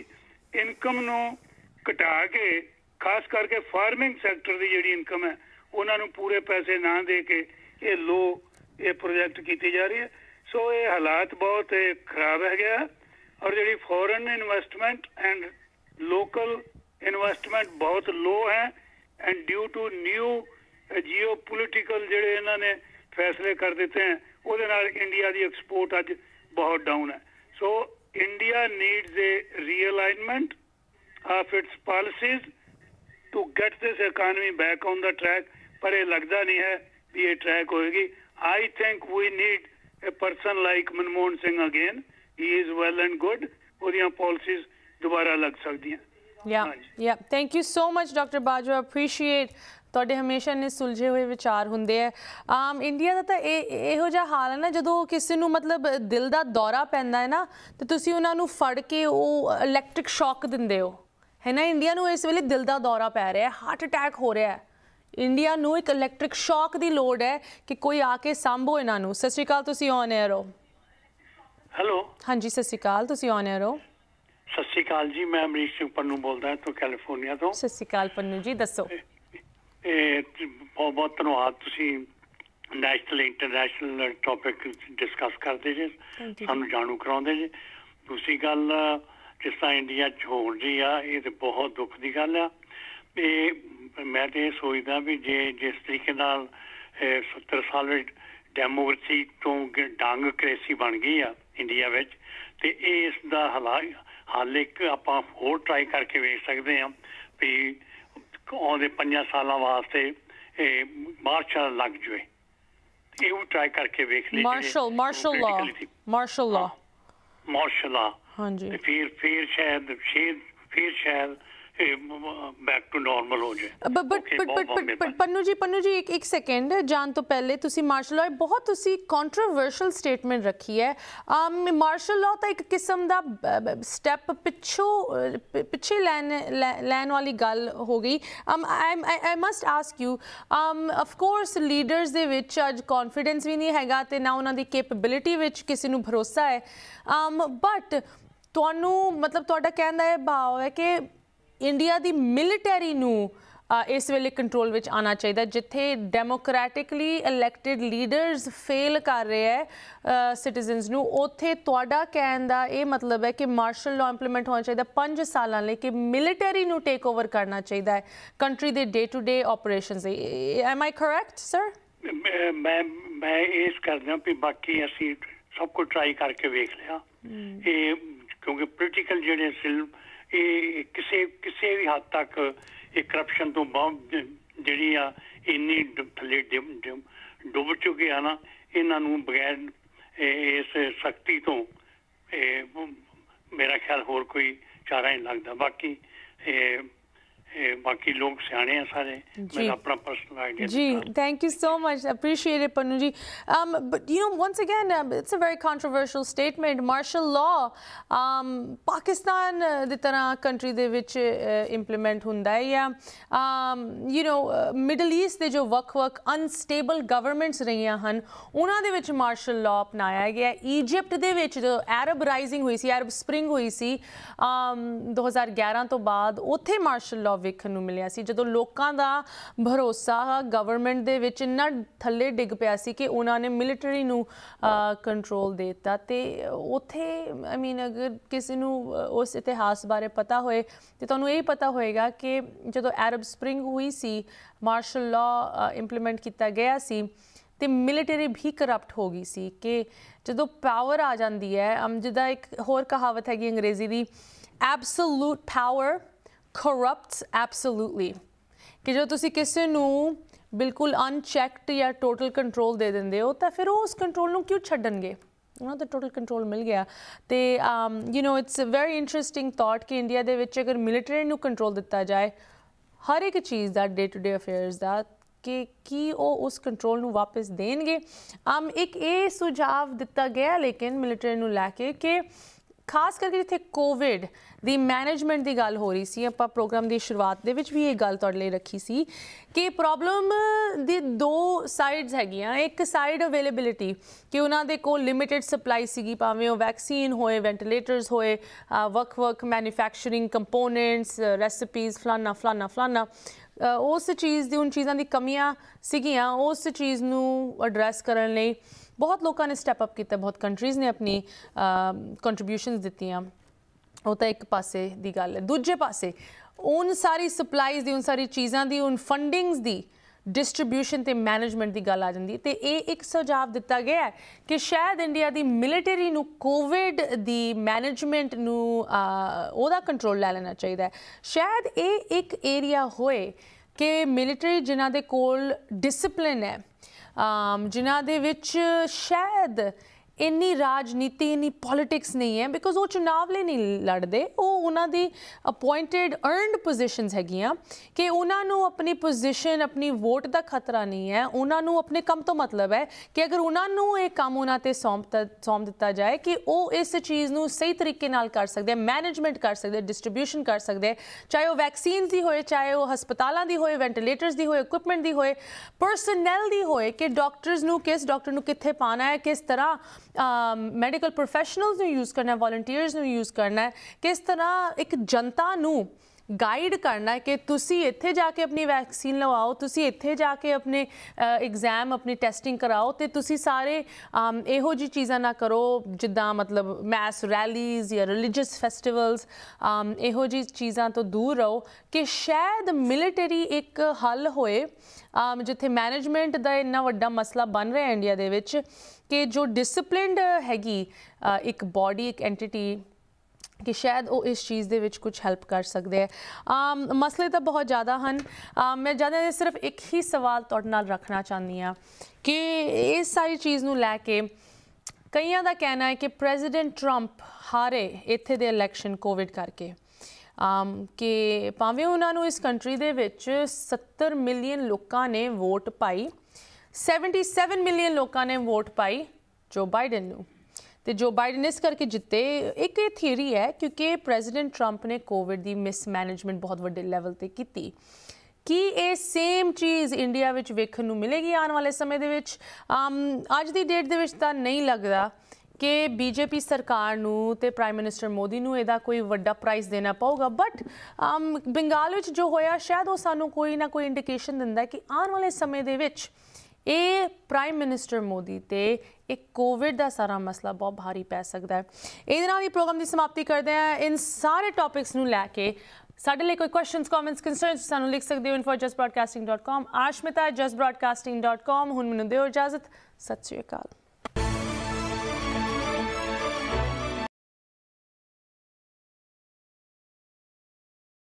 ਇਨਕਮ ਨੂੰ ਘਟਾ ਕੇ ਖਾਸ ਕਰਕੇ ਫਾਰਮਿੰਗ ਸੈਕਟਰ ਦੀ ਜਿਹੜੀ ਇਨਕਮ ਹੈ ਉਹਨਾਂ ਨੂੰ ਪੂਰੇ ਪੈਸੇ ਨਾ ਦੇ ਕੇ ਇਹ ਲੋ ਇਹ ਪ੍ਰੋਜੈਕਟ ਕੀਤੀ ਜਾ ਰਹੀ ਹੈ ਸੋ ਇਹ ਹਾਲਾਤ ਬਹੁਤ ਖਰਾਬ ਹੈ ਗਿਆ ਔਰ ਜਿਹੜੀ foreign investment and local investment ਬਹੁਤ ਲੋ ਹੈ and due to new geopolitical ਜਿਹੜੇ ਇਹਨਾਂ ਨੇ ਫੈਸਲੇ ਕਰ ਦਿੱਤੇ ਹੈ ਉਹਦੇ ਨਾਲ ਇੰਡੀਆ ਦੀ ਐਕਸਪੋਰਟ ਅੱਜ ਬਹੁਤ ਡਾਊਨ ਹੈ so India needs a realignment of its policies to get this economy back on the track ਪਰ ਇਹ ਲੱਗਦਾ ਨਹੀਂ ਹੈ ਵੀ ਇਹ ਟਰੈਕ ਹੋਏਗੀ I think we need a person like Manmohan Singh again he is well and good ਉਹਦੀਆਂ ਪਾਲਿਸੀਜ਼ ਦੁਬਾਰਾ ਲੱਗ ਸਕਦੀਆਂ yeah yeah thank you so much doctor Bajwa appreciate ਤੁਹਾਡੇ ਹਮੇਸ਼ਾ ਨੇ ਸੁਲਝੇ ਹੋਏ ਵਿਚਾਰ ਹੁੰਦੇ ਆ ਆਮ ਇੰਡੀਆ ਦਾ ਤਾਂ ਇਹ ਇਹੋ ਜਿਹਾ ਹਾਲ ਹੈ ਨਾ ਜਦੋਂ ਕਿਸੇ ਨੂੰ ਮਤਲਬ ਦਿਲ ਦਾ ਦੌਰਾ ਪੈਂਦਾ ਹੈ ਨਾ ਤੇ ਤੁਸੀਂ ਉਹਨਾਂ ਨੂੰ ਫੜ ਕੇ ਉਹ ਇਲੈਕਟ੍ਰਿਕ ਸ਼ੌਕ ਦਿੰਦੇ ਹੋ ਹੈ ਨਾ ਇੰਡੀਆ ਨੂੰ ਇਸ ਵੇਲੇ ਦਿਲ ਦਾ ਦੌਰਾ ਪੈ ਰਿਹਾ ਹੈ ਹਾਰਟ ਅਟੈਕ ਹੋ ਰਿਹਾ ਹੈ ਇੰਡੀਆ ਨੂੰ ਇੱਕ ਇਲੈਕਟ੍ਰਿਕ ਸ਼ੌਕ ਦੀ ਲੋੜ ਹੈ ਕਿ ਕੋਈ ਆ ਕੇ ਸੰਭੋ ਇਹਨਾਂ ਨੂੰ ਸਤਿ ਸ਼੍ਰੀ ਅਕਾਲ ਤੁਸੀਂ ਔਨ 에ਅਰ ਹੋ ਹੈਲੋ ਹਾਂਜੀ ਸਤਿ ਸ਼੍ਰੀ ਅਕਾਲ ਤੁਸੀਂ ਔਨ 에ਅਰ ਹੋ ਸਤਿ ਸ਼੍ਰੀ ਅਕਾਲ ਜੀ ਮੈਂ ਅਮਰੀਕ ਸਿੰਘ ਪੰਨੂ ਬੋਲਦਾ ਤੋਂ ਕੈਲੀਫੋਰਨੀਆ ਤੋਂ ਸਤਿ ਸ਼੍ਰੀ ਅਕਾਲ ਪੰਨੂ ਜੀ ਦੱਸੋ ਇਹ ਬਹੁਤ ਬਹੁਤ ਧੰਨਵਾਦ ਤੁਸੀਂ ਨੈਸ਼ਨਲ ਇੰਟਰਨੈਸ਼ਨਲ ਟੌਪਿਕ ਡਿਸਕਸ ਕਰਦੇ ਜੀ ਸਾਨੂੰ ਜਾਣੂ ਕਰਾਉਂਦੇ ਜੀ ਦੂਸਰੀ ਗੱਲ ਜਿਸ ਤਰ੍ਹਾਂ ਇੰਡੀਆ ਚ ਹੋਣ ਰਹੀ ਆ ਇਹ ਤੇ ਬਹੁਤ ਦੁੱਖ ਦੀ ਗੱਲ ਆ ਇਹ ਮੈਂ ਤੇ ਸੋਚਦਾ ਵੀ ਜੇ ਜਿਸ ਤਰੀਕੇ ਨਾਲ 70 ਸਾਲ ਵਿੱਚ ਡੈਮੋਕ੍ਰੇਸੀ ਤੋਂ ਡੰਗ ਕ੍ਰੇਸੀ ਬਣ ਗਈ ਆ ਇੰਡੀਆ ਵਿੱਚ ਤੇ ਇਹ ਇਸ ਦਾ ਹਾਲ ਹਾਲ ਇੱਕ ਆਪਾਂ ਹੋਰ ਟਰਾਈ ਕਰਕੇ ਵੇਖ ਸਕਦੇ ਆ ਵੀ ਆਉਂਦੇ 5 ਸਾਲਾਂ ਵਾਸਤੇ ਇਹ ਮਾਰਸ਼ਲ ਲੱਗ ਜੂਏ ਇਹ ਉਹ ਟਰਾਈ ਕਰਕੇ ਵੇਖ ਲਈ martial martial law martial law martial law ਹਾਂਜੀ ਫਿਰ ਫਿਰ ਸ਼ਾਇਦ ਫਿਰ ਸ਼ਾਇਦ ਬੈਕ ਟੂ ਨਾਰਮਲ ਹੋ ਜਾਏ ਬਟ ਬਟ ਬਟ ਪੰਨੂ ਜੀ ਪੰਨੂ ਜੀ ਇੱਕ ਇੱਕ ਸੈਕਿੰਡ ਜਾਣ ਤੋਂ ਪਹਿਲੇ ਤੁਸੀਂ ਮਾਰਸ਼ਲ ਲਾਅ ਬਹੁਤ ਤੁਸੀਂ ਕੰਟਰੋਵਰਸ਼ਲ ਸਟੇਟਮੈਂਟ ਰੱਖੀ ਹੈ ਮਾਰਸ਼ਲ ਲਾਅ ਤਾਂ ਇੱਕ ਕਿਸਮ ਦਾ ਸਟੈਪ ਪਿੱਛੋ ਪਿੱਛੇ ਲੈਣ ਲੈਣ ਵਾਲੀ ਗੱਲ ਹੋ ਗਈ um I must ask you of course leaders ਦੇ ਵਿੱਚ ਅੱਜ ਕੌਨਫੀਡੈਂਸ ਵੀ ਨਹੀਂ ਹੈਗਾ ਤੇ ਨਾ ਉਹਨਾਂ ਦੀ ਕੈਪੇਬਿਲਿਟੀ ਵਿੱਚ ਕਿਸੇ ਨੂੰ ਭਰੋਸਾ ਹੈ ਬਟ ਤੁਹਾਨੂੰ ਮਤਲਬ ਤੁਹਾਡਾ ਕਹਿੰਦਾ ਹੈ ਭਾਵ ਹੈ ਕਿ ਇੰਡੀਆ ਦੀ ਮਿਲਟਰੀ ਨੂੰ ਇਸ ਵੇਲੇ ਕੰਟਰੋਲ ਵਿੱਚ ਆਣਾ ਚਾਹੀਦਾ ਜਿੱਥੇ ਡੈਮੋਕ੍ਰੈਟਿਕਲੀ ਇਲੈਕਟਿਡ ਲੀਡਰਸ ਫੇਲ ਕਰ ਰਹੇ ਹੈ ਸਿਟੀਜ਼ਨਸ ਨੂੰ ਉੱਥੇ ਤੁਹਾਡਾ ਕਹਿਣ ਦਾ ਇਹ ਮਤਲਬ ਹੈ ਕਿ ਮਾਰਸ਼ਲ ਲਾ ਇੰਪਲੀਮੈਂਟ ਹੋਣਾ ਚਾਹੀਦਾ 5 ਸਾਲਾਂ ਲਈ ਕਿ ਮਿਲਟਰੀ ਨੂੰ ਟੇਕ ਓਵਰ ਕਰਨਾ ਚਾਹੀਦਾ ਹੈ ਕੰਟਰੀ ਦੇ day to day operations am I correct sir ਮੈਂ ਮੈਂ ਇਸ ਕਰਦਾ ਕਿ ਬਾਕੀ ਅਸੀਂ ਸਭ ਕੁਝ ਟਰਾਈ ਕਰਕੇ ਵੇਖ ਲਿਆ ਇਹ ਕਿਉਂਕਿ ਪੋਲੀਟੀਕਲ ਜਿਹੜੇ ਸਿਲਮ ਇਹ ਕਿਸੇ ਕਿਸੇ ਵੀ ਹੱਦ ਤੱਕ ਇਹ ਕਰਪਸ਼ਨ ਤੋਂ ਜਿਹੜੀ ਆ ਇੰਨੀ ਥੱਲੇ ਡੁੱਬ ਚੁੱਕੇ ਆ ਨਾ ਇਹਨਾਂ ਨੂੰ ਬਗੈਰ ਇਸ ਸ਼ਕਤੀ ਤੋਂ ਮੇਰਾ ਖਿਆਲ ਹੋਰ ਕੋਈ ਚਾਰਾ ਨਹੀਂ ਲੱਗਦਾ ਬਾਕੀ ਇਹ ਬਾਕੀ ਲੋਕ ਸਿਆਣੇ ਆ ਸਾਰੇ ਮੈਂ ਆਪਣਾ ਪਰਸਨਲ ਆਈਡੀਆ ਜੀ thank you so much appreciate it Pannu ji um but you know once again it's a very controversial statement martial law um Pakistan ਦੀ ਤਰ੍ਹਾਂ ਕੰਟਰੀ ਦੇ ਵਿੱਚ ਇੰਪਲੀਮੈਂਟ ਹੁੰਦਾ ਹੈ ਜਾਂ um you know middle east ਦੇ ਜੋ ਵਕ ਵਕ ਅਨਸਟੇਬਲ ਗਵਰਨਮੈਂਟਸ ਰਹੀਆਂ ਹਨ ਉਹਨਾਂ ਦੇ ਵਿੱਚ ਮਾਰਸ਼ਲ ਲਾਅ ਅਪਣਾਇਆ ਗਿਆ ਈਜੀਪਟ ਦੇ ਵਿੱਚ ਜੋ ਅਰਬ ਰਾਈਜ਼ਿੰਗ ਹੋਈ ਸੀ ਅਰਬ ਸਪ੍ਰਿੰਗ ਹੋਈ ਸੀ ਅਮ 2011 ਤੋਂ ਬਾਅਦ ਉੱਥੇ ਮਾਰਸ਼ਲ ਲਾਅ ਵੇਖਣ ਨੂੰ ਮਿਲਿਆ ਸੀ ਜਦੋਂ ਲੋਕਾਂ ਦਾ ਭਰੋਸਾ ਗਵਰਨਮੈਂਟ ਦੇ ਵਿੱਚ ਇੰਨਾ ਥੱਲੇ ਡਿੱਗ ਪਿਆ ਸੀ ਕਿ ਉਹਨਾਂ ਨੇ ਮਿਲਟਰੀ ਨੂੰ ਕੰਟਰੋਲ ਦੇ ਦਿੱਤਾ ਤੇ ਉਥੇ ਆਈ ਮੀਨ ਅਗਰ ਕਿਸੇ ਨੂੰ ਉਸ ਇਤਿਹਾਸ ਬਾਰੇ ਪਤਾ ਹੋਏ ਤੇ ਤੁਹਾਨੂੰ ਇਹ ਪਤਾ ਹੋਏਗਾ ਕਿ ਜਦੋਂ ਅਰਬ ਸਪ੍ਰਿੰਗ ਹੋਈ ਸੀ ਮਾਰਸ਼ਲ ਲਾ ਇੰਪਲੀਮੈਂਟ ਕੀਤਾ ਗਿਆ ਸੀ ਤੇ ਮਿਲਟਰੀ ਵੀ ਕਰਪਟ ਹੋ ਗਈ ਸੀ ਕਿ ਜਦੋਂ ਪਾਵਰ ਆ ਜਾਂਦੀ ਹੈ ਅਮ ਜਿਹਦਾ ਇੱਕ ਹੋਰ ਕਹਾਵਤ ਹੈਗੀ ਅੰਗਰੇਜ਼ੀ ਦੀ ਐਬਸੋਲੂਟ ਪਾਵਰ corrupt absolutely ਕਿ ਜਦੋਂ ਤੁਸੀਂ ਕਿਸੇ ਨੂੰ ਬਿਲਕੁਲ ਅਨਚੈਕਡ ਜਾਂ ਟੋਟਲ ਕੰਟਰੋਲ ਦੇ ਦਿੰਦੇ ਹੋ ਤਾਂ ਫਿਰ ਉਹ ਉਸ ਕੰਟਰੋਲ ਨੂੰ ਕਿਉਂ ਛੱਡਣਗੇ ਉਹਨਾਂ ਦਾ ਟੋਟਲ ਕੰਟਰੋਲ ਮਿਲ ਗਿਆ ਤੇ you know it's a very interesting thought ਕਿ ਇੰਡੀਆ ਦੇ ਵਿੱਚ ਅਗਰ ਮਿਲਟਰੀ ਨੂੰ ਕੰਟਰੋਲ ਦਿੱਤਾ ਜਾਏ ਹਰ ਇੱਕ ਚੀਜ਼ ਦਾ ਡੇ ਟੂ ਡੇ ਅਫੇਅਰਸ ਦਾ ਕਿ ਕੀ ਉਹ ਉਸ ਕੰਟਰੋਲ ਨੂੰ ਵਾਪਸ ਦੇਣਗੇ ਅਮ um, ਇੱਕ ਇਹ ਸੁਝਾਅ ਦਿੱਤਾ ਗਿਆ ਲੇਕਿਨ ਮਿਲਟਰੀ ਨੂੰ ਲੈ ਕੇ ਕਿ ਖਾਸ ਕਰਕੇ ਜਿੱਥੇ ਕੋਵਿਡ ਦੀ ਮੈਨੇਜਮੈਂਟ ਦੀ ਗੱਲ ਹੋ ਰਹੀ ਸੀ ਆਪਾਂ ਪ੍ਰੋਗਰਾਮ ਦੀ ਸ਼ੁਰੂਆਤ ਦੇ ਵਿੱਚ ਵੀ ਇਹ ਗੱਲ ਤੁਹਾਡੇ ਲਈ ਰੱਖੀ ਸੀ ਕਿ ਪ੍ਰੋਬਲਮ ਦੀ ਦੋ ਸਾਈਡਸ ਹੈਗੀਆਂ ਇੱਕ ਸਾਈਡ ਅਵੇਲੇਬਿਲਿਟੀ ਕਿ ਉਹਨਾਂ ਦੇ ਕੋਲ ਲਿਮਿਟਿਡ ਸਪਲਾਈ ਸੀਗੀ ਭਾਵੇਂ ਉਹ ਵੈਕਸੀਨ ਹੋਏ ਵੈਂਟੀਲੇਟਰਸ ਹੋਏ ਵਕ ਵਕ ਮੈਨੂਫੈਕਚਰਿੰਗ ਕੰਪੋਨੈਂਟਸ ਰੈਸਿਪੀਜ਼ ਫਲਾਨਾ ਫਲਾਨਾ ਫਲਾਨਾ ਉਸ ਚੀਜ਼ ਦੀ ਉਹਨਾਂ ਚੀਜ਼ਾਂ ਦੀ ਕਮੀਆਂ ਸੀਗੀਆਂ ਉਸ ਚੀਜ਼ ਨੂੰ ਐਡਰੈਸ ਕਰਨ ਲਈ ਬਹੁਤ ਲੋਕਾਂ ਨੇ ਸਟੈਪ ਅਪ ਕੀਤਾ ਬਹੁਤ ਕੰਟਰੀਜ਼ ਨੇ ਆਪਣੀ ਕੰਟਰੀਬਿਊਸ਼ਨਸ ਦਿੱਤੀਆਂ ਉਹ ਤਾਂ ਇੱਕ ਪਾਸੇ ਦੀ ਗੱਲ ਹੈ ਦੂਜੇ ਪਾਸੇ ਉਹਨਾਂ ਸਾਰੀ ਸਪਲਾਈਜ਼ ਦੀ ਉਹਨਾਂ ਸਾਰੀ ਚੀਜ਼ਾਂ ਦੀ ਉਹਨਾਂ ਫੰਡਿੰਗਸ ਦੀ ਡਿਸਟ੍ਰਿਬਿਊਸ਼ਨ ਤੇ ਮੈਨੇਜਮੈਂਟ ਦੀ ਗੱਲ ਆ ਜਾਂਦੀ ਤੇ ਇਹ ਇੱਕ ਸੁਝਾਅ ਦਿੱਤਾ ਗਿਆ ਹੈ ਕਿ ਸ਼ਾਇਦ ਇੰਡੀਆ ਦੀ ਮਿਲਟਰੀ ਨੂੰ ਕੋਵਿਡ ਦੀ ਮੈਨੇਜਮੈਂਟ ਨੂੰ ਉਹਦਾ ਕੰਟਰੋਲ ਲੈ ਲੈਣਾ ਚਾਹੀਦਾ ਹੈ ਸ਼ਾਇਦ ਇਹ ਇੱਕ ਏਰੀਆ ਹੋਏ ਕਿ ਮਿਲਟਰੀ ਜਿਨ੍ਹਾਂ ਦੇ ਕੋਲ ਡਿਸਪਲਿਨ ਹੈ ਜਿਨ੍ਹਾਂ ਦੇ ਵਿੱਚ ਸ਼ਾਇਦ ਇੰਨੀ ਰਾਜਨੀਤੀ ਇੰਨੀ ਪੋਲਿਟਿਕਸ ਨਹੀਂ ਹੈ ਬਿਕੋਜ਼ ਉਹ ਚੁਣਾਵ ਲਈ ਨਹੀਂ ਲੜਦੇ ਉਹ ਉਹਨਾਂ ਦੀ ਅਪਾਇੰਟਡ ਅਰਨਡ ਪੋਜੀਸ਼ਨਸ ਹੈਗੀਆਂ ਕਿ ਉਹਨਾਂ ਨੂੰ ਆਪਣੀ ਪੋਜੀਸ਼ਨ ਆਪਣੀ ਵੋਟ ਦਾ ਖਤਰਾ ਨਹੀਂ ਹੈ ਉਹਨਾਂ ਨੂੰ ਆਪਣੇ ਕੰਮ ਤੋਂ ਮਤਲਬ ਹੈ ਕਿ ਅਗਰ ਉਹਨਾਂ ਨੂੰ ਇਹ ਕੰਮ ਉਹਨਾਂ ਤੇ ਸੌਂਪ ਸੌਂਪ ਦਿੱਤਾ ਜਾਏ ਕਿ ਉਹ ਇਸ ਚੀਜ਼ ਨੂੰ ਸਹੀ ਤਰੀਕੇ ਨਾਲ ਕਰ ਸਕਦੇ ਮੈਨੇਜਮੈਂਟ ਕਰ ਸਕਦੇ ਡਿਸਟ੍ਰੀਬਿਊਸ਼ਨ ਕਰ ਸਕਦੇ ਚਾਹੇ ਉਹ ਵੈਕਸੀਨਸ ਦੀ ਹੋਏ ਚਾਹੇ ਉਹ ਹਸਪਤਾਲਾਂ ਦੀ ਹੋਏ ਵੈਂਟੀਲੇਟਰਸ ਦੀ ਹੋਏ ਇਕਵਿਪਮੈਂਟ ਦੀ ਹੋਏ ਪਰਸਨਲ ਦੀ ਹੋਏ ਕਿ ਡਾਕਟਰਸ ਨੂੰ ਕਿਸ ਡਾਕਟਰ ਨੂੰ ਕਿੱਥੇ ਪਾਣਾ ਹੈ ਕਿਸ ਤਰ੍ਹਾਂ ਮੈਡੀਕਲ ਪ੍ਰੋਫੈਸ਼ਨਲਸ ਨੂੰ ਯੂਜ਼ ਕਰਨਾ ਹੈ ਵਲੰਟੀਅਰਸ ਨੂੰ ਯੂਜ਼ ਕਰਨਾ ਹੈ ਕਿਸ ਤਰ੍ਹਾਂ ਇੱਕ ਜਨਤਾ ਨੂੰ ਗਾਈਡ ਕਰਨਾ ਹੈ ਕਿ ਤੁਸੀਂ ਇੱਥੇ ਜਾ ਕੇ ਆਪਣੀ ਵੈਕਸੀਨ ਲਵਾਓ ਤੁਸੀਂ ਇੱਥੇ ਜਾ ਕੇ ਆਪਣੇ ਐਗਜ਼ਾਮ ਆਪਣੀ ਟੈਸਟਿੰਗ ਕਰਾਓ ਤੇ ਤੁਸੀਂ ਸਾਰੇ ਇਹੋ ਜੀ ਚੀਜ਼ਾਂ ਨਾ ਕਰੋ ਜਿੱਦਾਂ ਮਤਲਬ ਮੈਸ ਰੈਲੀਜ਼ ਜਾਂ ਰਿਲੀਜੀਅਸ ਫੈਸਟੀਵਲਸ ਇਹੋ ਜੀ ਚੀਜ਼ਾਂ ਤੋਂ ਦੂਰ ਰਹੋ ਕਿ ਸ਼ਾਇਦ ਮਿਲਟਰੀ ਇੱਕ ਹੱਲ ਹੋਏ ਜਿੱਥੇ ਮੈਨੇਜਮੈਂਟ ਦਾ ਇੰਨਾ ਵੱਡਾ ਮਸਲਾ ਬਣ ਰਿਹਾ ਇੰਡੀਆ ਦੇ ਵਿੱਚ ਕਿ ਜੋ ਡਿਸਪਲਿਨਡ ਹੈਗੀ ਇੱਕ ਬਾਡੀ ਇੱਕ ਐਂਟੀਟੀ ਕਿ ਸ਼ਾਇਦ ਉਹ ਇਸ ਚੀਜ਼ ਦੇ ਵਿੱਚ ਕੁਝ ਹੈਲਪ ਕਰ ਸਕਦੇ ਆ ਆਮ ਮਸਲੇ ਤਾਂ ਬਹੁਤ ਜ਼ਿਆਦਾ ਹਨ ਮੈਂ ਜ਼ਿਆਦਾ ਸਿਰਫ ਇੱਕ ਹੀ ਸਵਾਲ ਤੁਹਾਡੇ ਨਾਲ ਰੱਖਣਾ ਚਾਹੁੰਦੀ ਆ ਕਿ ਇਸ ਸਾਰੀ ਚੀਜ਼ ਨੂੰ ਲੈ ਕੇ ਕਈਆਂ ਦਾ ਕਹਿਣਾ ਹੈ ਕਿ ਪ੍ਰੈਜ਼ੀਡੈਂਟ ਟਰੰਪ ਹਾਰੇ ਇੱਥੇ ਦੇ ਇਲੈਕਸ਼ਨ ਕੋਵਿਡ ਕਰਕੇ ਆਮ ਕਿ ਭਾਵੇਂ ਉਹਨਾਂ ਨੂੰ ਇਸ ਕੰਟਰੀ ਦੇ ਵਿੱਚ 70 ਮਿਲੀਅਨ ਲੋਕਾਂ ਨੇ ਵੋਟ ਪਾਈ 77 ਮਿਲੀਅਨ ਲੋਕਾਂ ਨੇ ਵੋਟ ਪਾਈ ਜੋ ਬਾਈਡਨ ਨੂੰ ਤੇ ਜੋ ਬਾਈਡਨ ਇਸ ਕਰਕੇ ਜਿੱਤੇ ਇੱਕ ਇਹ ਥਿਊਰੀ ਹੈ ਕਿਉਂਕਿ ਪ੍ਰੈਜ਼ੀਡੈਂਟ 트ੰਪ ਨੇ ਕੋਵਿਡ ਦੀ ਮਿਸਮੈਨੇਜਮੈਂਟ ਬਹੁਤ ਵੱਡੇ ਲੈਵਲ ਤੇ ਕੀਤੀ ਕੀ ਇਹ ਸੇਮ ਚੀਜ਼ ਇੰਡੀਆ ਵਿੱਚ ਵੇਖਣ ਨੂੰ ਮਿਲੇਗੀ ਆਉਣ ਵਾਲੇ ਸਮੇਂ ਦੇ ਵਿੱਚ ਅੱਜ ਦੀ ਡੇਟ ਦੇ ਵਿੱਚ ਤਾਂ ਨਹੀਂ ਲੱਗਦਾ ਕਿ ਬੀਜੇਪੀ ਸਰਕਾਰ ਨੂੰ ਤੇ ਪ੍ਰਾਈਮ ਮਿਨਿਸਟਰ ਮੋਦੀ ਨੂੰ ਇਹਦਾ ਕੋਈ ਵੱਡਾ ਪ੍ਰਾਈਸ ਦੇਣਾ ਪਊਗਾ ਬਟ ਬੰਗਾਲ ਵਿੱਚ ਜੋ ਹੋਇਆ ਸ਼ਾਇਦ ਉਹ ਸਾਨੂੰ ਕੋਈ ਨਾ ਕੋਈ ਇੰਡੀਕੇਸ਼ਨ ਦਿੰਦਾ ਕਿ ਆਉਣ ਵਾਲੇ ਸਮੇਂ ਦੇ ਵਿੱਚ ਇਹ ਪ੍ਰਾਈਮ ਮਿਨਿਸਟਰ ਮੋਦੀ ਤੇ ਇਹ ਕੋਵਿਡ ਦਾ ਸਾਰਾ ਮਸਲਾ ਬਹੁਤ ਭਾਰੀ ਪੈ ਸਕਦਾ ਹੈ ਇਹਦੇ ਨਾਲ ਹੀ ਪ੍ਰੋਗਰਾਮ ਦੀ ਸਮਾਪਤੀ ਕਰਦੇ ਹਾਂ ਇਨ ਸਾਰੇ ਟੌਪਿਕਸ ਨੂੰ ਲੈ ਕੇ ਸਾਡੇ ਲਈ ਕੋਈ ਕੁਐਸਚਨਸ ਕਮੈਂਟਸ ਕਨਸਰਨਸ ਸਾਨੂੰ ਲਿਖ ਸਕਦੇ ਹੋ info.justbroadcasting.com ashmita.justbroadcasting.com ਹੁਣ ਮੈਨੂੰ ਦਿਓ ਇਜਾਜ਼ਤ ਸਤਿ ਸ਼੍ਰੀ ਅਕਾਲ